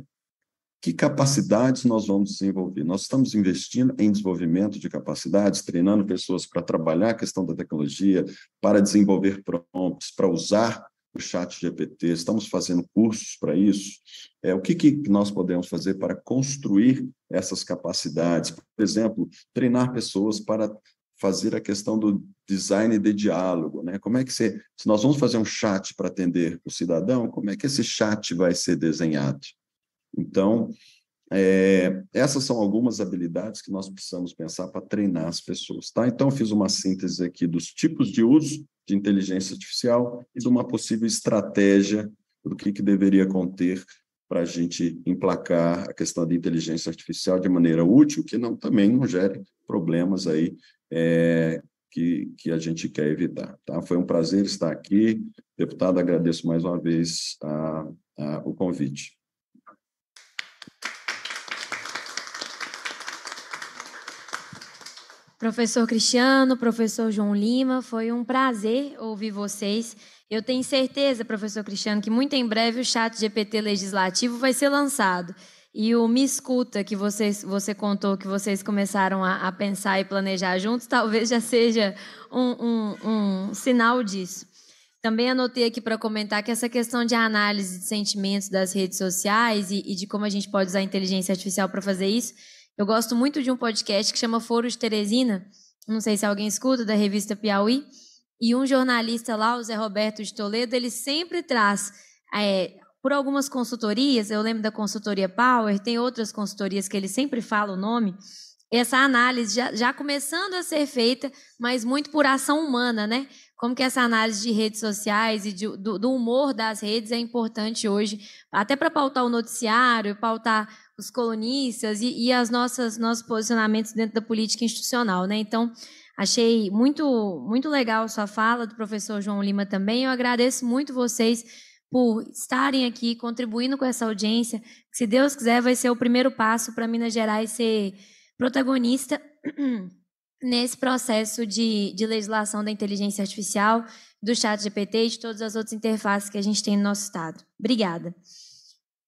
que capacidades nós vamos desenvolver? Nós estamos investindo em desenvolvimento de capacidades, treinando pessoas para trabalhar a questão da tecnologia, para desenvolver prompts, para usar o chat GPT, estamos fazendo cursos para isso. É, o que, que nós podemos fazer para construir essas capacidades? Por exemplo, treinar pessoas para fazer a questão do design de diálogo, né? Como é que você, se nós vamos fazer um chat para atender o cidadão, como é que esse chat vai ser desenhado? Então, é, essas são algumas habilidades que nós precisamos pensar para treinar as pessoas, tá? Então, fiz uma síntese aqui dos tipos de uso de inteligência artificial e de uma possível estratégia do que, que deveria conter para a gente emplacar a questão da inteligência artificial de maneira útil, que não também não gere problemas aí é, que, que a gente quer evitar, tá? Foi um prazer estar aqui. Deputado, agradeço mais uma vez a, a, o convite. Professor Cristiano, professor João Lima, foi um prazer ouvir vocês. Eu tenho certeza, professor Cristiano, que muito em breve o chat GPT legislativo vai ser lançado. E o Me Escuta, que vocês, você contou que vocês começaram a, a pensar e planejar juntos, talvez já seja um, um, um sinal disso. Também anotei aqui para comentar que essa questão de análise de sentimentos das redes sociais e, e de como a gente pode usar a inteligência artificial para fazer isso eu gosto muito de um podcast que chama Foro de Teresina, não sei se alguém escuta, da revista Piauí, e um jornalista lá, o Zé Roberto de Toledo, ele sempre traz, é, por algumas consultorias, eu lembro da consultoria Power, tem outras consultorias que ele sempre fala o nome, essa análise já, já começando a ser feita, mas muito por ação humana, né? Como que essa análise de redes sociais e de, do, do humor das redes é importante hoje, até para pautar o noticiário, pautar os colonistas e, e as nossas nossos posicionamentos dentro da política institucional, né? Então, achei muito muito legal a sua fala do professor João Lima também. Eu agradeço muito vocês por estarem aqui contribuindo com essa audiência. Que, se Deus quiser, vai ser o primeiro passo para Minas Gerais ser protagonista nesse processo de, de legislação da inteligência artificial, do chat GPT e de todas as outras interfaces que a gente tem no nosso estado. Obrigada.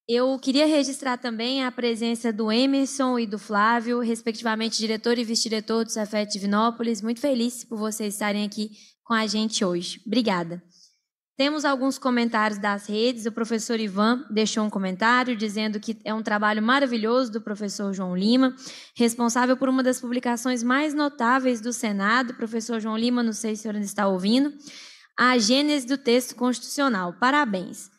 Eu queria registrar também a presença do Emerson e do Flávio, respectivamente diretor e vice-diretor do Cefet Divinópolis. Muito feliz por vocês estarem aqui com a gente hoje. Obrigada. Temos alguns comentários das redes. O professor Ivan deixou um comentário dizendo que é um trabalho maravilhoso do professor João Lima, responsável por uma das publicações mais notáveis do Senado. Professor João Lima, não sei se o senhor ainda está ouvindo. A gênese do texto constitucional. Parabéns.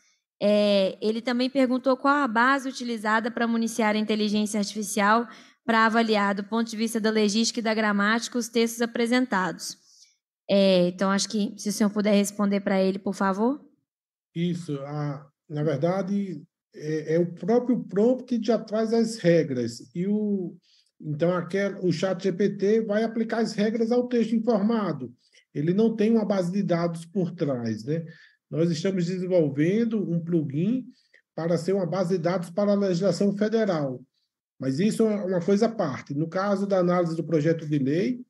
É, ele também perguntou qual a base utilizada para municiar a inteligência artificial para avaliar, do ponto de vista da legística e da gramática, os textos apresentados. É, então, acho que se o senhor puder responder para ele, por favor. Isso. A, na verdade, é, é, o próprio prompt que já traz as regras. E o, então, aquel, o chat GPT vai aplicar as regras ao texto informado. Ele não tem uma base de dados por trás. Né? Nós estamos desenvolvendo um plugin para ser uma base de dados para a legislação federal. Mas isso é uma coisa à parte. No caso da análise do projeto de lei,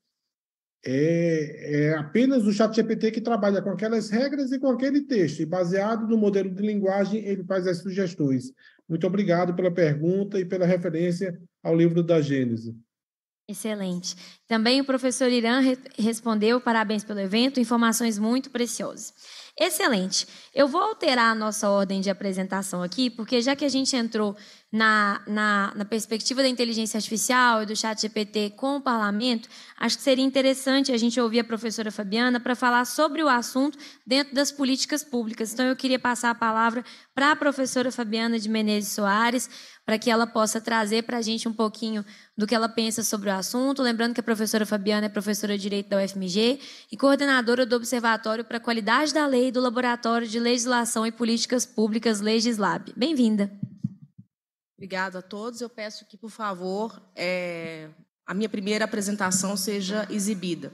é, é apenas o ChatGPT que trabalha com aquelas regras e com aquele texto, e baseado no modelo de linguagem, ele faz as sugestões. Muito obrigado pela pergunta e pela referência ao livro da Gênese. Excelente. Também o professor Irã re respondeu: parabéns pelo evento, informações muito preciosas. Excelente. Eu vou alterar a nossa ordem de apresentação aqui, porque já que a gente entrou na, na, na perspectiva da inteligência artificial e do chat GPT com o parlamento, acho que seria interessante a gente ouvir a professora Fabiana para falar sobre o assunto dentro das políticas públicas. Então, eu queria passar a palavra para a professora Fabiana de Menezes Soares, para que ela possa trazer para a gente um pouquinho do que ela pensa sobre o assunto. Lembrando que a professora Fabiana é professora de Direito da UFMG e coordenadora do Observatório para a Qualidade da Lei do Laboratório de Legislação e Políticas Públicas, Legislab. Bem-vinda. Obrigado a todos. Eu peço que, por favor, é, a minha primeira apresentação seja exibida.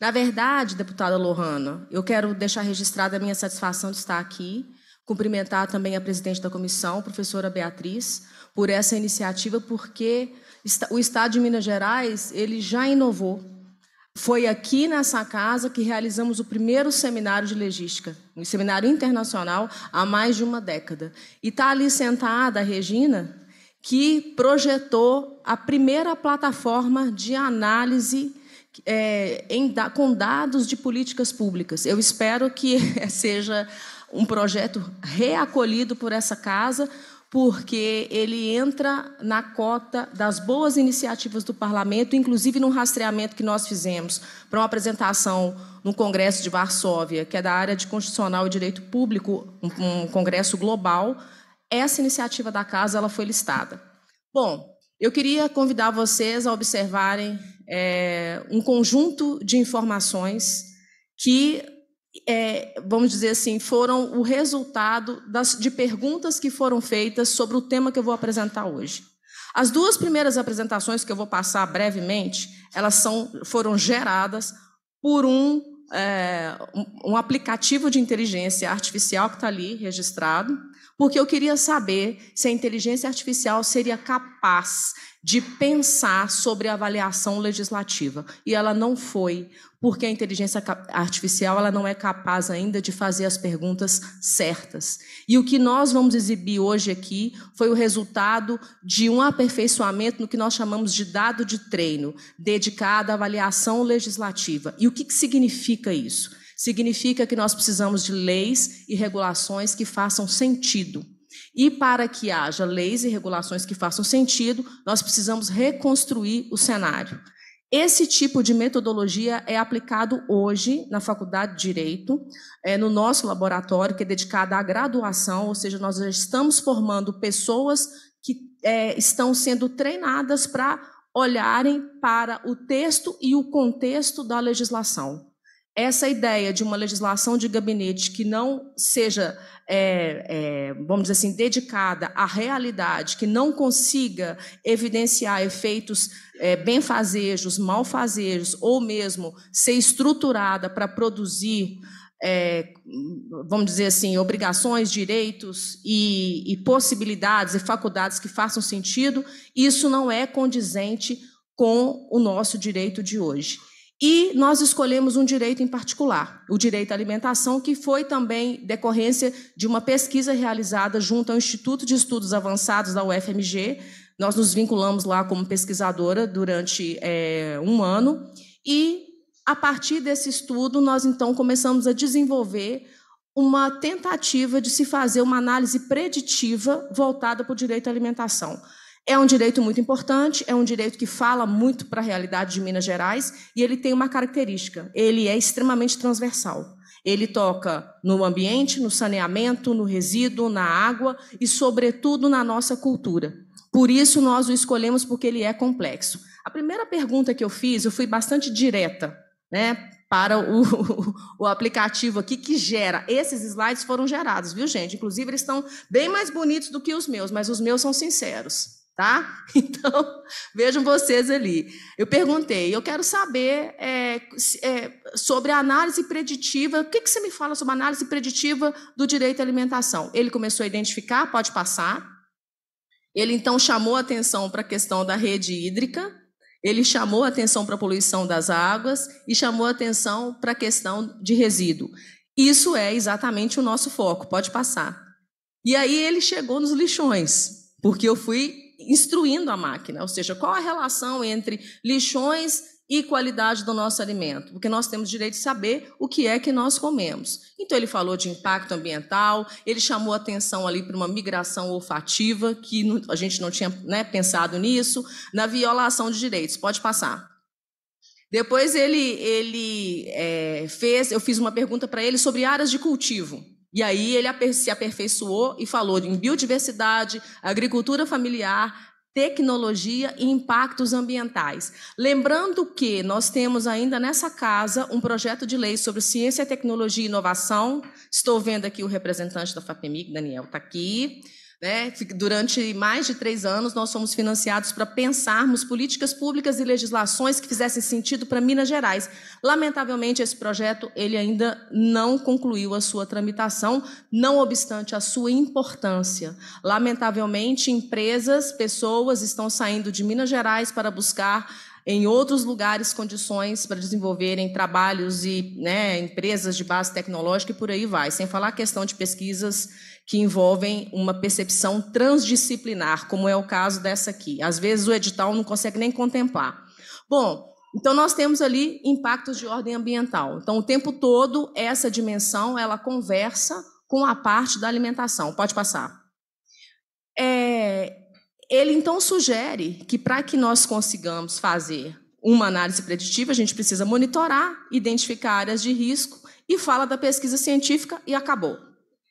Na verdade, deputada Lohana, eu quero deixar registrada a minha satisfação de estar aqui, cumprimentar também a presidente da comissão, professora Beatriz, por essa iniciativa, porque o Estado de Minas Gerais ele já inovou. Foi aqui nessa casa que realizamos o primeiro seminário de logística, um seminário internacional há mais de uma década. E está ali sentada a Regina, que projetou a primeira plataforma de análise é, em, com dados de políticas públicas. Eu espero que seja um projeto reacolhido por essa casa, porque ele entra na cota das boas iniciativas do parlamento, inclusive num rastreamento que nós fizemos para uma apresentação no Congresso de Varsóvia, que é da área de Constitucional e Direito Público, um, um congresso global essa iniciativa da casa ela foi listada. Bom, eu queria convidar vocês a observarem é, um conjunto de informações que, é, vamos dizer assim, foram o resultado das, de perguntas que foram feitas sobre o tema que eu vou apresentar hoje. As duas primeiras apresentações que eu vou passar brevemente, elas são, foram geradas por um, é, um aplicativo de inteligência artificial que está ali registrado, porque eu queria saber se a inteligência artificial seria capaz de pensar sobre a avaliação legislativa. E ela não foi, porque a inteligência artificial ela não é capaz ainda de fazer as perguntas certas. E o que nós vamos exibir hoje aqui foi o resultado de um aperfeiçoamento no que nós chamamos de dado de treino, dedicado à avaliação legislativa. E o que, que significa isso? Significa que nós precisamos de leis e regulações que façam sentido. E para que haja leis e regulações que façam sentido, nós precisamos reconstruir o cenário. Esse tipo de metodologia é aplicado hoje na Faculdade de Direito, é, no nosso laboratório, que é dedicado à graduação, ou seja, nós já estamos formando pessoas que é, estão sendo treinadas para olharem para o texto e o contexto da legislação essa ideia de uma legislação de gabinete que não seja, é, é, vamos dizer assim, dedicada à realidade, que não consiga evidenciar efeitos é, benfazejos, malfazejos, ou mesmo ser estruturada para produzir, é, vamos dizer assim, obrigações, direitos e, e possibilidades e faculdades que façam sentido, isso não é condizente com o nosso direito de hoje. E nós escolhemos um direito em particular, o direito à alimentação, que foi também decorrência de uma pesquisa realizada junto ao Instituto de Estudos Avançados da UFMG. Nós nos vinculamos lá como pesquisadora durante é, um ano e, a partir desse estudo, nós então começamos a desenvolver uma tentativa de se fazer uma análise preditiva voltada para o direito à alimentação. É um direito muito importante, é um direito que fala muito para a realidade de Minas Gerais e ele tem uma característica: ele é extremamente transversal. Ele toca no ambiente, no saneamento, no resíduo, na água e, sobretudo, na nossa cultura. Por isso, nós o escolhemos porque ele é complexo. A primeira pergunta que eu fiz, eu fui bastante direta, né? Para o, o aplicativo aqui que gera. Esses slides foram gerados, viu, gente? Inclusive, eles estão bem mais bonitos do que os meus, mas os meus são sinceros tá? Então, vejam vocês ali. Eu perguntei, eu quero saber é, é, sobre a análise preditiva. O que, que você me fala sobre a análise preditiva do direito à alimentação? Ele começou a identificar, pode passar. Ele então chamou atenção para a questão da rede hídrica, ele chamou atenção para a poluição das águas e chamou atenção para a questão de resíduo. Isso é exatamente o nosso foco, pode passar. E aí ele chegou nos lixões, porque eu fui instruindo a máquina, ou seja, qual a relação entre lixões e qualidade do nosso alimento, porque nós temos direito de saber o que é que nós comemos. Então ele falou de impacto ambiental, ele chamou atenção ali para uma migração olfativa que a gente não tinha né, pensado nisso, na violação de direitos. Pode passar. Depois ele ele é, fez, eu fiz uma pergunta para ele sobre áreas de cultivo. E aí ele se aperfeiçoou e falou em biodiversidade, agricultura familiar, tecnologia e impactos ambientais. Lembrando que nós temos ainda nessa casa um projeto de lei sobre ciência, tecnologia e inovação. Estou vendo aqui o representante da FAPEMIG, Daniel está aqui. Né? Durante mais de três anos, nós fomos financiados para pensarmos políticas públicas e legislações que fizessem sentido para Minas Gerais. Lamentavelmente, esse projeto ele ainda não concluiu a sua tramitação, não obstante a sua importância. Lamentavelmente, empresas, pessoas estão saindo de Minas Gerais para buscar em outros lugares condições para desenvolverem trabalhos e né, empresas de base tecnológica e por aí vai, sem falar a questão de pesquisas que envolvem uma percepção transdisciplinar, como é o caso dessa aqui. Às vezes o edital não consegue nem contemplar. Bom, então nós temos ali impactos de ordem ambiental. Então o tempo todo essa dimensão ela conversa com a parte da alimentação. Pode passar. É, ele então sugere que para que nós consigamos fazer uma análise preditiva, a gente precisa monitorar, identificar áreas de risco e fala da pesquisa científica e acabou.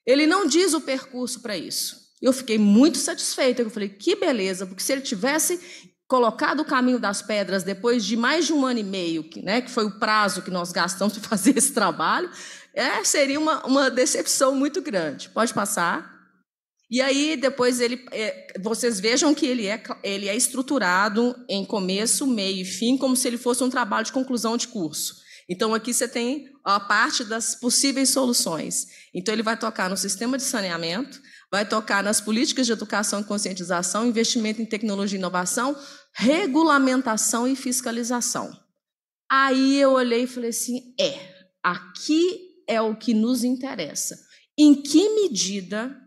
Ele não diz o percurso para isso. Eu fiquei muito satisfeita. Eu falei, que beleza, porque se ele tivesse colocado o caminho das pedras depois de mais de um ano e meio, que, né, que foi o prazo que nós gastamos para fazer esse trabalho, é, seria uma, uma decepção muito grande. Pode passar. E aí depois ele, é, vocês vejam que ele é, ele é estruturado em começo, meio e fim, como se ele fosse um trabalho de conclusão de curso. Então, aqui você tem a parte das possíveis soluções. Então, ele vai tocar no sistema de saneamento, vai tocar nas políticas de educação e conscientização, investimento em tecnologia e inovação, regulamentação e fiscalização. Aí eu olhei e falei assim: é, aqui é o que nos interessa. Em que medida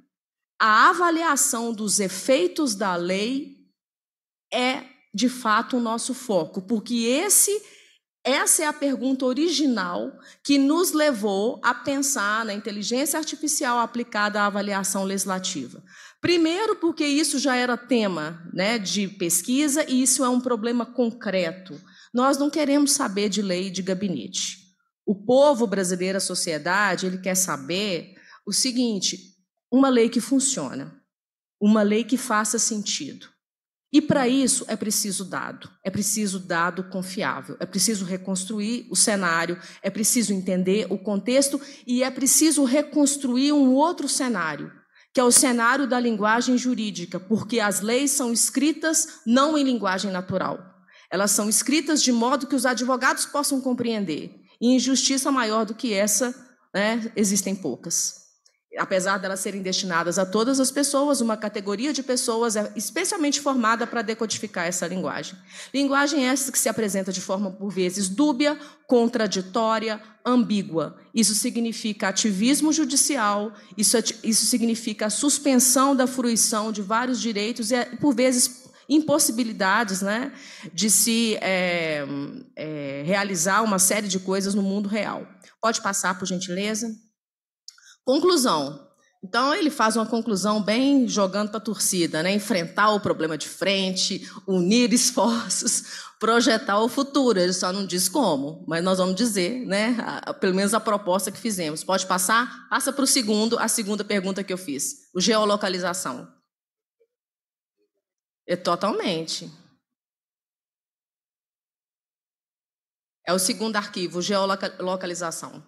a avaliação dos efeitos da lei é de fato o nosso foco? Porque esse essa é a pergunta original que nos levou a pensar na inteligência artificial aplicada à avaliação legislativa. Primeiro, porque isso já era tema né, de pesquisa e isso é um problema concreto. Nós não queremos saber de lei de gabinete. O povo brasileiro, a sociedade, ele quer saber o seguinte: uma lei que funciona, uma lei que faça sentido, e para isso é preciso dado, é preciso dado confiável, é preciso reconstruir o cenário, é preciso entender o contexto e é preciso reconstruir um outro cenário, que é o cenário da linguagem jurídica, porque as leis são escritas não em linguagem natural. Elas são escritas de modo que os advogados possam compreender. E injustiça maior do que essa, né, existem poucas apesar delas serem destinadas a todas as pessoas, uma categoria de pessoas é especialmente formada para decodificar essa linguagem. Linguagem é essa que se apresenta de forma, por vezes, dúbia, contraditória, ambígua. Isso significa ativismo judicial, isso, é isso significa a suspensão da fruição de vários direitos e, é, por vezes, impossibilidades né, de se é, é, realizar uma série de coisas no mundo real. Pode passar, por gentileza. Conclusão. Então ele faz uma conclusão bem jogando para a torcida, né? Enfrentar o problema de frente, unir esforços, projetar o futuro. Ele só não diz como, mas nós vamos dizer, né? pelo menos a proposta que fizemos. Pode passar? Passa para o segundo, a segunda pergunta que eu fiz: o geolocalização. É totalmente. É o segundo arquivo, geolocalização.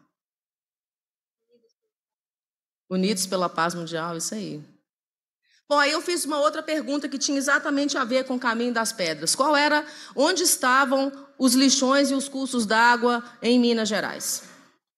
Unidos pela paz mundial, isso aí. Bom, aí eu fiz uma outra pergunta que tinha exatamente a ver com o caminho das pedras. Qual era, onde estavam os lixões e os cursos d'água em Minas Gerais?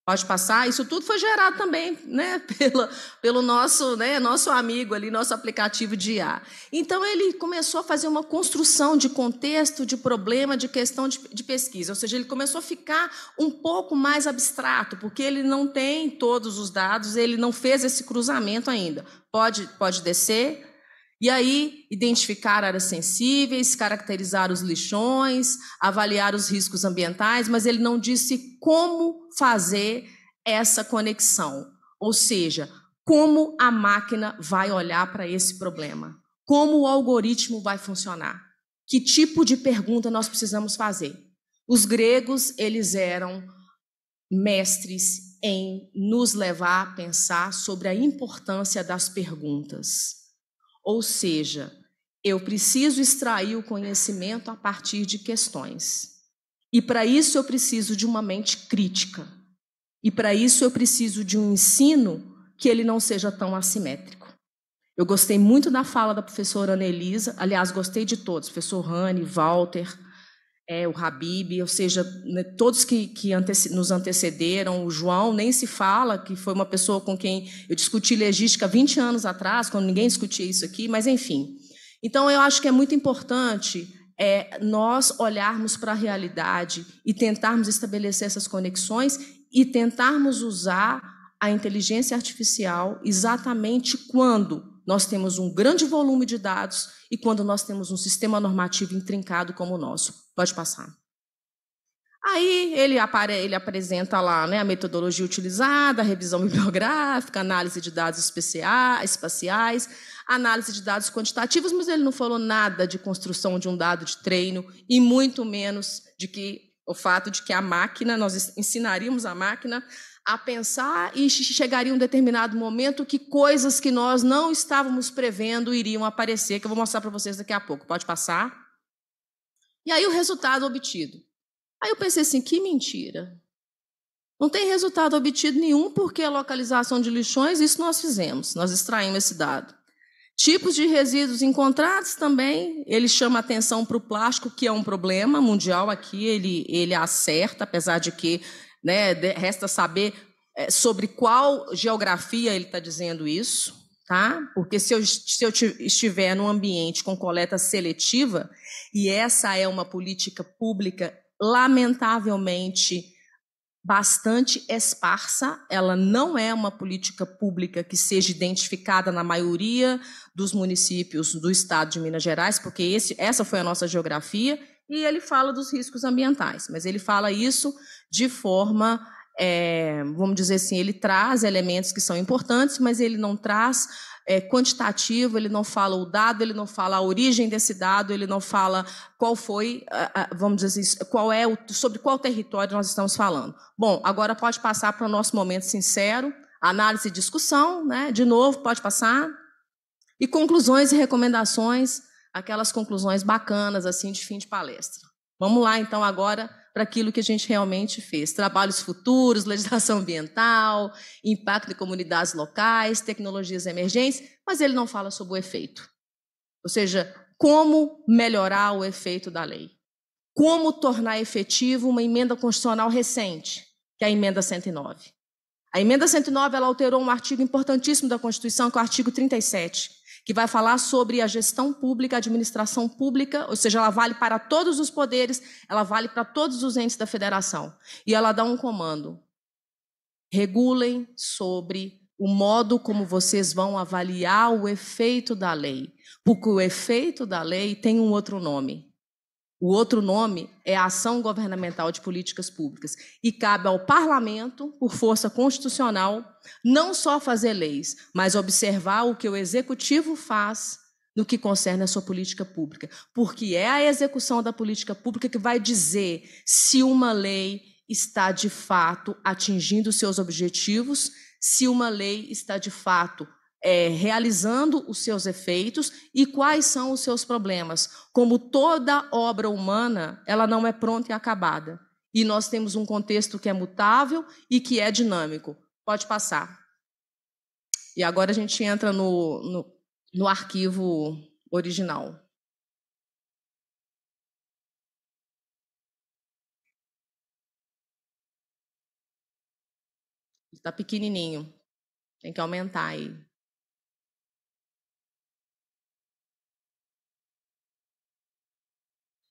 pode passar. Isso tudo foi gerado também, né, pelo nosso, né, nosso amigo ali, nosso aplicativo de IA. Então ele começou a fazer uma construção de contexto, de problema, de questão de, de pesquisa. Ou seja, ele começou a ficar um pouco mais abstrato, porque ele não tem todos os dados, ele não fez esse cruzamento ainda. Pode, pode descer. E aí, identificar áreas sensíveis, caracterizar os lixões, avaliar os riscos ambientais, mas ele não disse como fazer essa conexão. Ou seja, como a máquina vai olhar para esse problema? Como o algoritmo vai funcionar? Que tipo de pergunta nós precisamos fazer? Os gregos, eles eram mestres em nos levar a pensar sobre a importância das perguntas. Ou seja, eu preciso extrair o conhecimento a partir de questões. E para isso eu preciso de uma mente crítica. E para isso eu preciso de um ensino que ele não seja tão assimétrico. Eu gostei muito da fala da professora Ana Elisa, aliás, gostei de todos, professor Rani, Walter, é, o Habib, ou seja, né, todos que, que nos antecederam, o João nem se fala, que foi uma pessoa com quem eu discuti legística 20 anos atrás, quando ninguém discutia isso aqui, mas enfim. Então, eu acho que é muito importante é, nós olharmos para a realidade e tentarmos estabelecer essas conexões e tentarmos usar a inteligência artificial exatamente quando nós temos um grande volume de dados e quando nós temos um sistema normativo intrincado como o nosso. Pode passar. Aí ele, apare... ele apresenta lá né, a metodologia utilizada, a revisão bibliográfica, análise de dados espaciais, análise de dados quantitativos, mas ele não falou nada de construção de um dado de treino e muito menos de que o fato de que a máquina, nós ensinaríamos a máquina a pensar e chegaria um determinado momento que coisas que nós não estávamos prevendo iriam aparecer, que eu vou mostrar para vocês daqui a pouco. Pode passar? E aí o resultado obtido. Aí eu pensei assim, que mentira. Não tem resultado obtido nenhum porque a localização de lixões, isso nós fizemos, nós extraímos esse dado. Tipos de resíduos encontrados também, ele chama atenção para o plástico, que é um problema mundial aqui, ele, ele acerta, apesar de que né? Resta saber é, sobre qual geografia ele está dizendo isso, tá? Porque se eu, se eu estiver num ambiente com coleta seletiva, e essa é uma política pública, lamentavelmente, bastante esparsa, ela não é uma política pública que seja identificada na maioria dos municípios do estado de Minas Gerais, porque esse, essa foi a nossa geografia e ele fala dos riscos ambientais, mas ele fala isso de forma, é, vamos dizer assim, ele traz elementos que são importantes, mas ele não traz é, quantitativo, ele não fala o dado, ele não fala a origem desse dado, ele não fala qual foi, vamos dizer assim, qual é o, sobre qual território nós estamos falando. Bom, agora pode passar para o nosso momento sincero, análise e discussão, né? De novo, pode passar. E conclusões e recomendações aquelas conclusões bacanas assim de fim de palestra. Vamos lá então agora para aquilo que a gente realmente fez: trabalhos futuros, legislação ambiental, impacto de comunidades locais, tecnologias emergentes, mas ele não fala sobre o efeito. Ou seja, como melhorar o efeito da lei? Como tornar efetivo uma emenda constitucional recente, que é a emenda 109. A emenda 109 ela alterou um artigo importantíssimo da Constituição, que é o artigo 37, que vai falar sobre a gestão pública, a administração pública, ou seja, ela vale para todos os poderes, ela vale para todos os entes da federação. E ela dá um comando: regulem sobre o modo como vocês vão avaliar o efeito da lei, porque o efeito da lei tem um outro nome. O outro nome é a Ação Governamental de Políticas Públicas. E cabe ao parlamento, por força constitucional, não só fazer leis, mas observar o que o executivo faz no que concerne a sua política pública. Porque é a execução da política pública que vai dizer se uma lei está de fato atingindo seus objetivos, se uma lei está de fato é, realizando os seus efeitos e quais são os seus problemas. Como toda obra humana, ela não é pronta e acabada. E nós temos um contexto que é mutável e que é dinâmico. Pode passar. E agora a gente entra no, no, no arquivo original. Está pequenininho. Tem que aumentar aí.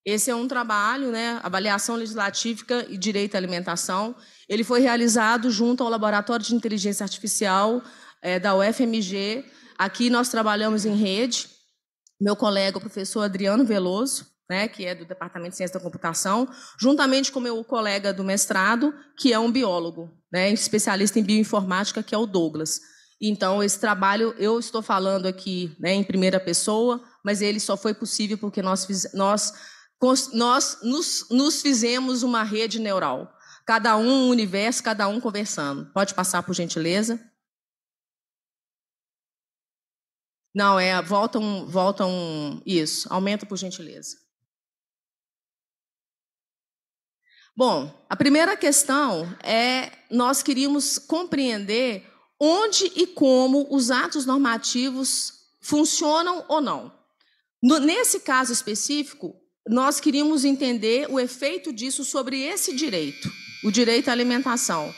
Esse é um trabalho, né, avaliação legislativa e direito à alimentação. Ele foi realizado junto ao Laboratório de Inteligência Artificial é, da UFMG. Aqui nós trabalhamos em rede. Meu colega, o professor Adriano Veloso, né, que é do Departamento de Ciência da Computação, juntamente com meu colega do mestrado, que é um biólogo, né, especialista em bioinformática, que é o Douglas. Então, esse trabalho, eu estou falando aqui né, em primeira pessoa, mas ele só foi possível porque nós, nós nós nos, nos fizemos uma rede neural. Cada um um universo, cada um conversando. Pode passar, por gentileza. Não, é, volta um, volta um, isso, aumenta por gentileza. Bom, a primeira questão é nós queríamos compreender onde e como os atos normativos funcionam ou não. No, nesse caso específico, nós queríamos entender o efeito disso sobre esse direito, o direito à alimentação.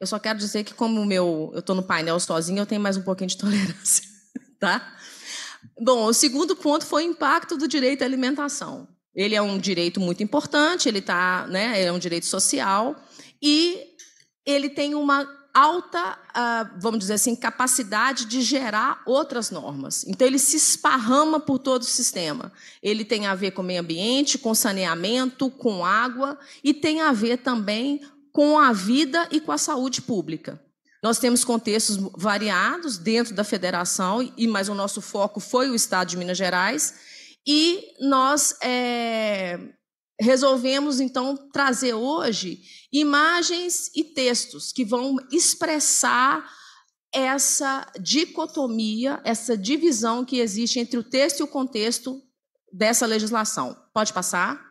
Eu só quero dizer que, como meu, eu estou no painel sozinho, eu tenho mais um pouquinho de tolerância, tá? Bom, o segundo ponto foi o impacto do direito à alimentação. Ele é um direito muito importante, ele tá, né, ele é um direito social e ele tem uma alta, ah, vamos dizer assim, capacidade de gerar outras normas. Então, ele se esparrama por todo o sistema. Ele tem a ver com meio ambiente, com saneamento, com água e tem a ver também com a vida e com a saúde pública. Nós temos contextos variados dentro da federação, e mas o nosso foco foi o Estado de Minas Gerais, e nós é, resolvemos, então, trazer hoje imagens e textos que vão expressar essa dicotomia, essa divisão que existe entre o texto e o contexto dessa legislação. Pode passar?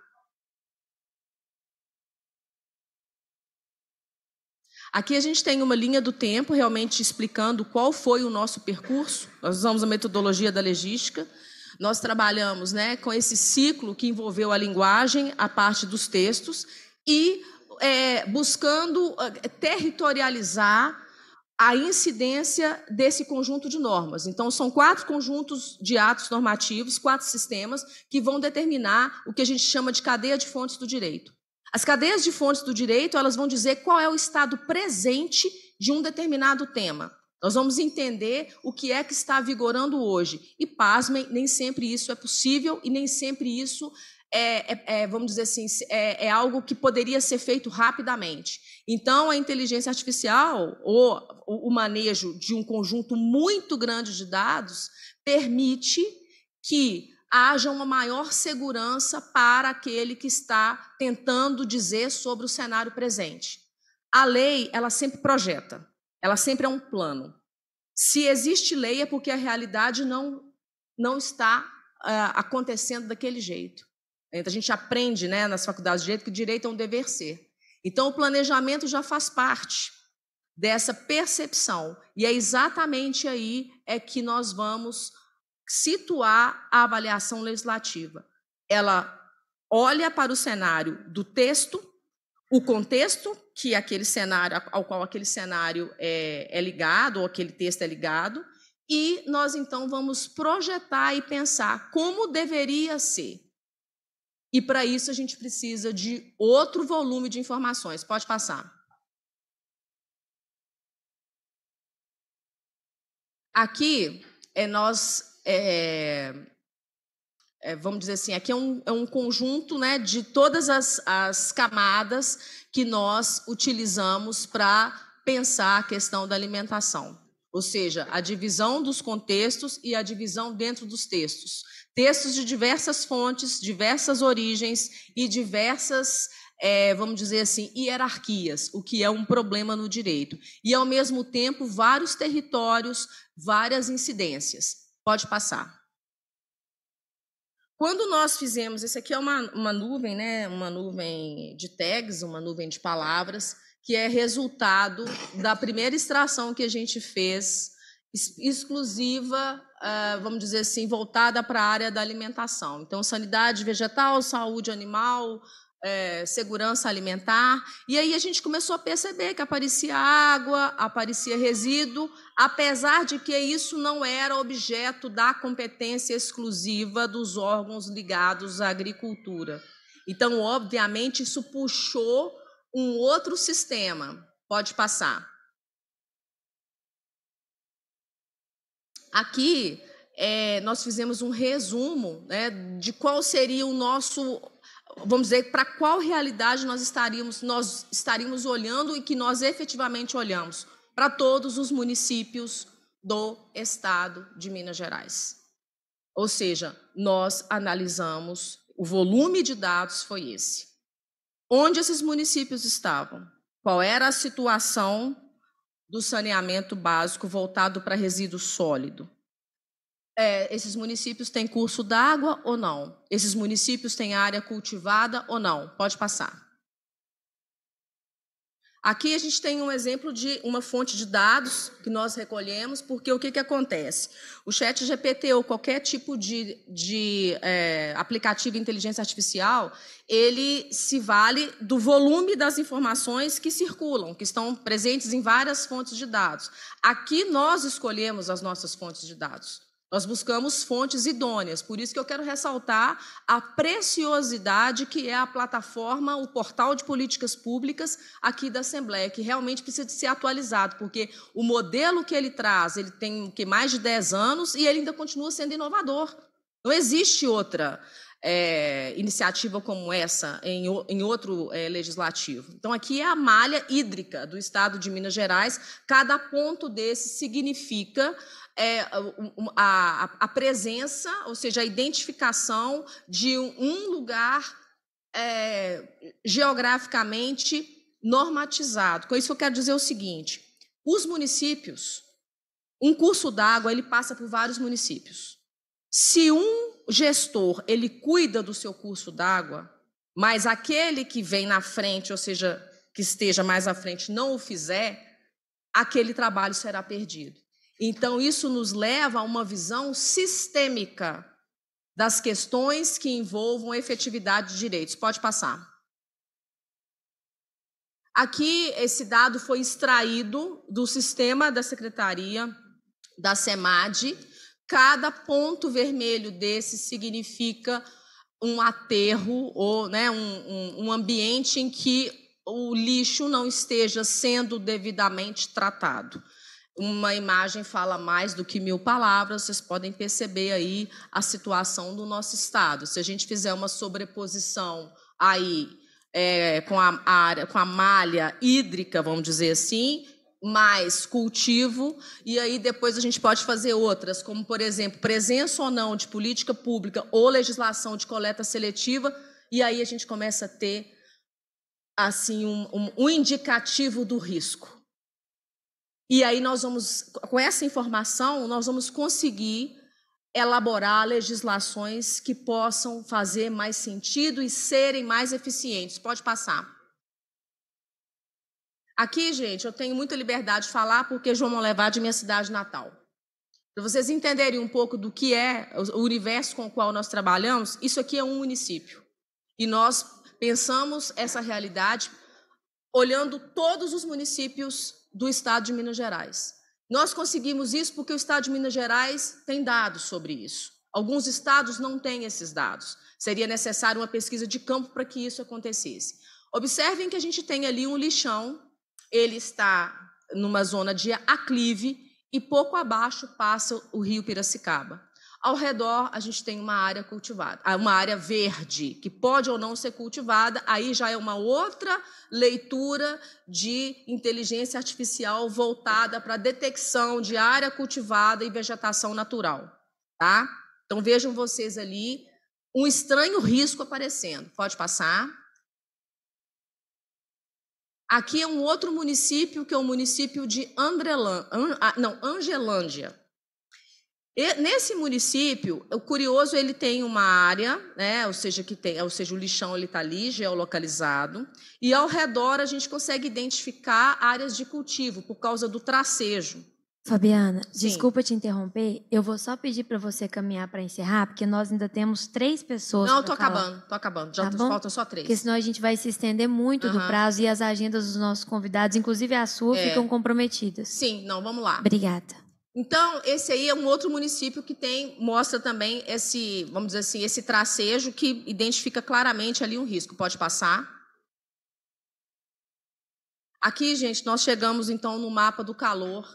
Aqui a gente tem uma linha do tempo realmente explicando qual foi o nosso percurso. Nós usamos a metodologia da legística. Nós trabalhamos né, com esse ciclo que envolveu a linguagem, a parte dos textos e é, buscando ah, territorializar a incidência desse conjunto de normas. Então, são quatro conjuntos de atos normativos, quatro sistemas, que vão determinar o que a gente chama de cadeia de fontes do direito. As cadeias de fontes do direito elas vão dizer qual é o estado presente de um determinado tema. Nós vamos entender o que é que está vigorando hoje. E, pasmem, nem sempre isso é possível e nem sempre isso é, é, é, vamos dizer assim, é, é, algo que poderia ser feito rapidamente. Então, a inteligência artificial ou o manejo de um conjunto muito grande de dados permite que haja uma maior segurança para aquele que está tentando dizer sobre o cenário presente. A lei, ela sempre projeta, ela sempre é um plano. Se existe lei, é porque a realidade não, não está uh, acontecendo daquele jeito. Então, a gente aprende né, nas faculdades de direito que direito é um dever ser. Então, o planejamento já faz parte dessa percepção. E é exatamente aí é que nós vamos situar a avaliação legislativa. Ela olha para o cenário do texto, o contexto que aquele cenário ao qual aquele cenário é, é ligado ou aquele texto é ligado, e nós então vamos projetar e pensar como deveria ser e para isso a gente precisa de outro volume de informações. Pode passar. Aqui é nós é, é, vamos dizer assim, aqui é um, é um conjunto né, de todas as, as camadas que nós utilizamos para pensar a questão da alimentação, ou seja, a divisão dos contextos e a divisão dentro dos textos textos de diversas fontes, diversas origens e diversas, é, vamos dizer assim, hierarquias, o que é um problema no direito. E, ao mesmo tempo, vários territórios, várias incidências. Pode passar. Quando nós fizemos, isso aqui é uma, uma nuvem, né? uma nuvem de tags, uma nuvem de palavras, que é resultado da primeira extração que a gente fez exclusiva, ah, vamos dizer assim, voltada para a área da alimentação. Então, sanidade vegetal, saúde animal, eh, segurança alimentar. E aí a gente começou a perceber que aparecia água, aparecia resíduo, apesar de que isso não era objeto da competência exclusiva dos órgãos ligados à agricultura. Então, obviamente, isso puxou um outro sistema. Pode passar. Aqui é, nós fizemos um resumo né, de qual seria o nosso, vamos dizer, para qual realidade nós estaríamos, nós estaríamos olhando e que nós efetivamente olhamos para todos os municípios do estado de Minas Gerais. Ou seja, nós analisamos o volume de dados foi esse. Onde esses municípios estavam? Qual era a situação do saneamento básico voltado para resíduo sólido. É, esses municípios têm curso d'água ou não? Esses municípios têm área cultivada ou não? Pode passar. Aqui a gente tem um exemplo de uma fonte de dados que nós recolhemos, porque o que, que acontece? O chat GPT ou qualquer tipo de, de é, aplicativo de inteligência artificial, ele se vale do volume das informações que circulam, que estão presentes em várias fontes de dados. Aqui nós escolhemos as nossas fontes de dados. Nós buscamos fontes idôneas, por isso que eu quero ressaltar a preciosidade que é a plataforma, o portal de políticas públicas aqui da Assembleia, que realmente precisa de ser atualizado, porque o modelo que ele traz, ele tem que mais de 10 anos e ele ainda continua sendo inovador. Não existe outra é, iniciativa como essa em, em outro é, legislativo. Então, aqui é a malha hídrica do Estado de Minas Gerais. Cada ponto desse significa é a, a, presença, ou seja, a identificação de um lugar é, geograficamente normatizado. Com isso, eu quero dizer o seguinte: os municípios, um curso d'água ele passa por vários municípios. Se um gestor ele cuida do seu curso d'água, mas aquele que vem na frente, ou seja, que esteja mais à frente, não o fizer, aquele trabalho será perdido. Então, isso nos leva a uma visão sistêmica das questões que envolvam efetividade de direitos. Pode passar. Aqui, esse dado foi extraído do sistema da secretaria da SEMAD. Cada ponto vermelho desse significa um aterro ou né, um, um ambiente em que o lixo não esteja sendo devidamente tratado uma imagem fala mais do que mil palavras, vocês podem perceber aí a situação do nosso Estado. Se a gente fizer uma sobreposição aí é, com, a, área, com a malha hídrica, vamos dizer assim, mais cultivo, e aí depois a gente pode fazer outras, como, por exemplo, presença ou não de política pública ou legislação de coleta seletiva, e aí a gente começa a ter assim um, um, um indicativo do risco. E aí nós vamos, com essa informação, nós vamos conseguir elaborar legislações que possam fazer mais sentido e serem mais eficientes. Pode passar. Aqui, gente, eu tenho muita liberdade de falar porque João Molevar é de minha cidade natal. Para vocês entenderem um pouco do que é o universo com o qual nós trabalhamos, isso aqui é um município. E nós pensamos essa realidade olhando todos os municípios do Estado de Minas Gerais. Nós conseguimos isso porque o Estado de Minas Gerais tem dados sobre isso. Alguns estados não têm esses dados. Seria necessário uma pesquisa de campo para que isso acontecesse. Observem que a gente tem ali um lixão, ele está numa zona de aclive e pouco abaixo passa o rio Piracicaba. Ao redor, a gente tem uma área cultivada, ah, uma área verde, que pode ou não ser cultivada, aí já é uma outra leitura de inteligência artificial voltada para a detecção de área cultivada e vegetação natural. Tá? Então, vejam vocês ali um estranho risco aparecendo. Pode passar. Aqui é um outro município, que é o município de Andrelan, an, ah, não, Angelândia. E, nesse município, o curioso ele tem uma área, né, ou seja, que tem, ou seja, o lixão ele está ali, geolocalizado, e ao redor a gente consegue identificar áreas de cultivo por causa do tracejo. Fabiana, Sim. desculpa te interromper, eu vou só pedir para você caminhar para encerrar, porque nós ainda temos três pessoas. Não, tô acabando, tô acabando, já tá faltam só três. Porque senão a gente vai se estender muito do prazo e as agendas dos nossos convidados, inclusive a sua, é. ficam comprometidas. Sim, não, vamos lá. Obrigada. Então, esse aí é um outro município que tem mostra também esse, vamos dizer assim, esse tracejo que identifica claramente ali um risco. Pode passar. Aqui, gente, nós chegamos então no mapa do calor,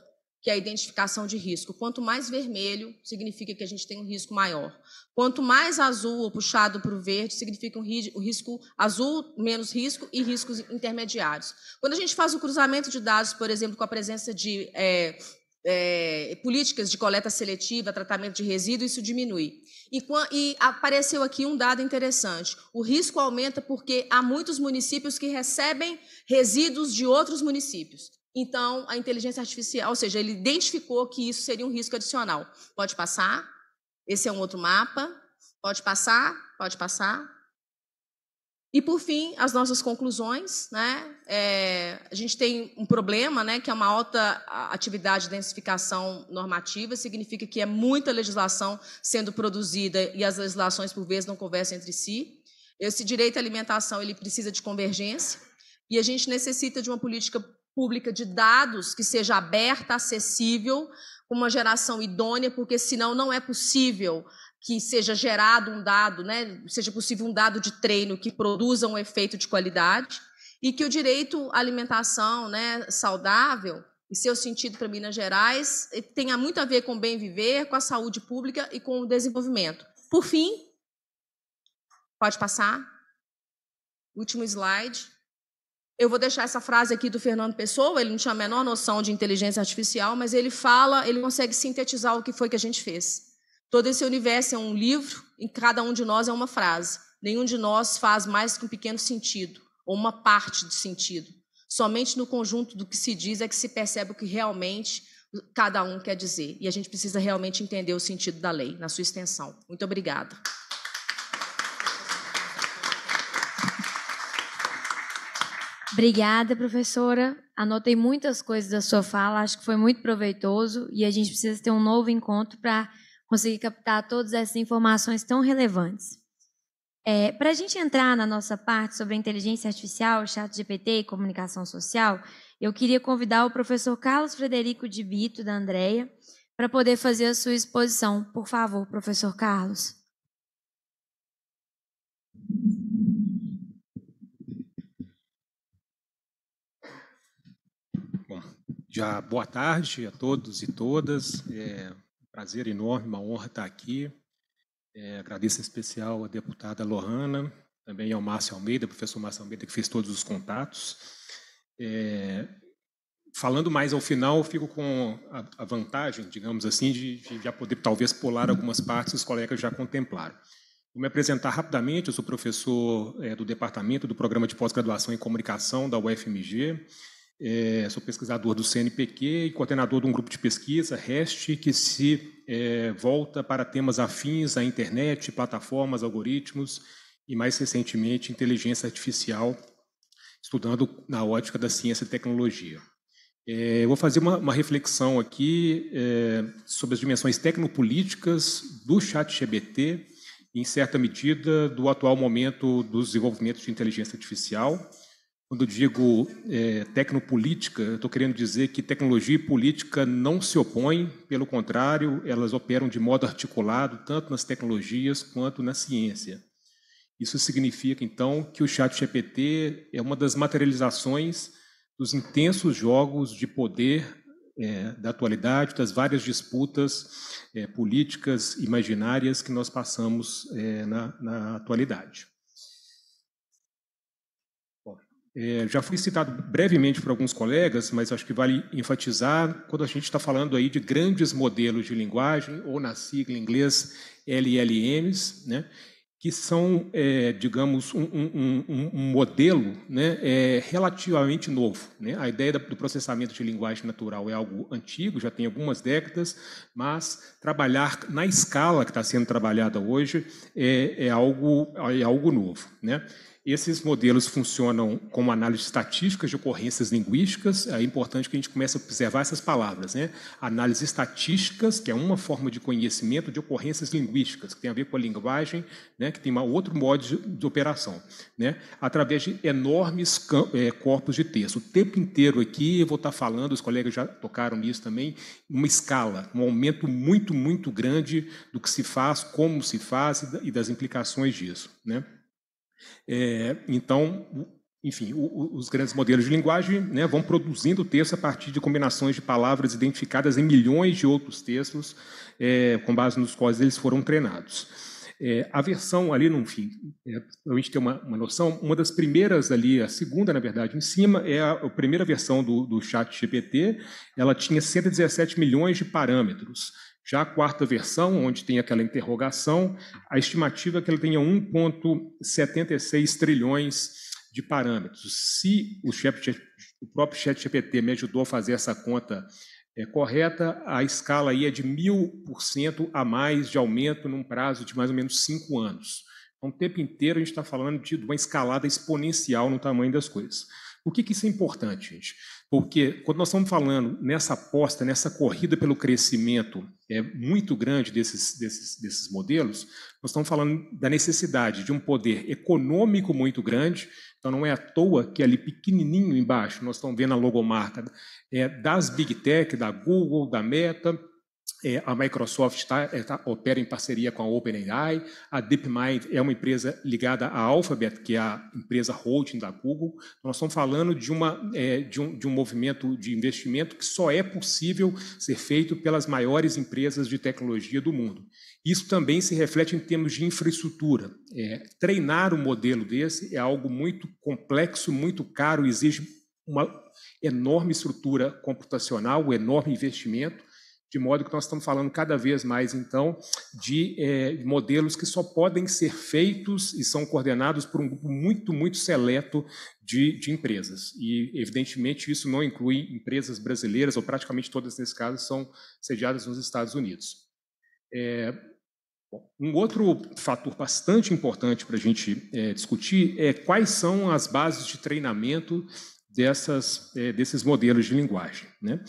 que é a identificação de risco. Quanto mais vermelho, significa que a gente tem um risco maior. Quanto mais azul ou puxado para o verde, significa um risco azul, menos risco e riscos intermediários. Quando a gente faz o cruzamento de dados, por exemplo, com a presença de é, é, políticas de coleta seletiva, tratamento de resíduos, isso diminui. E, e, apareceu aqui um dado interessante: o risco aumenta porque há muitos municípios que recebem resíduos de outros municípios. Então, a inteligência artificial, ou seja, ele identificou que isso seria um risco adicional. Pode passar? Esse é um outro mapa. Pode passar? Pode passar? E, por fim, as nossas conclusões. Né? É, a gente tem um problema, né, que é uma alta atividade de densificação normativa, significa que é muita legislação sendo produzida e as legislações, por vezes, não conversam entre si. Esse direito à alimentação ele precisa de convergência e a gente necessita de uma política pública de dados que seja aberta, acessível, com uma geração idônea, porque senão não é possível que seja gerado um dado, né, seja possível um dado de treino que produza um efeito de qualidade e que o direito à alimentação né, saudável e seu sentido para Minas Gerais eh, tenha muito a ver com o bem viver, com a saúde pública e com o desenvolvimento. Por fim, pode passar. Último slide. Eu vou deixar essa frase aqui do Fernando Pessoa, ele não tinha a menor noção de inteligência artificial, mas ele fala, ele consegue sintetizar o que foi que a gente fez. Todo esse universo é um livro e cada um de nós é uma frase. Nenhum de nós faz mais que um pequeno sentido, ou uma parte de sentido. Somente no conjunto do que se diz é que se percebe o que realmente cada um quer dizer. E a gente precisa realmente entender o sentido da lei, na sua extensão. Muito obrigada. Obrigada, professora. Anotei muitas coisas da sua fala, acho que foi muito proveitoso e a gente precisa ter um novo encontro para conseguir captar todas essas informações tão relevantes. É, Para a gente entrar na nossa parte sobre inteligência artificial, chat GPT e comunicação social, eu queria convidar o professor Carlos Frederico de Bito, da Andrea, para poder fazer a sua exposição. Por favor, professor Carlos. Bom, já boa tarde a todos e todas. É prazer enorme, uma honra estar aqui. É, agradeço em especial à deputada Lohana, também ao Márcio Almeida, professor Márcio Almeida, que fez todos os contatos. É, falando mais ao final, fico com a, a vantagem, digamos assim, de, de, já poder talvez pular algumas partes que os colegas já contemplaram. Vou me apresentar rapidamente, eu sou professor é, do Departamento do Programa de Pós-Graduação em Comunicação da UFMG, é, sou pesquisador do CNPq e coordenador de um grupo de pesquisa, REST, que se é, volta para temas afins à internet, plataformas, algoritmos e, mais recentemente, inteligência artificial, estudando na ótica da ciência e tecnologia. É, vou fazer uma, uma reflexão aqui é, sobre as dimensões tecnopolíticas do chat GBT, em certa medida, do atual momento dos desenvolvimentos de inteligência artificial quando eu digo é, tecnopolítica, estou querendo dizer que tecnologia e política não se opõem, pelo contrário, elas operam de modo articulado, tanto nas tecnologias quanto na ciência. Isso significa, então, que o chat GPT é uma das materializações dos intensos jogos de poder é, da atualidade, das várias disputas é, políticas imaginárias que nós passamos é, na, na atualidade. É, já foi citado brevemente por alguns colegas, mas acho que vale enfatizar quando a gente está falando aí de grandes modelos de linguagem, ou na sigla em inglês LLMs, né, que são, é, digamos, um, um, um, um modelo né, é, relativamente novo. Né? A ideia do processamento de linguagem natural é algo antigo, já tem algumas décadas, mas trabalhar na escala que está sendo trabalhada hoje é, é algo, é algo novo. Né? Esses modelos funcionam como análise estatística de ocorrências linguísticas. É importante que a gente comece a observar essas palavras. Né? Análise estatísticas, que é uma forma de conhecimento de ocorrências linguísticas, que tem a ver com a linguagem, né? que tem uma, outro modo de, de operação, né? através de enormes é, corpos de texto. O tempo inteiro aqui eu vou estar falando, os colegas já tocaram nisso também, uma escala, um aumento muito, muito grande do que se faz, como se faz e das implicações disso. Né? É, então, enfim, o, o, os grandes modelos de linguagem né, vão produzindo texto a partir de combinações de palavras identificadas em milhões de outros textos, é, com base nos quais eles foram treinados. É, a versão ali, no fim, é, a gente tem uma, uma, noção, uma das primeiras ali, a segunda, na verdade, em cima, é a, a primeira versão do, do chat GPT, ela tinha 117 milhões de parâmetros. Já a quarta versão, onde tem aquela interrogação, a estimativa é que ele tenha 1,76 trilhões de parâmetros. Se o, chat, o próprio ChatGPT me ajudou a fazer essa conta é, correta, a escala aí é de 1.000% a mais de aumento num prazo de mais ou menos cinco anos. Então, o tempo inteiro a gente está falando de uma escalada exponencial no tamanho das coisas. Por que, que isso é importante, gente? Porque quando nós estamos falando nessa aposta, nessa corrida pelo crescimento é muito grande desses, desses, desses modelos, nós estamos falando da necessidade de um poder econômico muito grande. Então, não é à toa que ali pequenininho embaixo nós estamos vendo a logomarca é, das Big Tech, da Google, da Meta, é, a Microsoft é, tá, opera em parceria com a OpenAI, a DeepMind é uma empresa ligada à Alphabet, que é a empresa holding da Google. Então, nós estamos falando de, uma, é, de, um, de um movimento de investimento que só é possível ser feito pelas maiores empresas de tecnologia do mundo. Isso também se reflete em termos de infraestrutura. É, treinar um modelo desse é algo muito complexo, muito caro, exige uma enorme estrutura computacional, um enorme investimento. De modo que nós estamos falando cada vez mais, então, de é, modelos que só podem ser feitos e são coordenados por um grupo muito, muito seleto de, de, empresas. E, evidentemente, isso não inclui empresas brasileiras, ou praticamente todas, nesse caso, são sediadas nos Estados Unidos. É, um outro fator bastante importante para a gente é, discutir é quais são as bases de treinamento dessas, é, desses modelos de linguagem. Né?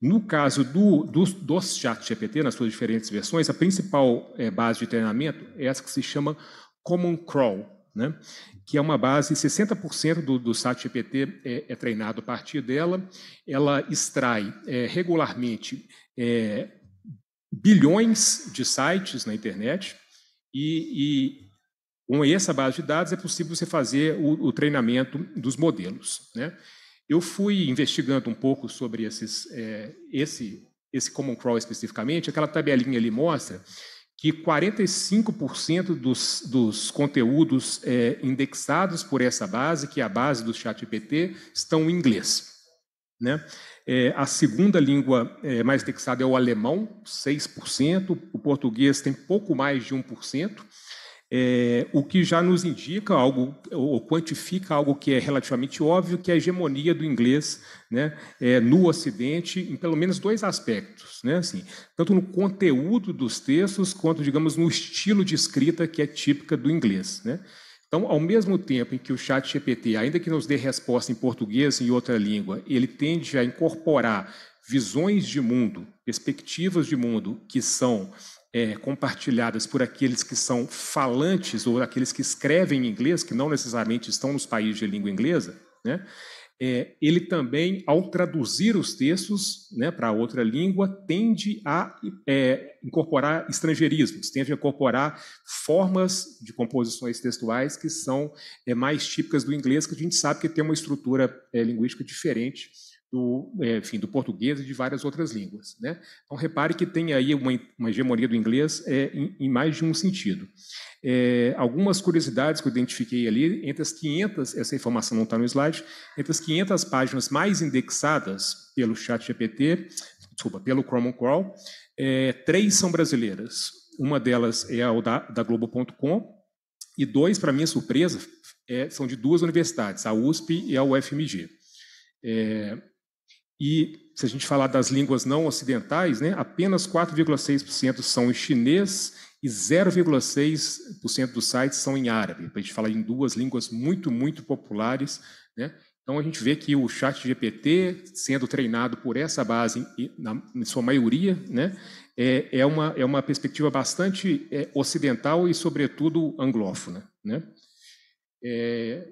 No caso do, do, dos chat GPT, nas suas diferentes versões, a principal é, base de treinamento é essa que se chama Common Crawl, né? que é uma base, 60% do, do chat GPT é, é, treinado a partir dela, ela extrai eh, regularmente bilhões de sites na internet, e, e com essa base de dados é possível você fazer o, o treinamento dos modelos. Né? Eu fui investigando um pouco sobre esses, é, esse, esse Common Crawl especificamente, aquela tabelinha ali mostra que 45% dos, dos conteúdos é, indexados por essa base, que é a base do ChatGPT, estão em inglês. Né? É, a segunda língua é, mais indexada é o alemão, 6%, o português tem pouco mais de 1%, é, o que já nos indica algo, ou quantifica algo que é relativamente óbvio, que é a hegemonia do inglês né, é, no Ocidente, em pelo menos dois aspectos, né, assim, tanto no conteúdo dos textos, quanto, digamos, no estilo de escrita que é típica do inglês. Né. Então, ao mesmo tempo em que o chat GPT, ainda que nos dê resposta em português e em outra língua, ele tende a incorporar visões de mundo, perspectivas de mundo que são é, compartilhadas por aqueles que são falantes ou aqueles que escrevem em inglês, que não necessariamente estão nos países de língua inglesa, né? É, ele também, ao traduzir os textos né, para outra língua, tende a é, incorporar estrangeirismos, tende a incorporar formas de composições textuais que são é, mais típicas do inglês, que a gente sabe que tem uma estrutura é, linguística diferente do, é, enfim, do português e de várias outras línguas. Né? Então, repare que tem aí uma, uma hegemonia do inglês é, em, em, mais de um sentido. É, algumas curiosidades que eu identifiquei ali, entre as 500, essa informação não está no slide, entre as 500 páginas mais indexadas pelo chat GPT, desculpa, pelo Chrome Crawl, é, três são brasileiras. Uma delas é a da, da Globo.com, e dois, para minha surpresa, é, são de duas universidades, a USP e a UFMG. É, e se a gente falar das línguas não ocidentais, né, apenas 4,6% são em chinês e 0,6% dos sites são em árabe. Para então, a gente falar em duas línguas muito, muito populares. Né? Então a gente vê que o chat GPT, sendo treinado por essa base, na, em sua maioria, né, é, é, uma, é uma perspectiva bastante é, ocidental e, sobretudo, anglófona. Né? É,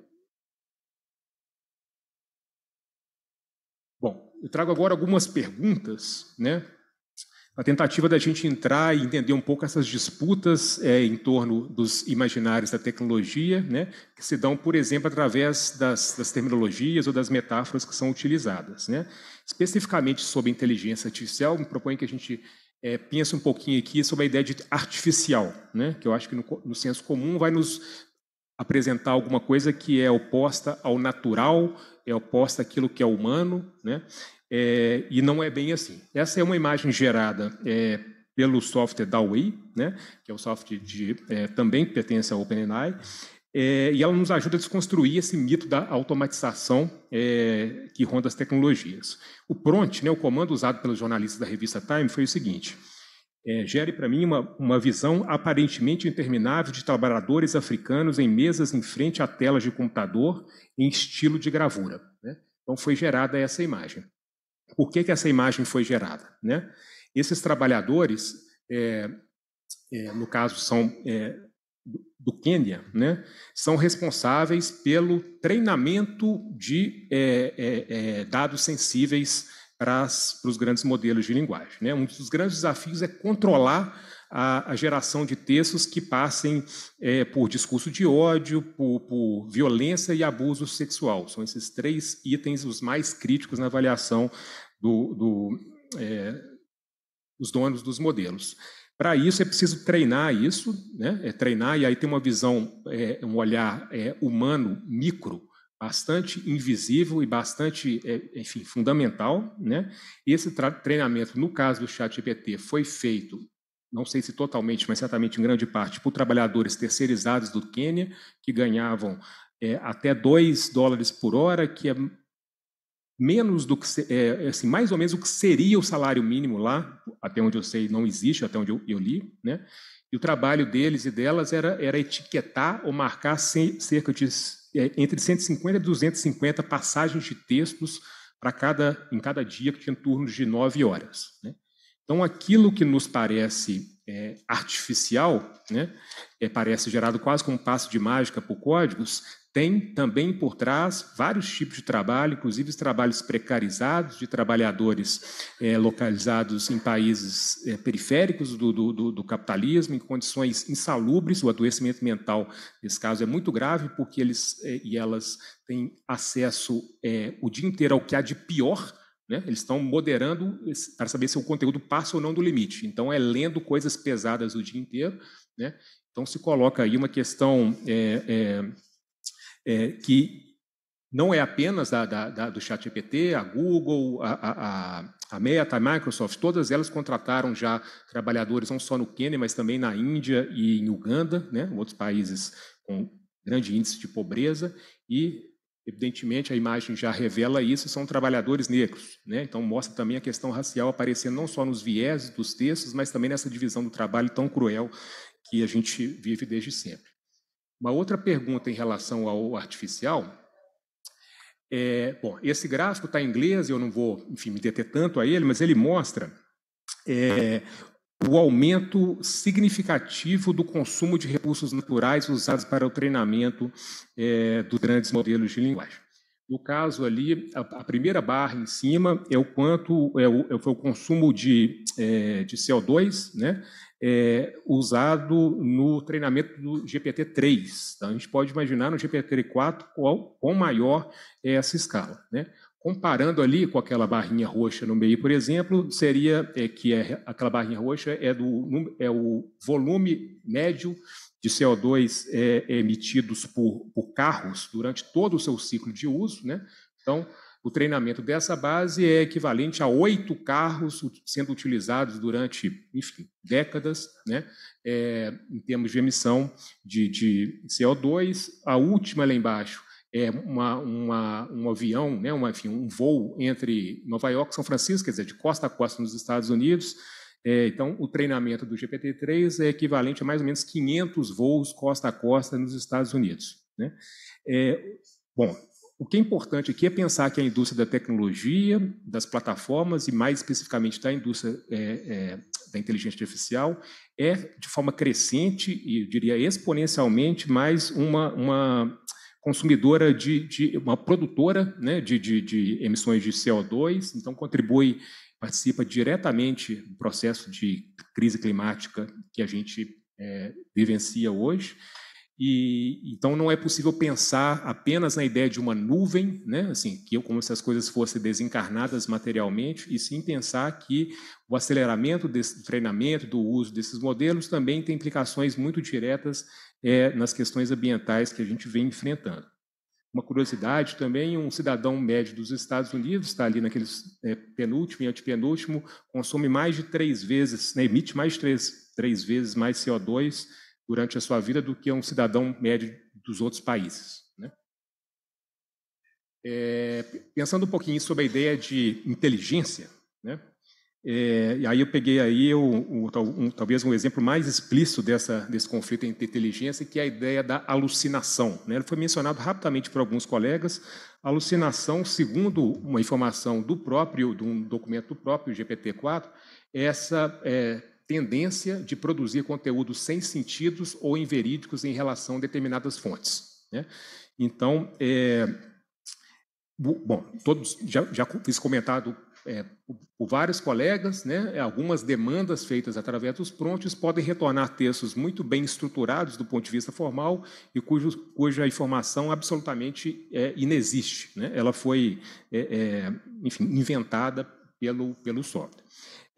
eu trago agora algumas perguntas, né, na tentativa da gente entrar e entender um pouco essas disputas é, em torno dos imaginários da tecnologia, né, que se dão, por exemplo, através das, das terminologias ou das metáforas que são utilizadas. Né. Especificamente sobre inteligência artificial, me proponho que a gente é, pense um pouquinho aqui sobre a ideia de artificial, né, que eu acho que no, no senso comum vai nos apresentar alguma coisa que é oposta ao natural, é oposta àquilo que é humano, né? É, e não é bem assim. Essa é uma imagem gerada é, pelo software DAWI, né? que é o software de, é, também pertence à OpenAI, é, e ela nos ajuda a desconstruir esse mito da automatização é, que ronda as tecnologias. O prompt, né, o comando usado pelos jornalistas da revista Time, foi o seguinte: é, gere para mim uma, uma visão aparentemente interminável de trabalhadores africanos em mesas em frente a telas de computador em estilo de gravura. Né? Então foi gerada essa imagem. Por que, que essa imagem foi gerada? Né? Esses trabalhadores, é, é, no caso são é, do Quênia, né, são responsáveis pelo treinamento de é, é, dados sensíveis para, as, para os grandes modelos de linguagem. Né? Um dos grandes desafios é controlar a, a geração de textos que passem é, por discurso de ódio, por, por, violência e abuso sexual. São esses três itens os mais críticos na avaliação do, do, é, dos donos dos modelos. Para isso é preciso treinar isso, né? É treinar e aí tem uma visão, é, um olhar é, humano micro bastante invisível e bastante, é, enfim, fundamental, né? Esse treinamento, no caso do ChatGPT, foi feito, não sei se totalmente, mas certamente em grande parte, por trabalhadores terceirizados do Quênia, que ganhavam é, até 2 dólares por hora, que é menos do que é, assim, mais ou menos o que seria o salário mínimo lá, até onde eu sei não existe, até onde eu, eu li, né? E o trabalho deles e delas era, era etiquetar ou marcar cerca de é, entre 150 e 250 passagens de textos para cada, em cada dia, que tinha turnos de nove horas. Né? Então, aquilo que nos parece é, artificial, né, é, parece gerado quase como um passo de mágica por códigos, tem também por trás vários tipos de trabalho, inclusive os trabalhos precarizados de trabalhadores é, localizados em países é, periféricos do, do, do, capitalismo, em condições insalubres. O adoecimento mental, nesse caso, é muito grave porque eles é, e elas têm acesso o dia inteiro ao que há de pior né? Eles estão moderando para saber se o conteúdo passa ou não do limite. Então, é lendo coisas pesadas o dia inteiro. Né? Então, se coloca aí uma questão é, é, é, que não é apenas da, da, da, do ChatGPT, a Google, a, a, a, a Meta, a Microsoft, todas elas contrataram já trabalhadores não só no Quênia, mas também na Índia e em Uganda, né, outros países com grande índice de pobreza, e Evidentemente, a imagem já revela isso, são trabalhadores negros. Né? Então, mostra também a questão racial aparecendo não só nos viéses dos textos, mas também nessa divisão do trabalho tão cruel que a gente vive desde sempre. Uma outra pergunta em relação ao artificial é, bom, esse gráfico está em inglês, eu não vou, enfim, me deter tanto a ele, mas ele mostra é, o aumento significativo do consumo de recursos naturais usados para o treinamento é, dos grandes modelos de linguagem. No caso ali, a, a primeira barra em cima é o quanto é o, é, o consumo de, é, de CO2, né, é, usado no treinamento do GPT-3. Tá? A gente pode imaginar no GPT-4 qual, qual maior é essa escala. Né? Comparando ali com aquela barrinha roxa no meio, por exemplo, seria é, que é, aquela barrinha roxa é, do, é o volume médio de CO2 é, emitidos por, por carros durante todo o seu ciclo de uso. Né? Então, o treinamento dessa base é equivalente a oito carros sendo utilizados durante, enfim, décadas, né? É, em termos de emissão de, de CO2. A última lá embaixo é uma, uma, um avião, né, um, enfim, um voo entre Nova York e São Francisco, quer dizer, de costa a costa nos Estados Unidos. É, então, o treinamento do GPT-3 é equivalente a mais ou menos 500 voos costa a costa nos Estados Unidos. Né? É, bom, o que é importante aqui é pensar que a indústria da tecnologia, das plataformas e, mais especificamente, da indústria é, é, da inteligência artificial é, de forma crescente e, eu diria, exponencialmente, mais uma, uma consumidora de, de uma produtora né, de, de, de, emissões de CO2, então contribui, participa diretamente do processo de crise climática que a gente é, vivencia hoje. E, então não é possível pensar apenas na ideia de uma nuvem, né? assim, que como se as coisas fossem desencarnadas materialmente, e sim pensar que o aceleramento desse treinamento, do uso desses modelos, também tem implicações muito diretas é, nas questões ambientais que a gente vem enfrentando. Uma curiosidade também, um cidadão médio dos Estados Unidos, está ali naqueles é, penúltimo e antepenúltimo, consome mais de três vezes, né, emite mais de três, três vezes mais CO2 durante a sua vida do que um cidadão médio dos outros países. Né? É, pensando um pouquinho sobre a ideia de inteligência, né? É, e aí eu peguei aí o, o, um, talvez um exemplo mais explícito dessa, desse conflito entre inteligência, que é a ideia da alucinação. Né? Ele foi mencionado rapidamente por alguns colegas. A alucinação, segundo uma informação do próprio, de um documento do próprio GPT-4, essa é, tendência de produzir conteúdos sem sentidos ou inverídicos em relação a determinadas fontes. Né? Então, é, bom, todos já, já fiz comentado é, por vários colegas, né, é, algumas demandas feitas através dos prontos podem retornar textos muito bem estruturados do ponto de vista formal e cujo, cuja informação absolutamente é, inexiste. Né? Ela foi, é, é enfim, inventada pelo, pelo software.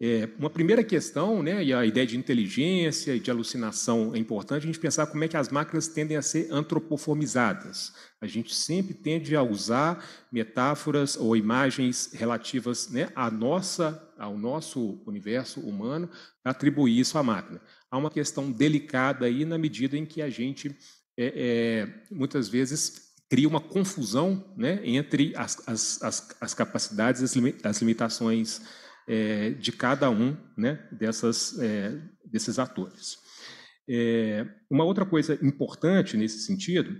É, uma primeira questão, né, e a ideia de inteligência e de alucinação é importante a gente pensar como é que as máquinas tendem a ser antropoformizadas. A gente sempre tende a usar metáforas ou imagens relativas né, à nossa, ao nosso universo humano para atribuir isso à máquina. Há uma questão delicada aí na medida em que a gente é, é, muitas vezes cria uma confusão né, entre as, as, as, as capacidades, as, limitações é, de cada um né, dessas, é, desses atores. É, uma outra coisa importante nesse sentido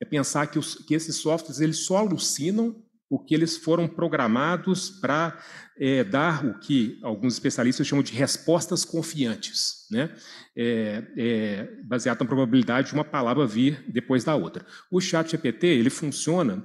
é pensar que, os, que esses softwares eles só alucinam o que eles foram programados para é, dar o que alguns especialistas chamam de respostas confiantes, né? É, é, baseado na probabilidade de uma palavra vir depois da outra. O chat GPT ele funciona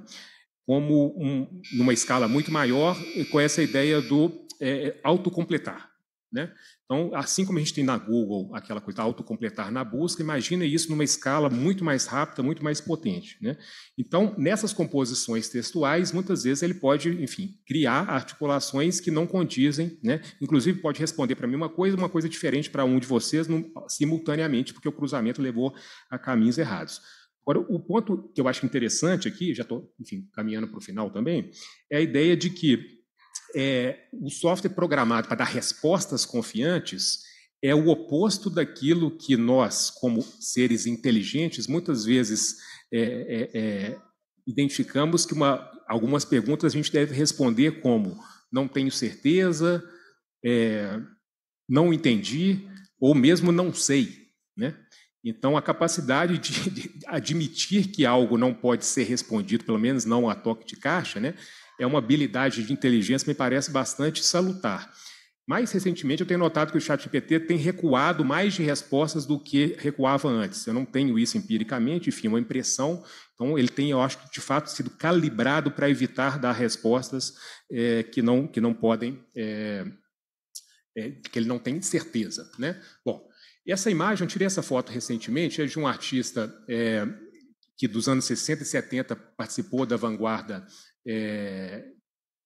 como um, numa escala muito maior com essa ideia do é, é, autocompletar. Né? Então, assim como a gente tem na Google aquela coisa autocompletar na busca, imagina isso numa escala muito mais rápida, muito mais potente. Né? Então, nessas composições textuais, muitas vezes ele pode, enfim, criar articulações que não condizem, né? inclusive pode responder para mim uma coisa, uma coisa diferente para um de vocês simultaneamente, porque o cruzamento levou a caminhos errados. Agora, o ponto que eu acho interessante aqui, já estou, enfim, caminhando para o final também, é a ideia de que é, o software programado para dar respostas confiantes é o oposto daquilo que nós, como seres inteligentes, muitas vezes é, é, é identificamos que uma, algumas perguntas a gente deve responder como não tenho certeza, é, não entendi ou mesmo não sei, né? Então, a capacidade de, de, admitir que algo não pode ser respondido, pelo menos não a toque de caixa, né, é uma habilidade de inteligência que me parece bastante salutar. Mais recentemente, eu tenho notado que o chat GPT tem recuado mais de respostas do que recuava antes. Eu não tenho isso empiricamente, enfim, é uma impressão. Então, ele tem, eu acho, de fato, sido calibrado para evitar dar respostas é, que, não, que não podem, é, é, que ele não tem certeza. Né? Bom, essa imagem, eu tirei essa foto recentemente, é de um artista que dos anos 60 e 70 participou da vanguarda é,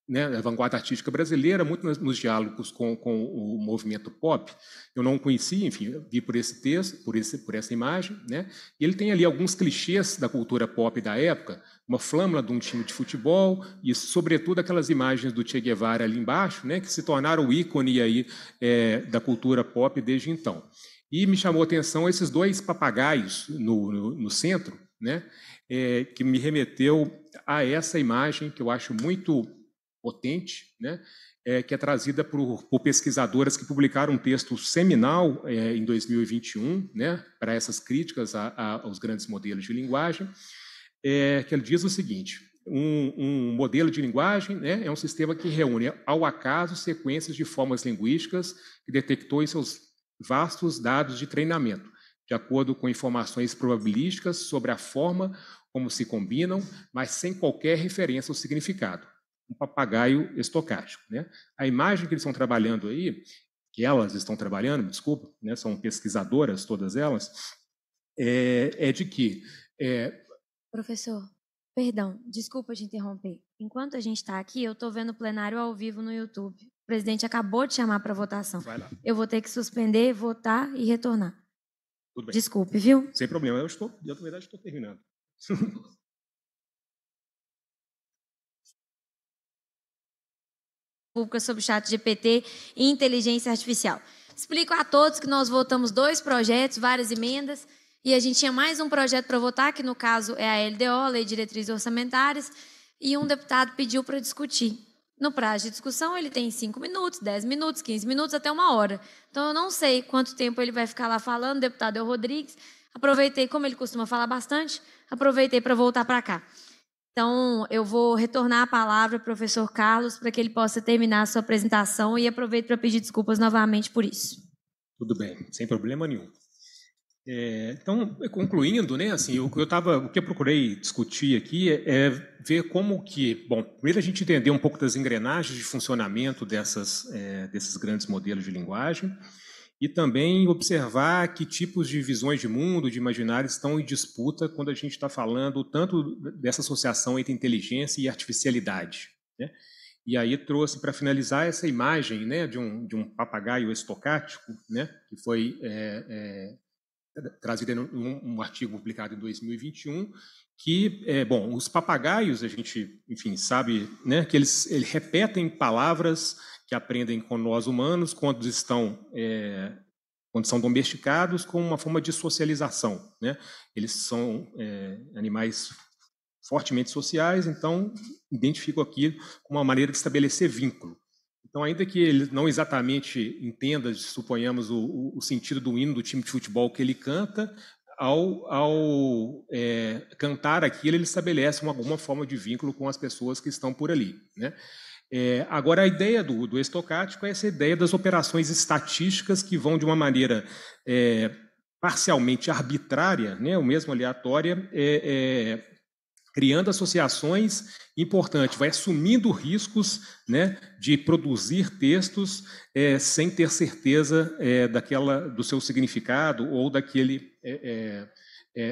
né, a vanguarda artística brasileira, muito nos diálogos com, com, o movimento pop. Eu não conhecia, enfim, vi por esse texto, por, esse, por essa imagem. Né? E ele tem ali alguns clichês da cultura pop da época, uma flâmula de um time de futebol e, sobretudo, aquelas imagens do Che Guevara ali embaixo, né, que se tornaram o ícone aí, é, da cultura pop desde então. E me chamou a atenção esses dois papagaios no, no, no centro, né? é, que me remeteu a essa imagem que eu acho muito potente, né? É, que é trazida por, por, pesquisadoras que publicaram um texto seminal é, em 2021, né, para essas críticas a, a, aos grandes modelos de linguagem, é, que ele diz o seguinte: um, um, modelo de linguagem né, é um sistema que reúne ao acaso sequências de formas linguísticas que detectou em seus vastos dados de treinamento, de acordo com informações probabilísticas sobre a forma como se combinam, mas sem qualquer referência ao significado. Um papagaio estocástico. Né? A imagem que eles estão trabalhando aí, que elas estão trabalhando, desculpa, né, são pesquisadoras todas elas, é, é de que. É... Professor, perdão, desculpa te interromper. Enquanto a gente está aqui, eu estou vendo o plenário ao vivo no YouTube. O presidente acabou de chamar para votação. Vai lá. Eu vou ter que suspender, votar e retornar. Tudo bem. Desculpe, viu? Sem problema, eu estou, eu, na verdade, estou terminando. pública sobre o chat GPT e inteligência artificial. Explico a todos que nós votamos dois projetos, várias emendas, e a gente tinha mais um projeto para votar, que no caso é a LDO, Lei de Diretrizes Orçamentárias, e um deputado pediu para discutir. No prazo de discussão, ele tem 5 minutos, 10 minutos, 15 minutos, até uma hora. Então, eu não sei quanto tempo ele vai ficar lá falando, deputado é o Rodrigues. Aproveitei, como ele costuma falar bastante, aproveitei para voltar para cá. Então, eu vou retornar a palavra ao professor Carlos para que ele possa terminar a sua apresentação e aproveito para pedir desculpas novamente por isso. Tudo bem, sem problema nenhum. É, então, concluindo, né, assim, eu, eu tava, o que eu procurei discutir aqui é, é, ver como que, bom, primeiro a gente entender um pouco das engrenagens de funcionamento dessas, é, desses grandes modelos de linguagem, e também observar que tipos de visões de mundo, de imaginários estão em disputa quando a gente está falando tanto dessa associação entre inteligência e artificialidade. Né? E aí trouxe para finalizar essa imagem né, de, um, de um papagaio estocástico, né, que foi é, é, trazida num um artigo publicado em 2021, que, é, bom, os papagaios, a gente, enfim, sabe né, que eles, eles repetem palavras que aprendem com nós humanos quando estão é, quando são domesticados com uma forma de socialização, né? Eles são é, animais fortemente sociais, então identificam aqui como uma maneira de estabelecer vínculo. Então, ainda que ele não exatamente entenda, suponhamos, o, o sentido do hino do time de futebol que ele canta, ao, ao é, cantar aquilo, ele estabelece uma, alguma forma de vínculo com as pessoas que estão por ali. Né? É, agora, a ideia do, do estocástico é essa ideia das operações estatísticas que vão de uma maneira é, parcialmente arbitrária, né, ou mesmo aleatória, é, é criando associações importantes, vai assumindo riscos né, de produzir textos é, sem ter certeza é, daquela do seu significado ou daquele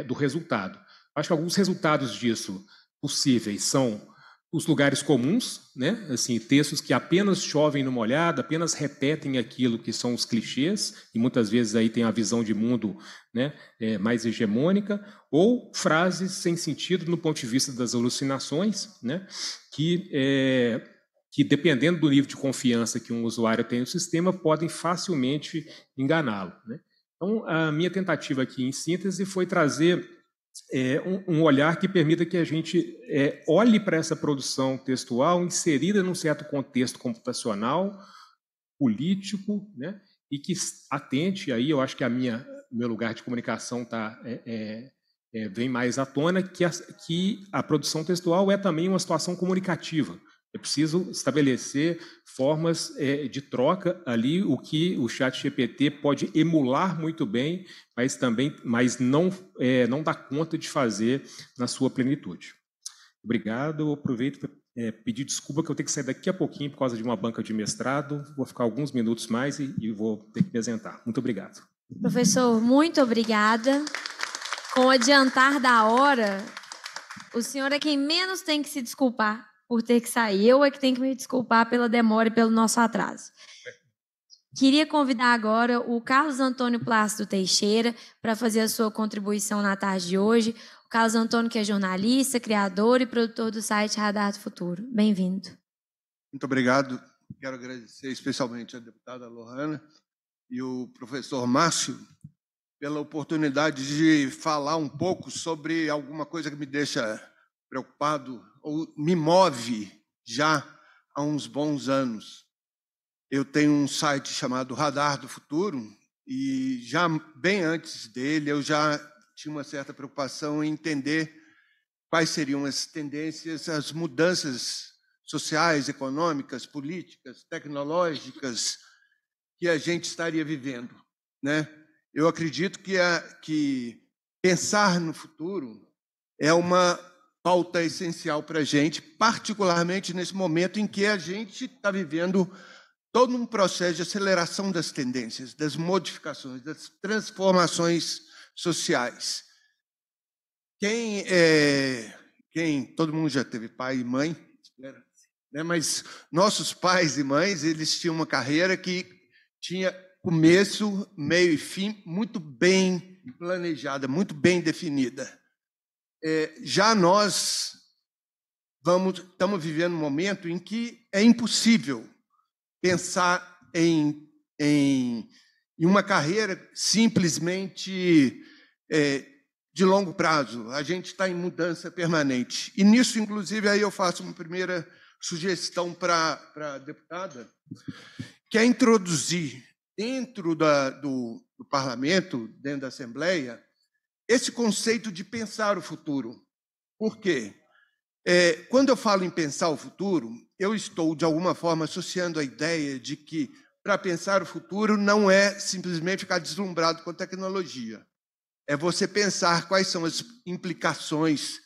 do resultado. Acho que alguns resultados disso possíveis são os lugares comuns, né? assim, textos que apenas chovem numa olhada, apenas repetem aquilo que são os clichês, e muitas vezes aí tem a visão de mundo né? É, mais hegemônica, ou frases sem sentido no ponto de vista das alucinações, né? que, é, que dependendo do nível de confiança que um usuário tem no sistema, podem facilmente enganá-lo. Né? Então, a minha tentativa aqui, em síntese, foi trazer é, um, um, olhar que permita que a gente é, olhe para essa produção textual inserida num certo contexto computacional, político, né? e que atente, aí eu acho que a minha meu lugar de comunicação tá, é, é, é, vem mais à tona, que a, que a produção textual é também uma situação comunicativa, é preciso estabelecer formas é, de troca ali, o que o chat GPT pode emular muito bem, mas também, mas não, é, não dá conta de fazer na sua plenitude. Obrigado, aproveito para é, pedir desculpa que eu tenho que sair daqui a pouquinho por causa de uma banca de mestrado, vou ficar alguns minutos mais e, e vou ter que me ausentar. Muito obrigado. Professor, muito obrigada. Com o adiantar da hora, o senhor é quem menos tem que se desculpar por ter que sair. Eu é que tenho que me desculpar pela demora e pelo nosso atraso. Queria convidar agora o Carlos Antônio Plácido Teixeira para fazer a sua contribuição na tarde de hoje. O Carlos Antônio, que é jornalista, criador e produtor do site Radar do Futuro. Bem-vindo. Muito obrigado. Quero agradecer especialmente à deputada Lohana e o professor Márcio pela oportunidade de falar um pouco sobre alguma coisa que me deixa preocupado me move já há uns bons anos. Eu tenho um site chamado Radar do Futuro e já bem antes dele eu já tinha uma certa preocupação em entender quais seriam as tendências, as mudanças sociais, econômicas, políticas, tecnológicas que a gente estaria vivendo, né? Eu acredito que, a, que pensar no futuro é uma pauta essencial para a gente, particularmente nesse momento em que a gente está vivendo todo um processo de aceleração das tendências, das modificações, das transformações sociais. Quem é, quem todo mundo já teve pai e mãe, né? mas nossos pais e mães eles tinham uma carreira que tinha começo, meio e fim muito bem planejada, muito bem definida é, já nós vamos, estamos vivendo um momento em que é impossível pensar em, em, em uma carreira simplesmente é, de longo prazo. A gente está em mudança permanente. E nisso, inclusive, aí eu faço uma primeira sugestão para a deputada, que é introduzir dentro da, do, do parlamento, dentro da Assembleia, esse conceito de pensar o futuro. Por quê? É, quando eu falo em pensar o futuro, eu estou, de alguma forma, associando a ideia de que, para pensar o futuro, não é simplesmente ficar deslumbrado com a tecnologia. É você pensar quais são as implicações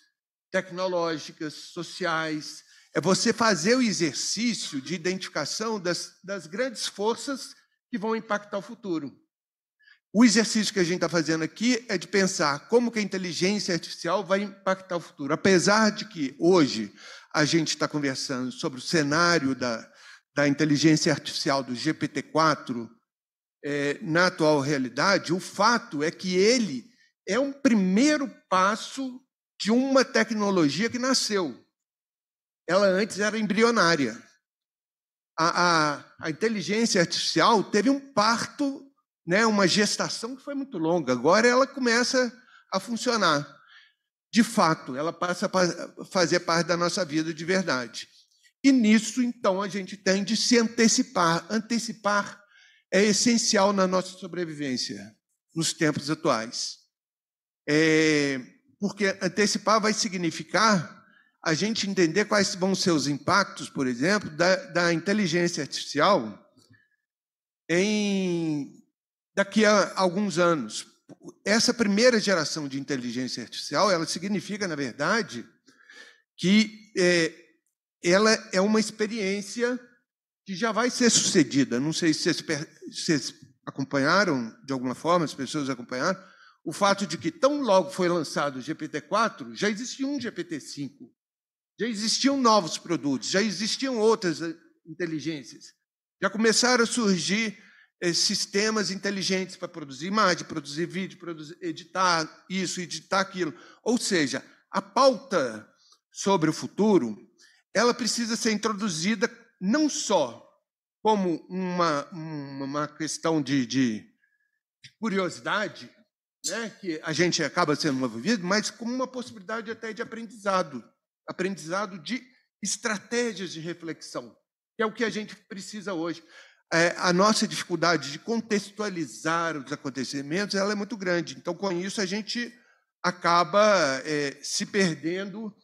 tecnológicas, sociais. É você fazer o exercício de identificação das, das grandes forças que vão impactar o futuro. O exercício que a gente está fazendo aqui é de pensar como que a inteligência artificial vai impactar o futuro. Apesar de que hoje a gente está conversando sobre o cenário da, da inteligência artificial do GPT-4 é, na atual realidade, o fato é que ele é um primeiro passo de uma tecnologia que nasceu. Ela antes era embrionária. a, a, a inteligência artificial teve um parto né, uma gestação que foi muito longa. Agora ela começa a funcionar. De fato, ela passa a fazer parte da nossa vida de verdade. E nisso, então, a gente tem de se antecipar. Antecipar é essencial na nossa sobrevivência nos tempos atuais. É, porque antecipar vai significar a gente entender quais vão ser os impactos, por exemplo, da, da inteligência artificial em daqui a alguns anos. Essa primeira geração de inteligência artificial, ela significa, na verdade, que é, ela é uma experiência que já vai ser sucedida. Não sei se vocês, vocês acompanharam, de alguma forma, as pessoas acompanharam, o fato de que tão logo foi lançado o GPT-4, já existia um GPT-5, já existiam novos produtos, já existiam outras eh, inteligências, já começaram a surgir eh, sistemas inteligentes para produzir imagem, produzir vídeo, produzir, editar isso, editar aquilo. Ou seja, a pauta sobre o futuro, ela precisa ser introduzida não só como uma, uma questão de, de, curiosidade, né, que a gente acaba sendo envolvido, mas como uma possibilidade até de aprendizado, aprendizado de estratégias de reflexão, que é o que a gente precisa hoje é, a nossa dificuldade de contextualizar os acontecimentos ela é muito grande. Então, com isso, a gente acaba é, se perdendo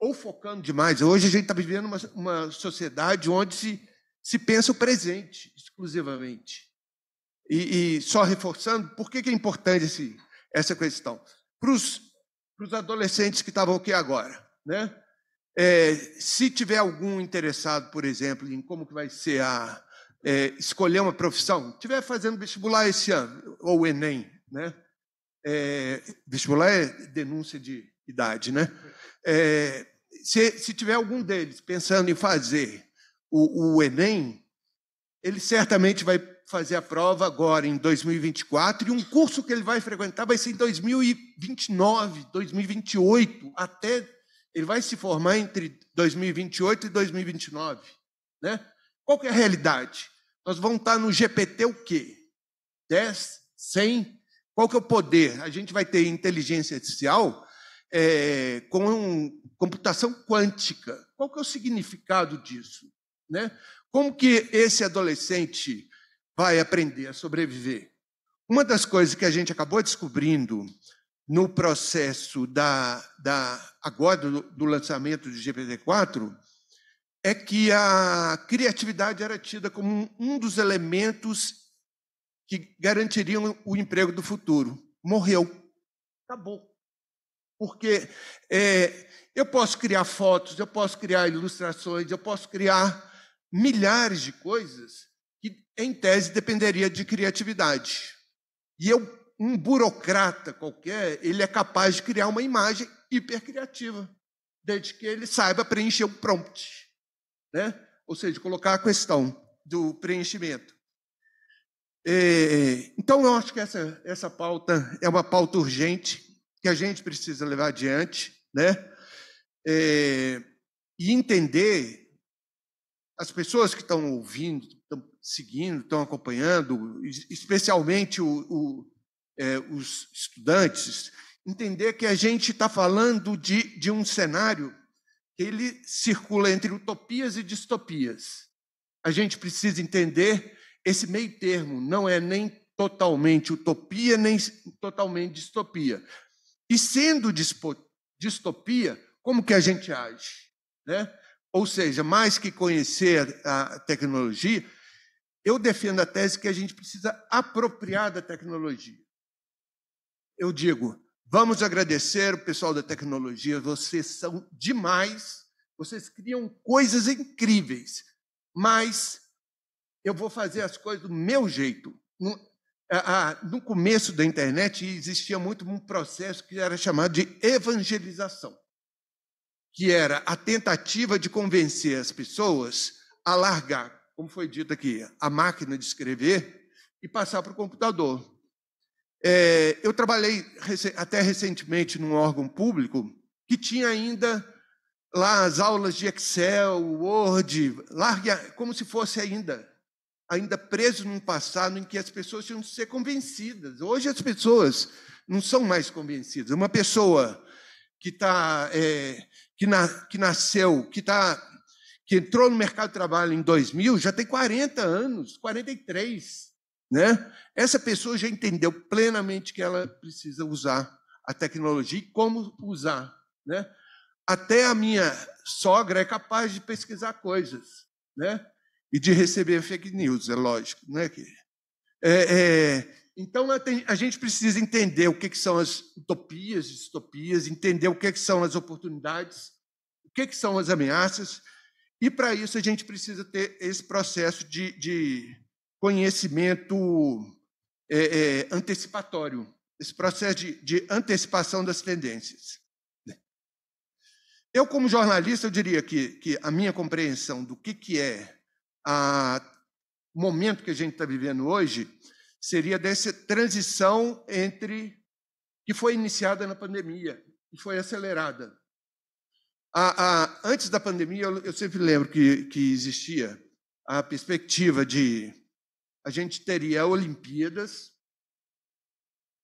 ou focando demais. Hoje a gente está vivendo uma, uma sociedade onde se, se pensa o presente exclusivamente. E, e só reforçando, por que, que é importante esse, essa questão? Para os adolescentes que estavam aqui agora, né? É, se tiver algum interessado, por exemplo, em como que vai ser a, é, escolher uma profissão, estiver fazendo vestibular esse ano, ou Enem, né? É, vestibular é denúncia de idade, né? É, se, se tiver algum deles pensando em fazer o, o Enem, ele certamente vai fazer a prova agora em 2024 e um curso que ele vai frequentar vai ser em 2029, 2028, até ele vai se formar entre 2028 e 2029, né? Qual que é a realidade? Nós vamos estar no GPT o quê? 10? 100? Qual que é o poder? A gente vai ter inteligência artificial é, com um, computação quântica. Qual que é o significado disso? Né? Como que esse adolescente vai aprender a sobreviver? Uma das coisas que a gente acabou descobrindo no processo da, da agora do, do lançamento do GPT-4 é que a criatividade era tida como um dos elementos que garantiriam o emprego do futuro. Morreu. Acabou. Porque é, eu posso criar fotos, eu posso criar ilustrações, eu posso criar milhares de coisas que, em tese, dependeria de criatividade. E eu, um burocrata qualquer, ele é capaz de criar uma imagem hipercriativa, desde que ele saiba preencher o prompt né? ou seja, colocar a questão do preenchimento. É, então, eu acho que essa, essa pauta é uma pauta urgente que a gente precisa levar adiante né? É, e entender as pessoas que estão ouvindo, estão seguindo, estão acompanhando, especialmente o, o, é, os estudantes, entender que a gente está falando de, de um cenário ele circula entre utopias e distopias. A gente precisa entender esse meio termo, não é nem totalmente utopia, nem totalmente distopia. E sendo distopia, como que a gente age? Né? Ou seja, mais que conhecer a tecnologia, eu defendo a tese que a gente precisa apropriar da tecnologia. Eu digo, Vamos agradecer o pessoal da tecnologia, vocês são demais, vocês criam coisas incríveis, mas eu vou fazer as coisas do meu jeito. No, começo da internet existia muito um processo que era chamado de evangelização, que era a tentativa de convencer as pessoas a largar, como foi dito aqui, a máquina de escrever e passar para o computador. É, eu trabalhei até recentemente num órgão público que tinha ainda lá as aulas de Excel, Word, larga, como se fosse ainda ainda preso num passado em que as pessoas tinham que ser convencidas. Hoje as pessoas não são mais convencidas. Uma pessoa que tá, é, que, na, que nasceu, que tá, que entrou no mercado de trabalho em 2000, já tem 40 anos, 43. Né? Essa pessoa já entendeu plenamente que ela precisa usar a tecnologia e como usar. Né? Até a minha sogra é capaz de pesquisar coisas né? e de receber fake news, é lógico. Né? É, é, então, a gente precisa entender o que são as utopias, distopias, entender o que são as oportunidades, o que são as ameaças, e para isso a gente precisa ter esse processo de, de conhecimento é, é, antecipatório, esse processo de, de antecipação das tendências. Eu, como jornalista, eu diria que, que a minha compreensão do que, que é o momento que a gente está vivendo hoje seria dessa transição entre que foi iniciada na pandemia e foi acelerada. A, a, antes da pandemia, eu, eu sempre lembro que, que existia a perspectiva de a gente teria Olimpíadas,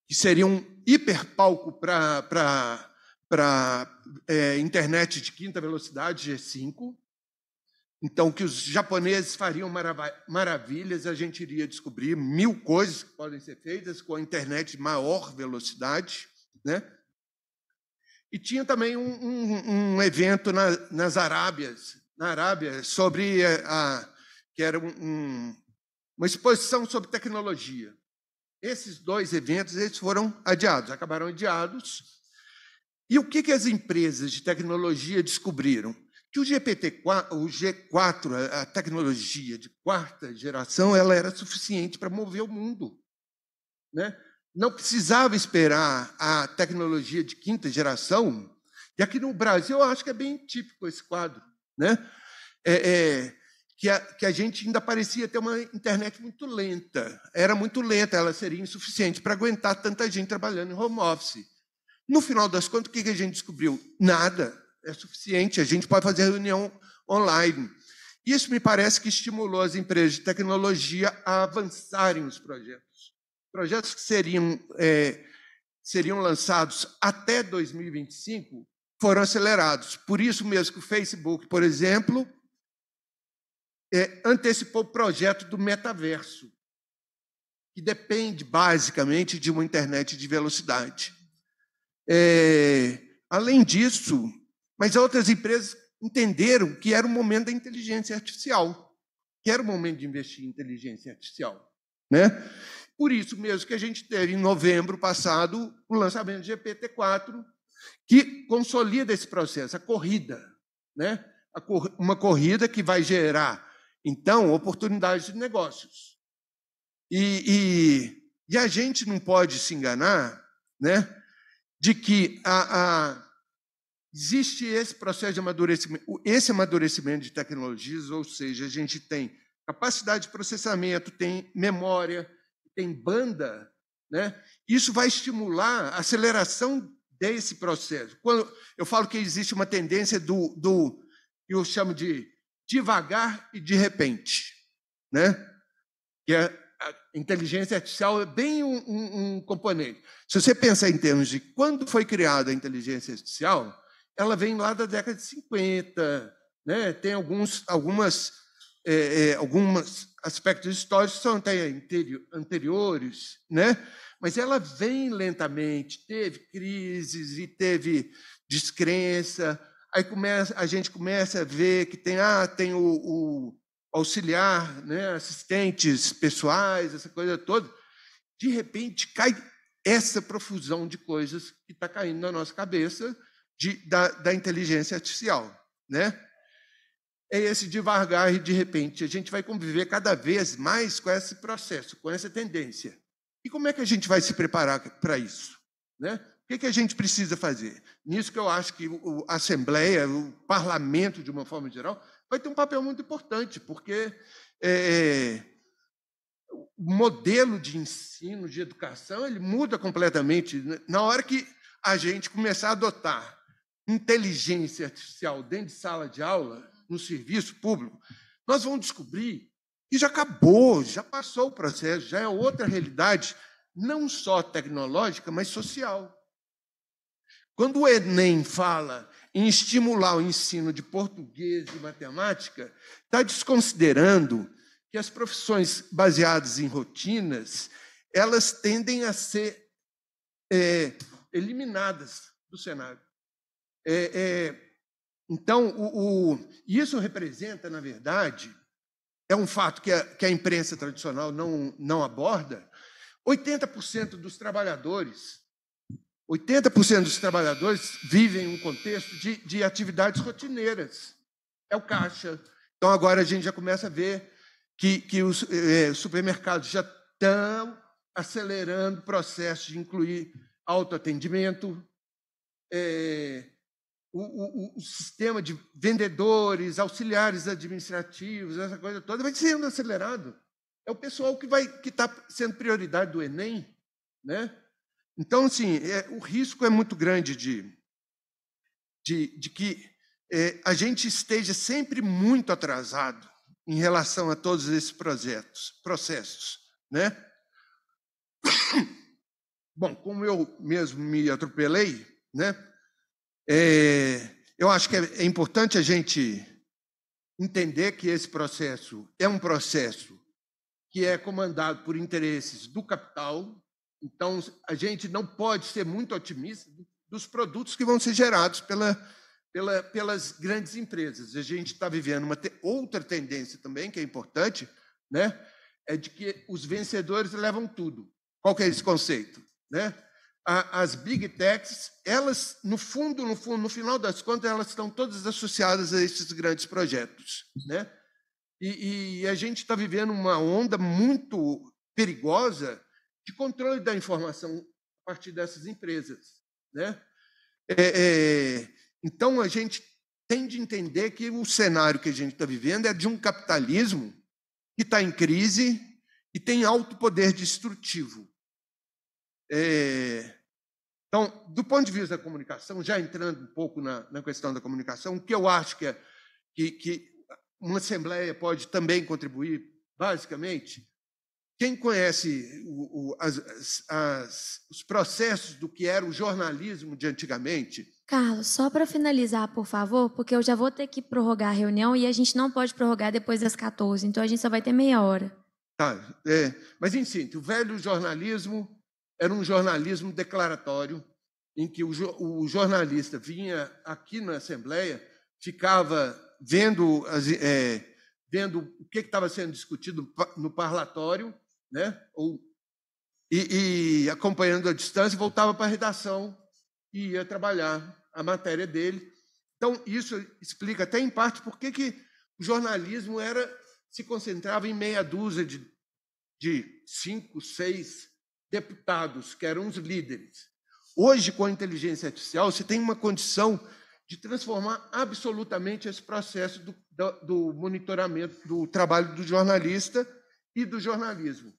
que seria um hiperpalco para é, internet de quinta velocidade, G5. Então, que os japoneses fariam maravilhas, a gente iria descobrir mil coisas que podem ser feitas com a internet de maior velocidade. Né? E tinha também um, um, um evento na, nas Arábias, na Arábia, sobre a, a que era um, um uma exposição sobre tecnologia. Esses dois eventos eles foram adiados, acabaram adiados. E o que, que as empresas de tecnologia descobriram? Que o GPT-4, o G4, a tecnologia de quarta geração, ela era suficiente para mover o mundo, né? Não precisava esperar a tecnologia de quinta geração. E aqui no Brasil, eu acho que é bem típico esse quadro, né? É, é, que a, que a gente ainda parecia ter uma internet muito lenta. Era muito lenta, ela seria insuficiente para aguentar tanta gente trabalhando em home office. No final das contas, o que a gente descobriu? Nada é suficiente, a gente pode fazer reunião online. Isso me parece que estimulou as empresas de tecnologia a avançarem os projetos. Projetos que seriam, é, seriam lançados até 2025 foram acelerados. Por isso mesmo que o Facebook, por exemplo, é, antecipou o projeto do metaverso, que depende basicamente de uma internet de velocidade. É, além disso, mas outras empresas entenderam que era o momento da inteligência artificial, que era o momento de investir em inteligência artificial. Né? Por isso mesmo que a gente teve, em novembro passado, o lançamento do GPT-4, que consolida esse processo, a corrida. Né? uma corrida que vai gerar então, oportunidades de negócios. E, e, e a gente não pode se enganar né, de que a, a, existe esse processo de amadurecimento, esse amadurecimento de tecnologias, ou seja, a gente tem capacidade de processamento, tem memória, tem banda, né? Isso vai estimular a aceleração desse processo. Quando eu falo que existe uma tendência do, do eu chamo de devagar e de repente, né? Que é, a inteligência artificial é bem um, um, um componente. Se você pensar em termos de quando foi criada a inteligência artificial, ela vem lá da década de 50, né? Tem alguns, algumas, é, é, algumas aspectos históricos que são até anteriores, né? Mas ela vem lentamente, teve crises e teve descrença, Aí começa, a gente começa a ver que tem, ah, tem o, o auxiliar, né, assistentes pessoais, essa coisa toda. De repente cai essa profusão de coisas que está caindo na nossa cabeça de, da, da, inteligência artificial. Né? É esse devagar e de repente. A gente vai conviver cada vez mais com esse processo, com essa tendência. E como é que a gente vai se preparar para isso? Né? O que a gente precisa fazer? Nisso que eu acho que a Assembleia, o parlamento, de uma forma geral, vai ter um papel muito importante, porque é, é o modelo de ensino, de educação, ele muda completamente. Né? Na hora que a gente começar a adotar inteligência artificial dentro de sala de aula, no serviço público, nós vamos descobrir que já acabou, já passou o processo, já é outra realidade, não só tecnológica, mas social. Quando o Enem fala em estimular o ensino de português e matemática, está desconsiderando que as profissões baseadas em rotinas elas tendem a ser é, eliminadas do cenário. É, é, então, o, o, isso representa, na verdade, é um fato que a, que a imprensa tradicional não, não aborda, 80% dos trabalhadores 80% dos trabalhadores vivem um contexto de, de atividades rotineiras. É o caixa. Então, agora a gente já começa a ver que, que os eh, supermercados já estão acelerando o processo de incluir autoatendimento, eh, o, o, o, sistema de vendedores, auxiliares administrativos, essa coisa toda, vai sendo acelerado. É o pessoal que que está sendo prioridade do Enem, né? Então, assim, é, o risco é muito grande de, de, de que é, a gente esteja sempre muito atrasado em relação a todos esses projetos, processos, né? Bom, como eu mesmo me atropelei, né? É, eu acho que é, é importante a gente entender que esse processo é um processo que é comandado por interesses do capital, então, a gente não pode ser muito otimista dos produtos que vão ser gerados pela, pela, pelas grandes empresas. A gente está vivendo uma te outra tendência também, que é importante, né? é de que os vencedores levam tudo. Qual que é esse conceito? Né? as big techs, elas, no fundo, no fundo, no final das contas, elas estão todas associadas a esses grandes projetos. Né? e, e a gente está vivendo uma onda muito perigosa de controle da informação a partir dessas empresas. Né? É, é, então, a gente tem de entender que o cenário que a gente está vivendo é de um capitalismo que está em crise e tem alto poder destrutivo. É, então, do ponto de vista da comunicação, já entrando um pouco na, na questão da comunicação, o que eu acho que, é, que, que uma assembleia pode também contribuir, basicamente, quem conhece o, o, as, as, os processos do que era o jornalismo de antigamente? Carlos, só para finalizar, por favor, porque eu já vou ter que prorrogar a reunião e a gente não pode prorrogar depois das 14, então a gente só vai ter meia hora. Tá, é, mas em síntese, o velho jornalismo era um jornalismo declaratório, em que o, o jornalista vinha aqui na Assembleia, ficava vendo, as, é, vendo o que estava sendo discutido no parlatório, né? Ou, e, e acompanhando a distância, voltava para a redação e ia trabalhar a matéria dele. Então, isso explica até em parte por que, que o jornalismo era se concentrava em meia dúzia de, de cinco, seis deputados, que eram os líderes. Hoje, com a inteligência artificial, você tem uma condição de transformar absolutamente esse processo do, do, do monitoramento do trabalho do jornalista e do jornalismo.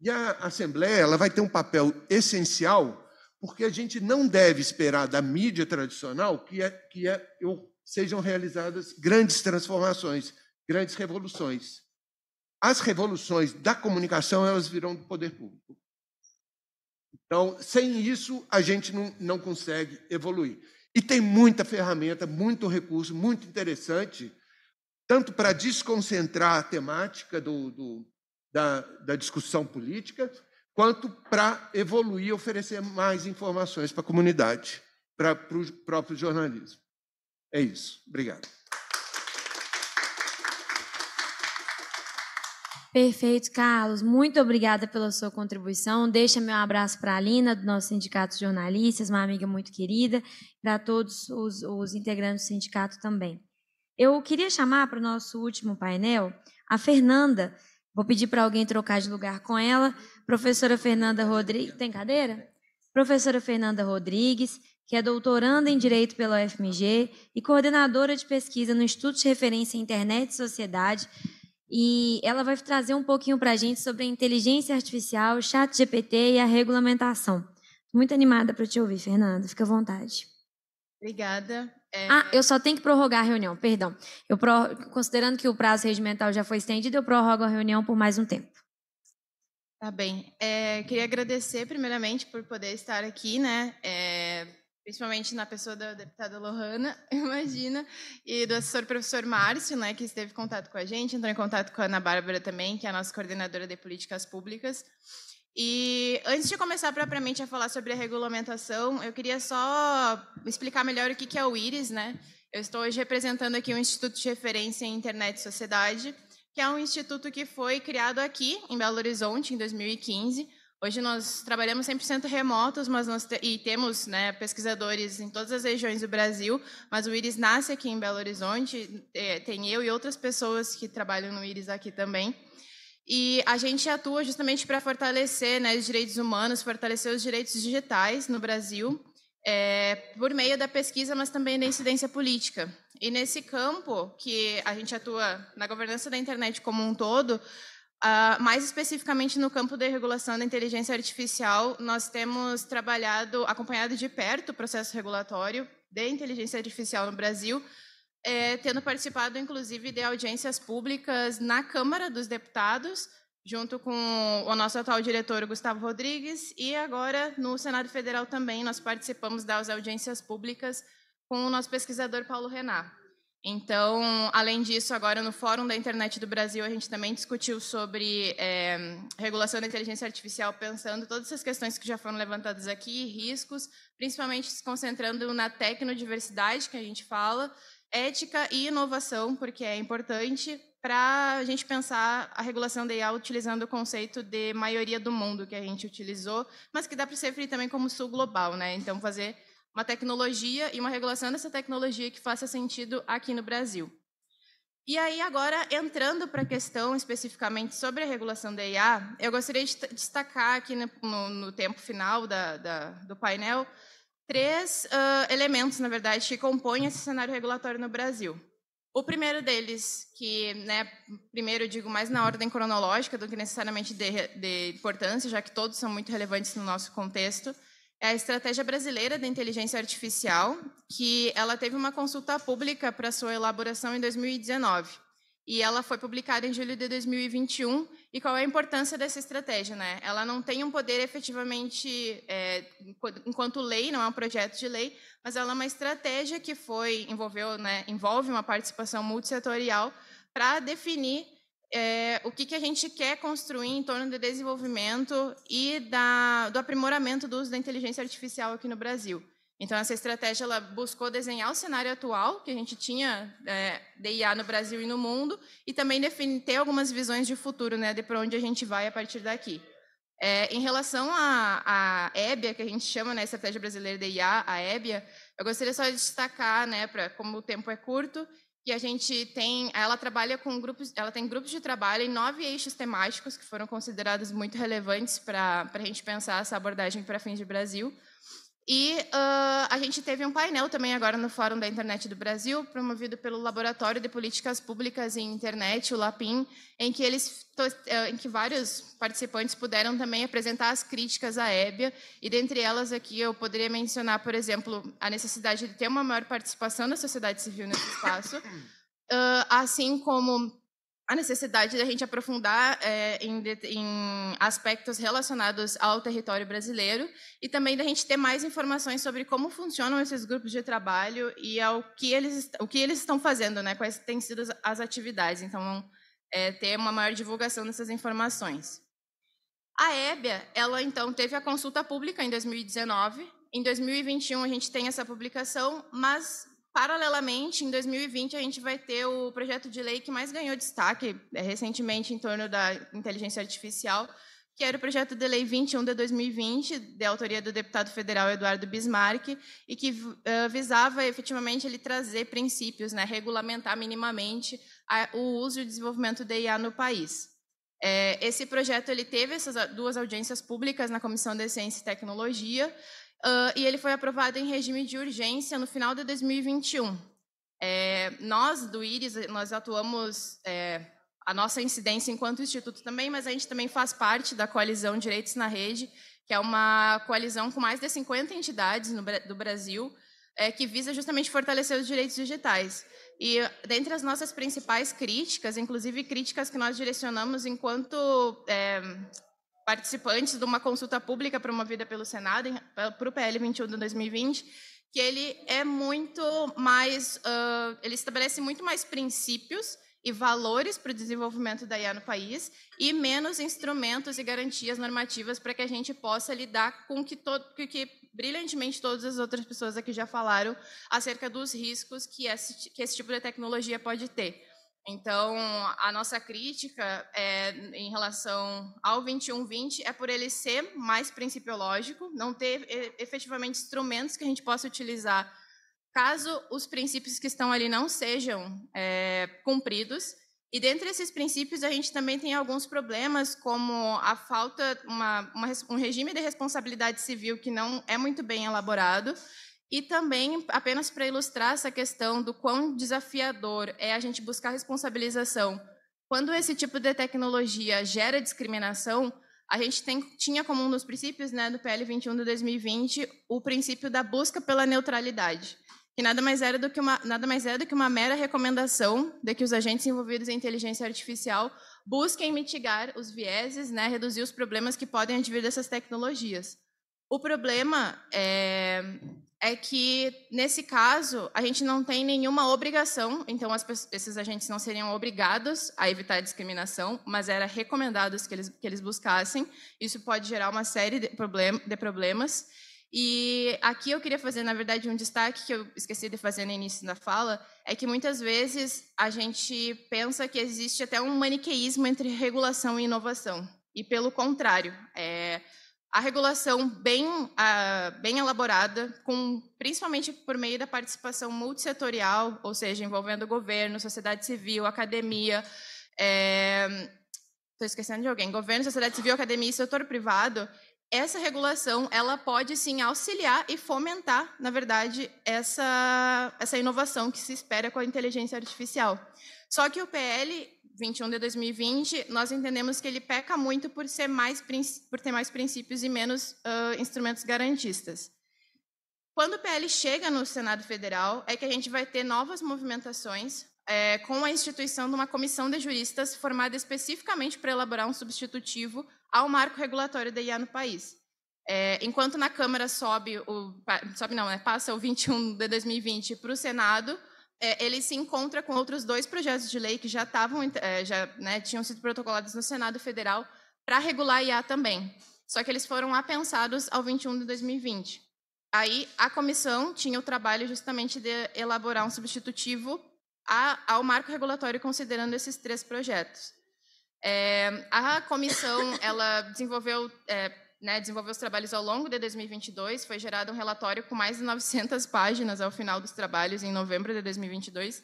E a Assembleia ela vai ter um papel essencial, porque a gente não deve esperar da mídia tradicional que, é, que é, eu, sejam realizadas grandes transformações, grandes revoluções. As revoluções da comunicação elas virão do poder público. Então, sem isso, a gente não, não consegue evoluir. E tem muita ferramenta, muito recurso, muito interessante, tanto para desconcentrar a temática do, do da, da discussão política, quanto para evoluir e oferecer mais informações para a comunidade, para, o próprio jornalismo. É isso. Obrigado. Perfeito, Carlos. Muito obrigada pela sua contribuição. Deixa meu abraço para a Alina, do nosso Sindicato de Jornalistas, uma amiga muito querida, para todos os, os, integrantes do sindicato também. Eu queria chamar para o nosso último painel a Fernanda, Vou pedir para alguém trocar de lugar com ela. Professora Fernanda Rodrigues. Tem cadeira? Professora Fernanda Rodrigues, que é doutoranda em Direito pela UFMG e coordenadora de pesquisa no Instituto de Referência Internet e Sociedade. E ela vai trazer um pouquinho para a gente sobre a inteligência artificial, o chat GPT e a regulamentação. Muito animada para te ouvir, Fernanda. Fica à vontade. Obrigada. É... Ah, eu só tenho que prorrogar a reunião, perdão. Eu pro... Considerando que o prazo regimental já foi estendido, eu prorrogo a reunião por mais um tempo. Tá bem. É, queria agradecer, primeiramente, por poder estar aqui, né? É, principalmente na pessoa da deputada Lohana, imagina, e do assessor professor Márcio, né, que esteve em contato com a gente, entrou em contato com a Ana Bárbara também, que é a nossa coordenadora de políticas públicas. E antes de começar propriamente a falar sobre a regulamentação, eu queria só explicar melhor o que é o IRIS, né? Eu estou hoje representando aqui o Instituto de Referência em Internet e Sociedade, que é um instituto que foi criado aqui em Belo Horizonte em 2015. Hoje nós trabalhamos 100% remotos, mas nós te e temos né, pesquisadores em todas as regiões do Brasil, mas o IRIS nasce aqui em Belo Horizonte, é, tem eu e outras pessoas que trabalham no IRIS aqui também. E a gente atua justamente para fortalecer né, os direitos humanos, fortalecer os direitos digitais no Brasil, é, por meio da pesquisa, mas também da incidência política. E nesse campo, que a gente atua na governança da internet como um todo, Uh, mais especificamente no campo da regulação da inteligência artificial, nós temos trabalhado, acompanhado de perto o processo regulatório de inteligência artificial no Brasil, é, tendo participado, inclusive, de audiências públicas na Câmara dos Deputados, junto com o nosso atual diretor, Gustavo Rodrigues, e agora no Senado Federal também nós participamos das audiências públicas com o nosso pesquisador Paulo Renat. Então, além disso, agora no Fórum da Internet do Brasil, a gente também discutiu sobre é, regulação da inteligência artificial, pensando todas essas questões que já foram levantadas aqui, riscos, principalmente se concentrando na tecnodiversidade que a gente fala, ética e inovação, porque é importante para a gente pensar a regulação da IA utilizando o conceito de maioria do mundo que a gente utilizou, mas que dá para ser referir também como sul global, né? Então fazer uma tecnologia e uma regulação dessa tecnologia que faça sentido aqui no Brasil. E aí agora entrando para a questão especificamente sobre a regulação da IA, eu gostaria de destacar aqui no, no, no tempo final da, da, do painel três uh, elementos, na verdade, que compõem esse cenário regulatório no Brasil. O primeiro deles, que, né, primeiro digo mais na ordem cronológica do que necessariamente de, de importância, já que todos são muito relevantes no nosso contexto, é a estratégia brasileira da inteligência artificial, que ela teve uma consulta pública para sua elaboração em 2019 e ela foi publicada em julho de 2021. E qual é a importância dessa estratégia? Né? Ela não tem um poder efetivamente, é, enquanto lei, não é um projeto de lei, mas ela é uma estratégia que foi envolveu, né, envolve uma participação multissetorial para definir é, o que, que a gente quer construir em torno do desenvolvimento e da, do aprimoramento do uso da inteligência artificial aqui no Brasil. Então, essa estratégia ela buscou desenhar o cenário atual que a gente tinha é, IA no Brasil e no mundo, e também definir, ter algumas visões de futuro, né, de para onde a gente vai a partir daqui. É, em relação à EBIA, que a gente chama, né, Estratégia Brasileira de IA, a EBIA, eu gostaria só de destacar, né, pra, como o tempo é curto, que a gente tem, ela trabalha com grupos, ela tem grupos de trabalho em nove eixos temáticos que foram considerados muito relevantes para a gente pensar essa abordagem para fins de Brasil. E uh, a gente teve um painel também agora no Fórum da Internet do Brasil, promovido pelo Laboratório de Políticas Públicas em Internet, o LAPIM, em que, eles, eh, em que vários participantes puderam também apresentar as críticas à EBIA, e dentre elas aqui eu poderia mencionar, por exemplo, a necessidade de ter uma maior participação da sociedade civil nesse espaço, uh, assim como a necessidade da gente aprofundar é, em, em, aspectos relacionados ao território brasileiro e também da gente ter mais informações sobre como funcionam esses grupos de trabalho e ao que eles, o que eles estão fazendo, né, quais têm sido as atividades. Então, é, ter uma maior divulgação dessas informações. A EBA, ela então teve a consulta pública em 2019. Em 2021 a gente tem essa publicação, mas Paralelamente, em 2020, a gente vai ter o projeto de lei que mais ganhou destaque é, recentemente em torno da inteligência artificial, que era o projeto de lei 21 de 2020, de autoria do deputado federal Eduardo Bismarck, e que uh, visava efetivamente ele trazer princípios, né, regulamentar minimamente a, o uso e o desenvolvimento da de IA no país. É, esse projeto ele teve essas duas audiências públicas na Comissão de Ciência e Tecnologia, Uh, e ele foi aprovado em regime de urgência no final de 2021. É, nós, do IRIS, eh, nós atuamos, é, a nossa incidência enquanto instituto também, mas a gente também faz parte da coalizão Direitos na Rede, que é uma coalizão com mais de 50 entidades no, do Brasil, é, que visa justamente fortalecer os direitos digitais. E dentre as nossas principais críticas, inclusive críticas que nós direcionamos enquanto é, participantes de uma consulta pública promovida pelo Senado, para o PL 21 de 2020, que ele é muito mais, uh, ele estabelece muito mais princípios e valores para o desenvolvimento da IA no país e menos instrumentos e garantias normativas para que a gente possa lidar com que, todo, que brilhantemente todas as outras pessoas aqui já falaram acerca dos riscos que esse, que esse tipo de tecnologia pode ter. Então, a nossa crítica é, em relação ao 2120 é por ele ser mais principiológico, não ter efetivamente instrumentos que a gente possa utilizar caso os princípios que estão ali não sejam é, cumpridos. E dentre esses princípios, a gente também tem alguns problemas, como a falta, de um regime de responsabilidade civil que não é muito bem elaborado, e também, apenas para ilustrar essa questão do quão desafiador é a gente buscar responsabilização, quando esse tipo de tecnologia gera discriminação, a gente tem, tinha como um dos princípios né, do PL 21 de 2020 o princípio da busca pela neutralidade, que nada mais era do que uma, nada mais era é do que uma mera recomendação de que os agentes envolvidos em inteligência artificial busquem mitigar os vieses, né, reduzir os problemas que podem advir dessas tecnologias. O problema é é que, nesse caso, a gente não tem nenhuma obrigação, então esses agentes não seriam obrigados a evitar a discriminação, mas era recomendado que eles, que eles buscassem. Isso pode gerar uma série de, problem, de problemas. E aqui eu queria fazer, na verdade, um destaque que eu esqueci de fazer no início da fala, é que muitas vezes a gente pensa que existe até um maniqueísmo entre regulação e inovação. E pelo contrário, é, a regulação bem, uh, bem elaborada, com, principalmente por meio da participação multissetorial, ou seja, envolvendo governo, sociedade civil, academia, estou eh, é, esquecendo de alguém, governo, sociedade civil, academia e setor privado, essa regulação ela pode sim auxiliar e fomentar, na verdade, essa, essa inovação que se espera com a inteligência artificial. Só que o PL 21 de 2020, nós entendemos que ele peca muito por, ser mais, por ter mais princípios e menos uh, instrumentos garantistas. Quando o PL chega no Senado Federal, é que a gente vai ter novas movimentações é, com a instituição de uma comissão de juristas formada especificamente para elaborar um substitutivo ao marco regulatório da IA no país. É, enquanto na Câmara sobe, o, sobe não, né, passa o 21 de 2020 para o Senado, é, ele se encontra com outros dois projetos de lei que já estavam, é, já né, tinham sido protocolados no Senado Federal para regular IA também. Só que eles foram apensados ao 21 de 2020. Aí a comissão tinha o trabalho justamente de elaborar um substitutivo a, ao marco regulatório considerando esses três projetos. É, a comissão ela desenvolveu é, né, desenvolveu os trabalhos ao longo de 2022. Foi gerado um relatório com mais de 900 páginas ao final dos trabalhos, em novembro de 2022.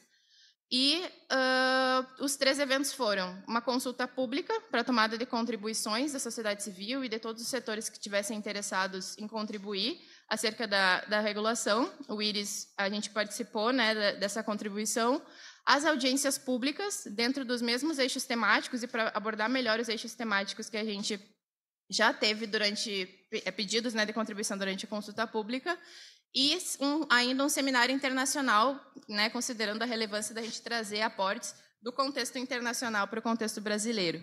E uh, os três eventos foram uma consulta pública para tomada de contribuições da sociedade civil e de todos os setores que tivessem interessados em contribuir acerca da, da regulação. O IRIS, a gente participou né, dessa contribuição. As audiências públicas, dentro dos mesmos eixos temáticos, e para abordar melhor os eixos temáticos que a gente já teve durante é, pedidos né, de contribuição durante a consulta pública e um, ainda um seminário internacional, né, considerando a relevância da gente trazer aportes do contexto internacional para o contexto brasileiro.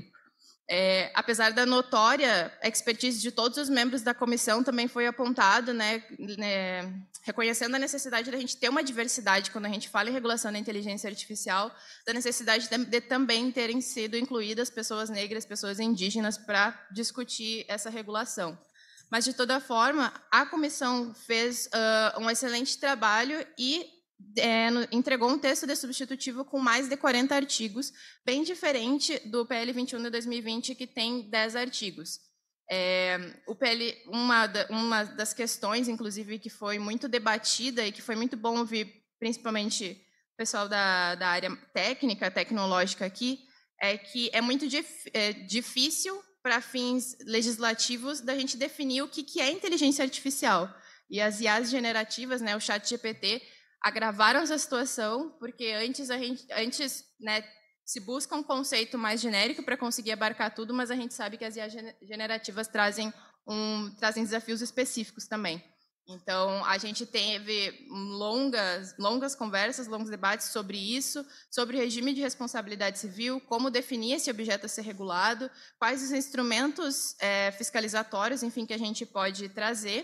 É, apesar da notória expertise de todos os membros da comissão, também foi apontado, né, né, reconhecendo a necessidade da gente ter uma diversidade quando a gente fala em regulação da inteligência artificial, da necessidade de, de também terem sido incluídas pessoas negras, pessoas indígenas para discutir essa regulação. Mas, de toda forma, a comissão fez uh, um excelente trabalho e é, entregou um texto de substitutivo com mais de 40 artigos, bem diferente do PL 21 de 2020, que tem 10 artigos. É, o PL, uma, da, uma das questões, inclusive, que foi muito debatida e que foi muito bom ouvir, principalmente o pessoal da, da área técnica, tecnológica aqui, é que é muito dif, é, difícil para fins legislativos da gente definir o que, que é inteligência artificial. E as IAs generativas, né, o chat GPT, agravaram essa situação, porque antes a gente antes, né, se busca um conceito mais genérico para conseguir abarcar tudo, mas a gente sabe que as IA generativas trazem um trazem desafios específicos também. Então, a gente teve longas, longas conversas, longos debates sobre isso, sobre regime de responsabilidade civil, como definir esse objeto a ser regulado, quais os instrumentos é, fiscalizatórios, enfim, que a gente pode trazer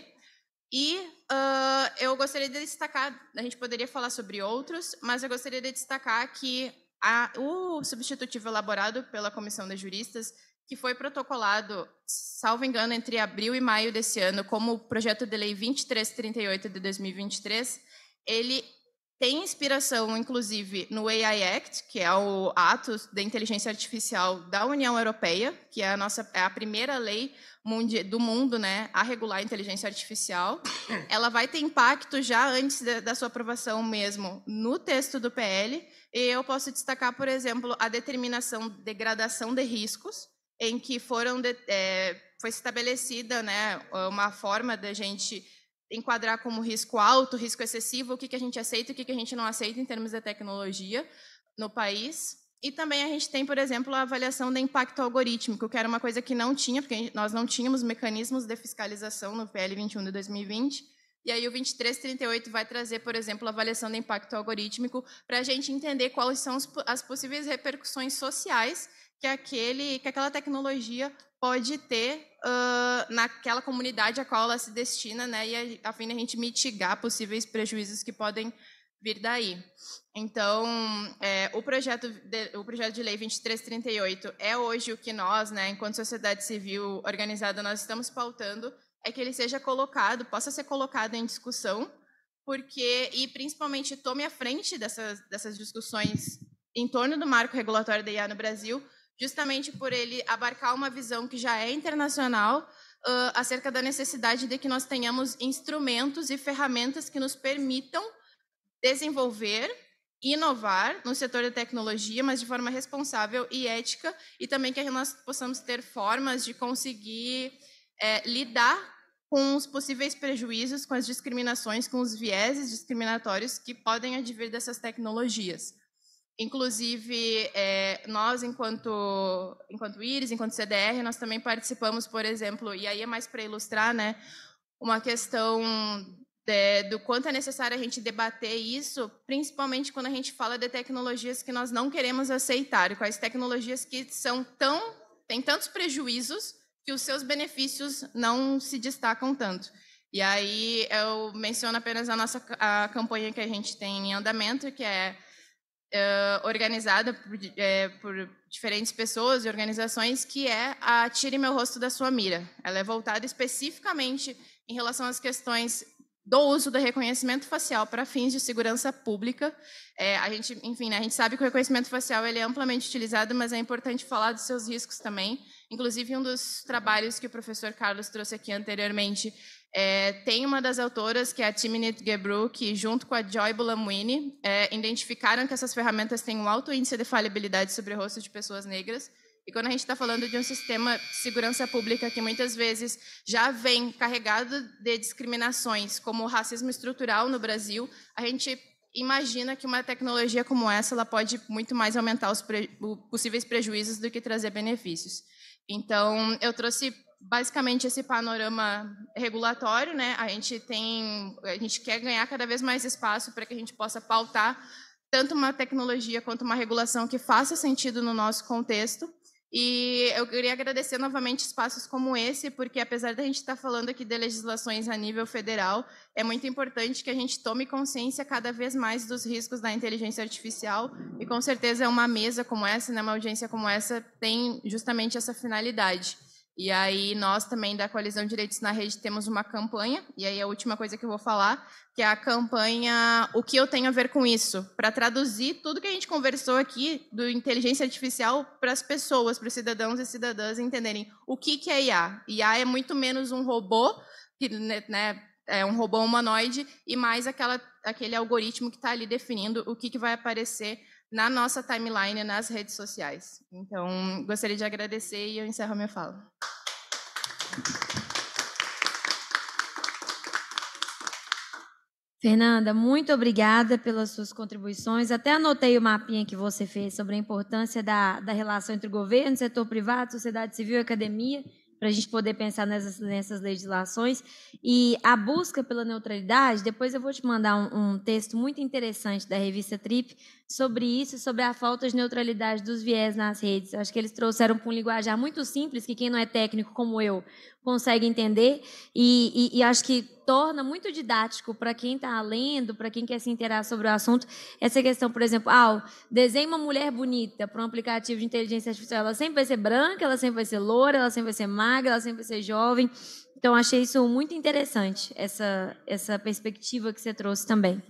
e uh, eu gostaria de destacar, a gente poderia falar sobre outros, mas eu gostaria de destacar que a, o substitutivo elaborado pela Comissão de Juristas, que foi protocolado, salvo engano, entre abril e maio desse ano, como o projeto de lei 2338 de 2023, ele tem inspiração, inclusive, no AI Act, que é o ato da inteligência artificial da União Europeia, que é a nossa é a primeira lei do mundo né, a regular a inteligência artificial. Ela vai ter impacto já antes da, da sua aprovação mesmo no texto do PL. E eu posso destacar, por exemplo, a determinação de gradação de riscos, em que foram de, é, foi estabelecida né, uma forma da gente enquadrar como risco alto, risco excessivo, o que, que a gente aceita e o que, que a gente não aceita em termos de tecnologia no país. E também a gente tem, por exemplo, a avaliação do impacto algorítmico, que era uma coisa que não tinha, porque nós não tínhamos mecanismos de fiscalização no PL 21 de 2020. E aí o 2338 vai trazer, por exemplo, a avaliação do impacto algorítmico para a gente entender quais são as possíveis repercussões sociais que, aquele, que aquela tecnologia pode ter uh, naquela comunidade a qual ela se destina, né, e a, a fim de a gente mitigar possíveis prejuízos que podem vir daí. Então, é, o, projeto de, o projeto de lei 2338 é hoje o que nós, né, enquanto sociedade civil organizada, nós estamos pautando, é que ele seja colocado, possa ser colocado em discussão, porque, e principalmente tome a frente dessas, dessas discussões em torno do marco regulatório da IA no Brasil, justamente por ele abarcar uma visão que já é internacional uh, acerca da necessidade de que nós tenhamos instrumentos e ferramentas que nos permitam desenvolver, inovar no setor de tecnologia, mas de forma responsável e ética, e também que nós possamos ter formas de conseguir é, lidar com os possíveis prejuízos, com as discriminações, com os vieses discriminatórios que podem advir dessas tecnologias. Inclusive, é, nós, enquanto, enquanto IRIS, enquanto CDR, nós também participamos, por exemplo, e aí é mais para ilustrar, né, uma questão de, do quanto é necessário a gente debater isso, principalmente quando a gente fala de tecnologias que nós não queremos aceitar, e quais tecnologias que são tão têm tantos prejuízos que os seus benefícios não se destacam tanto. E aí eu menciono apenas a nossa a campanha que a gente tem em andamento, que é uh, organizada por, é, por, diferentes pessoas e organizações, que é a Tire Meu Rosto da Sua Mira. Ela é voltada especificamente em relação às questões do uso do reconhecimento facial para fins de segurança pública. É, a gente, enfim, né, a gente sabe que o reconhecimento facial ele é amplamente utilizado, mas é importante falar dos seus riscos também. Inclusive, um dos trabalhos que o professor Carlos trouxe aqui anteriormente é, tem uma das autoras, que é a Timinit Gebru, que junto com a Joy Bulamwini é, identificaram que essas ferramentas têm um alto índice de falibilidade sobre o rosto de pessoas negras. E quando a gente está falando de um sistema de segurança pública que muitas vezes já vem carregado de discriminações, como o racismo estrutural no Brasil, a gente imagina que uma tecnologia como essa ela pode muito mais aumentar os pre... possíveis prejuízos do que trazer benefícios. Então, eu trouxe basicamente esse panorama regulatório, né? A gente tem, a gente quer ganhar cada vez mais espaço para que a gente possa pautar tanto uma tecnologia quanto uma regulação que faça sentido no nosso contexto. E eu queria agradecer novamente espaços como esse, porque apesar da gente estar falando aqui de legislações a nível federal, é muito importante que a gente tome consciência cada vez mais dos riscos da inteligência artificial, e com certeza uma mesa como essa, né, uma audiência como essa, tem justamente essa finalidade. E aí nós também da Coalizão Direitos na Rede temos uma campanha, e aí a última coisa que eu vou falar, que é a campanha O que eu tenho a ver com isso, para traduzir tudo que a gente conversou aqui do inteligência artificial para as pessoas, para os cidadãos e cidadãs entenderem o que que é IA. IA é muito menos um robô, que, né, né, é um robô humanoide e mais aquela, aquele algoritmo que está ali definindo o que, que vai aparecer na nossa timeline, nas redes sociais. Então, gostaria de agradecer e eu encerro a minha fala. Fernanda, muito obrigada pelas suas contribuições. Até anotei o mapinha que você fez sobre a importância da, da relação entre o governo, setor privado, sociedade civil e academia, para a gente poder pensar nessas, nessas legislações. E a busca pela neutralidade, depois eu vou te mandar um, um texto muito interessante da revista Trip sobre isso, sobre a falta de neutralidade dos viés nas redes. Acho que eles trouxeram para um linguajar muito simples, que quem não é técnico como eu consegue entender, e, e, e acho que torna muito didático para quem está lendo, para quem quer se interar sobre o assunto, essa questão, por exemplo, ah, desenhe uma mulher bonita para um aplicativo de inteligência artificial, ela sempre vai ser branca, ela sempre vai ser loura, ela sempre vai ser magra, ela sempre vai ser jovem. Então, achei isso muito interessante, essa, essa perspectiva que você trouxe também.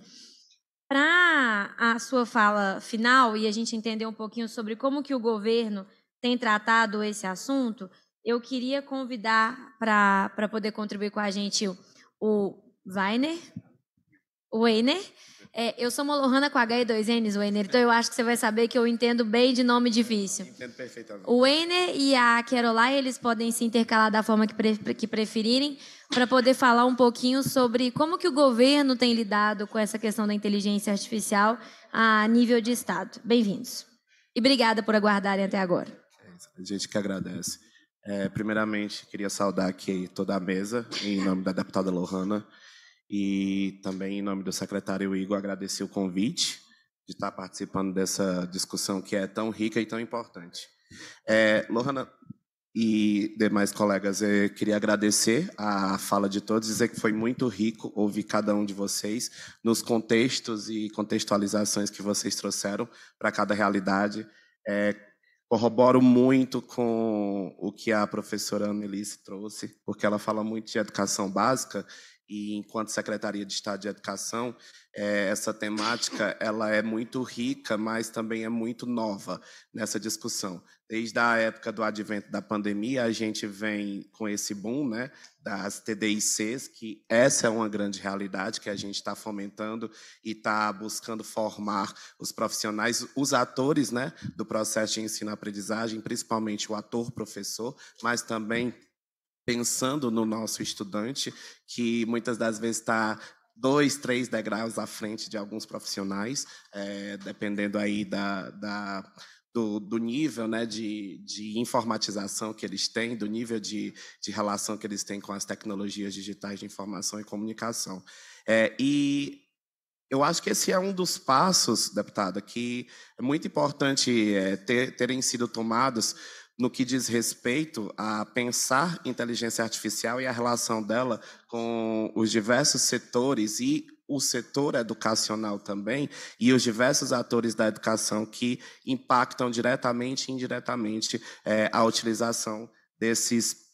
Para a sua fala final e a gente entender um pouquinho sobre como que o governo tem tratado esse assunto, eu queria convidar para poder contribuir com a gente o Weiner, o Weiner, é, eu sou uma Lohana com H 2 n N's, Wenner, então eu acho que você vai saber que eu entendo bem de nome difícil. Entendo perfeitamente. O Wenner e a Caroline, eles podem se intercalar da forma que, pre que preferirem, para poder falar um pouquinho sobre como que o governo tem lidado com essa questão da inteligência artificial a nível de Estado. Bem-vindos. E obrigada por aguardarem até agora. É a gente que agradece. É, primeiramente, queria saudar aqui toda a mesa, em nome da deputada Lohana e também, em nome do secretário Igor, agradecer o convite de estar participando dessa discussão que é tão rica e tão importante. É, Lohana e demais colegas, eu queria agradecer a fala de todos, dizer que foi muito rico ouvir cada um de vocês nos contextos e contextualizações que vocês trouxeram para cada realidade. É, corroboro muito com o que a professora Annelise trouxe, porque ela fala muito de educação básica e enquanto Secretaria de Estado de Educação, é, essa temática ela é muito rica, mas também é muito nova nessa discussão. Desde a época do advento da pandemia, a gente vem com esse boom né, das TDICs, que essa é uma grande realidade que a gente está fomentando e está buscando formar os profissionais, os atores né, do processo de ensino-aprendizagem, principalmente o ator-professor, mas também pensando no nosso estudante, que muitas das vezes está dois, três degraus à frente de alguns profissionais, é, dependendo aí da, da do, do, nível né, de, de, informatização que eles têm, do nível de, de, relação que eles têm com as tecnologias digitais de informação e comunicação. É, e eu acho que esse é um dos passos, deputada, que é muito importante é, ter, terem sido tomados, no que diz respeito a pensar inteligência artificial e a relação dela com os diversos setores e o setor educacional também e os diversos atores da educação que impactam diretamente e indiretamente é, a utilização desses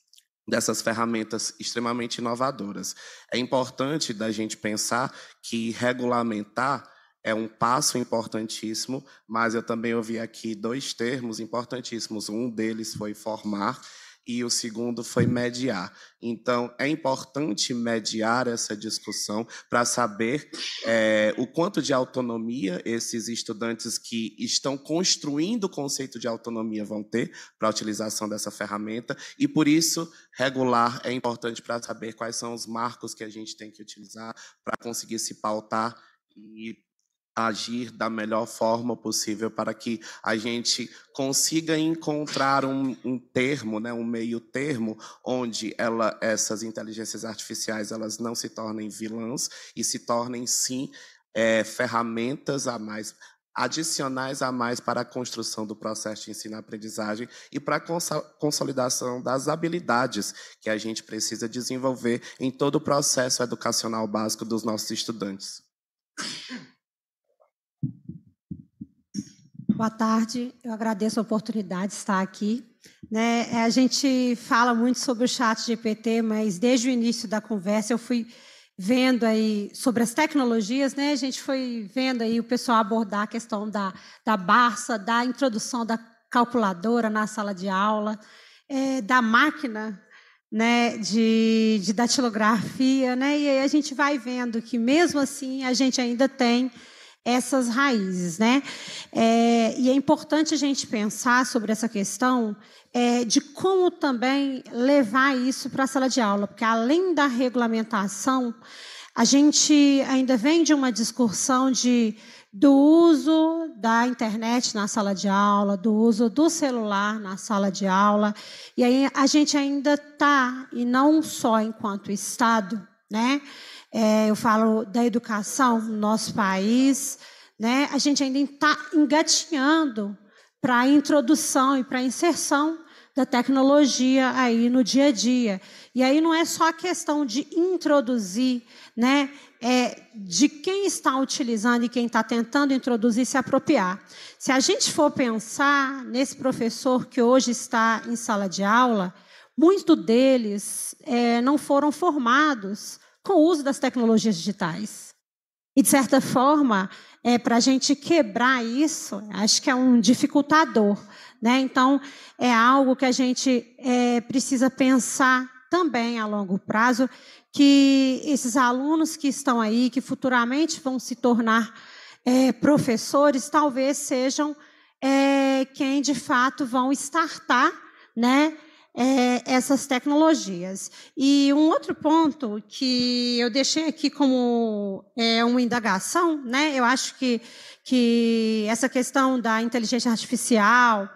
dessas ferramentas extremamente inovadoras. É importante da gente pensar que regulamentar é um passo importantíssimo, mas eu também ouvi aqui dois termos importantíssimos. Um deles foi formar e o segundo foi mediar. Então, é importante mediar essa discussão para saber é, o quanto de autonomia esses estudantes que estão construindo o conceito de autonomia vão ter para a utilização dessa ferramenta, e por isso, regular é importante para saber quais são os marcos que a gente tem que utilizar para conseguir se pautar e agir da melhor forma possível para que a gente consiga encontrar um, um, termo, né, um meio termo, onde ela, essas inteligências artificiais elas não se tornem vilãs e se tornem sim é, ferramentas a mais adicionais a mais para a construção do processo de ensino-aprendizagem e para a consolidação das habilidades que a gente precisa desenvolver em todo o processo educacional básico dos nossos estudantes. Boa tarde, eu agradeço a oportunidade de estar aqui. Né, é, a gente fala muito sobre o chat GPT, mas desde o início da conversa eu fui vendo aí sobre as tecnologias, né? A gente foi vendo aí o pessoal abordar a questão da, da Barça, da introdução da calculadora na sala de aula, é, da máquina né, de, de datilografia, né? E aí a gente vai vendo que mesmo assim a gente ainda tem essas raízes, né? É, e é importante a gente pensar sobre essa questão é, de como também levar isso para a sala de aula, porque além da regulamentação, a gente ainda vem de uma discussão de do uso da internet na sala de aula, do uso do celular na sala de aula. E aí a gente ainda está, e não só enquanto Estado, né? É, eu falo da educação no nosso país, né? A gente ainda está engatinhando para a introdução e para a inserção da tecnologia aí no dia a dia. E aí não é só a questão de introduzir, né? É de quem está utilizando e quem está tentando introduzir se apropriar. Se a gente for pensar nesse professor que hoje está em sala de aula, muitos deles é, não foram formados com o uso das tecnologias digitais. E, de certa forma, é, para a gente quebrar isso, acho que é um dificultador. Né? Então, é algo que a gente é, precisa pensar também a longo prazo, que esses alunos que estão aí, que futuramente vão se tornar é, professores, talvez sejam é, quem de fato vão startar, né? é, essas tecnologias. E um outro ponto que eu deixei aqui como é, uma indagação, né? eu acho que, que essa questão da inteligência artificial,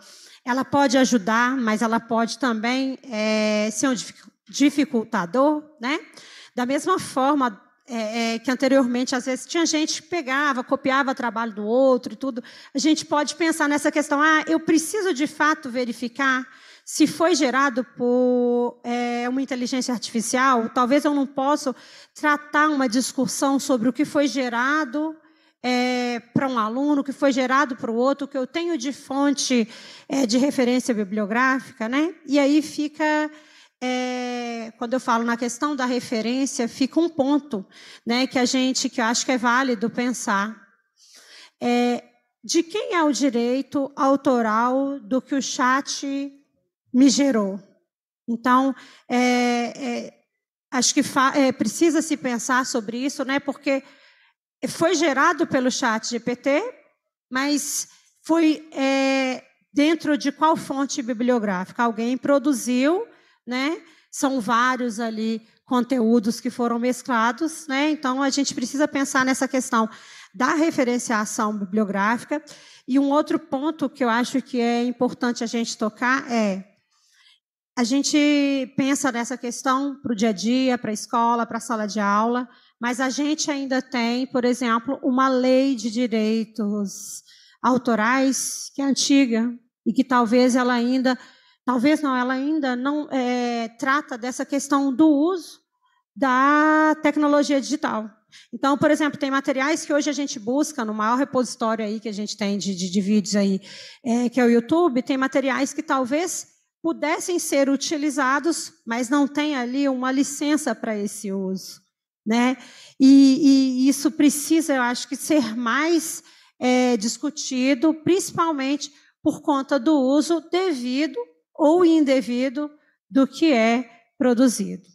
ela pode ajudar, mas ela pode também é, ser um dificultador. Né? Da mesma forma, é, é, que anteriormente, às vezes, tinha gente que pegava, copiava trabalho do outro e tudo. A gente pode pensar nessa questão: ah, eu preciso de fato verificar se foi gerado por é, uma inteligência artificial, talvez eu não possa tratar uma discussão sobre o que foi gerado é, para um aluno, o que foi gerado para o outro, o que eu tenho de fonte é, de referência bibliográfica, né? E aí fica é, quando eu falo na questão da referência, fica um ponto, né, que a gente, que eu acho que é válido pensar, é, de quem é o direito autoral do que o chat me gerou. Então, é, é, acho que é, precisa se pensar sobre isso, né? Porque foi gerado pelo chat GPT, mas foi é, dentro de qual fonte bibliográfica? Alguém produziu, né? São vários ali conteúdos que foram mesclados, né? Então a gente precisa pensar nessa questão da referenciação bibliográfica. E um outro ponto que eu acho que é importante a gente tocar é a gente pensa nessa questão para o dia a dia, para a escola, para a sala de aula, mas a gente ainda tem, por exemplo, uma lei de direitos autorais que é antiga e que talvez ela ainda, talvez não, ela ainda não é, trata dessa questão do uso da tecnologia digital. Então, por exemplo, tem materiais que hoje a gente busca no maior repositório aí que a gente tem de, de, de vídeos aí, é, que é o YouTube, tem materiais que talvez pudessem ser utilizados, mas não tem ali uma licença para esse uso. Né? E, e, isso precisa, eu acho que, ser mais é, discutido, principalmente por conta do uso devido ou indevido do que é produzido.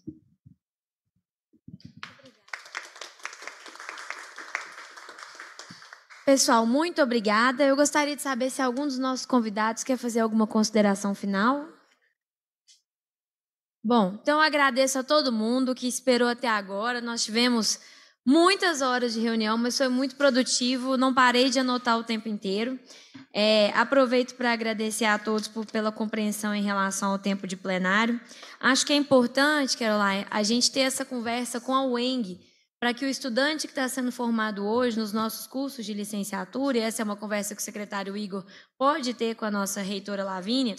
Pessoal, muito obrigada. Eu gostaria de saber se algum dos nossos convidados quer fazer alguma consideração final. Bom, então agradeço a todo mundo que esperou até agora. Nós tivemos muitas horas de reunião, mas foi muito produtivo. Não parei de anotar o tempo inteiro. É, aproveito para agradecer a todos por, pela compreensão em relação ao tempo de plenário. Acho que é importante, Caroline, a gente ter essa conversa com a UENG, para que o estudante que está sendo formado hoje nos nossos cursos de licenciatura, e essa é uma conversa que o secretário Igor pode ter com a nossa reitora Lavínia,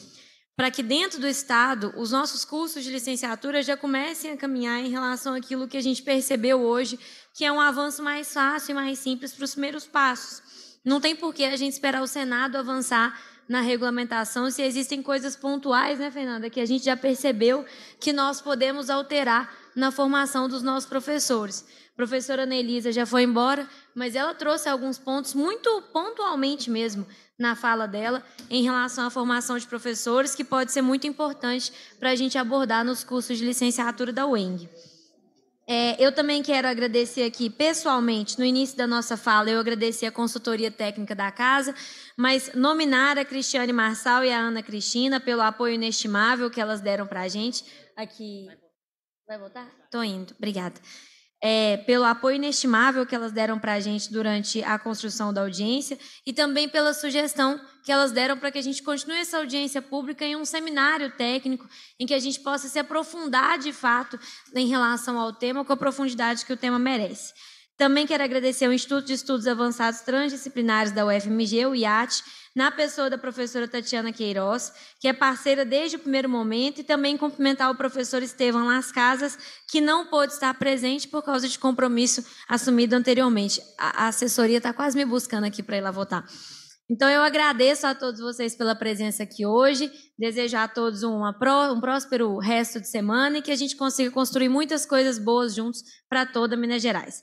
para que dentro do Estado os nossos cursos de licenciatura já comecem a caminhar em relação àquilo que a gente percebeu hoje, que é um avanço mais fácil e mais simples para os primeiros passos. Não tem por que a gente esperar o Senado avançar na regulamentação se existem coisas pontuais, né, Fernanda, que a gente já percebeu que nós podemos alterar na formação dos nossos professores. A professora Nelisa já foi embora, mas ela trouxe alguns pontos, muito pontualmente mesmo, na fala dela, em relação à formação de professores, que pode ser muito importante para a gente abordar nos cursos de licenciatura da UENG. É, eu também quero agradecer aqui pessoalmente, no início da nossa fala, eu agradeci a consultoria técnica da casa, mas nominar a Cristiane Marçal e a Ana Cristina pelo apoio inestimável que elas deram para a gente. Aqui. Vai voltar? Estou indo, obrigada é, pelo apoio inestimável que elas deram para a gente durante a construção da audiência e também pela sugestão que elas deram para que a gente continue essa audiência pública em um seminário técnico em que a gente possa se aprofundar de fato em relação ao tema com a profundidade que o tema merece. Também quero agradecer ao Instituto de Estudos Avançados Transdisciplinares da UFMG, o IAT, na pessoa da professora Tatiana Queiroz, que é parceira desde o primeiro momento, e também cumprimentar o professor Estevam Las Casas, que não pôde estar presente por causa de compromisso assumido anteriormente. A assessoria está quase me buscando aqui para ir lá votar. Então, eu agradeço a todos vocês pela presença aqui hoje, desejo a todos uma pró, um próspero resto de semana e que a gente consiga construir muitas coisas boas juntos para toda Minas Gerais.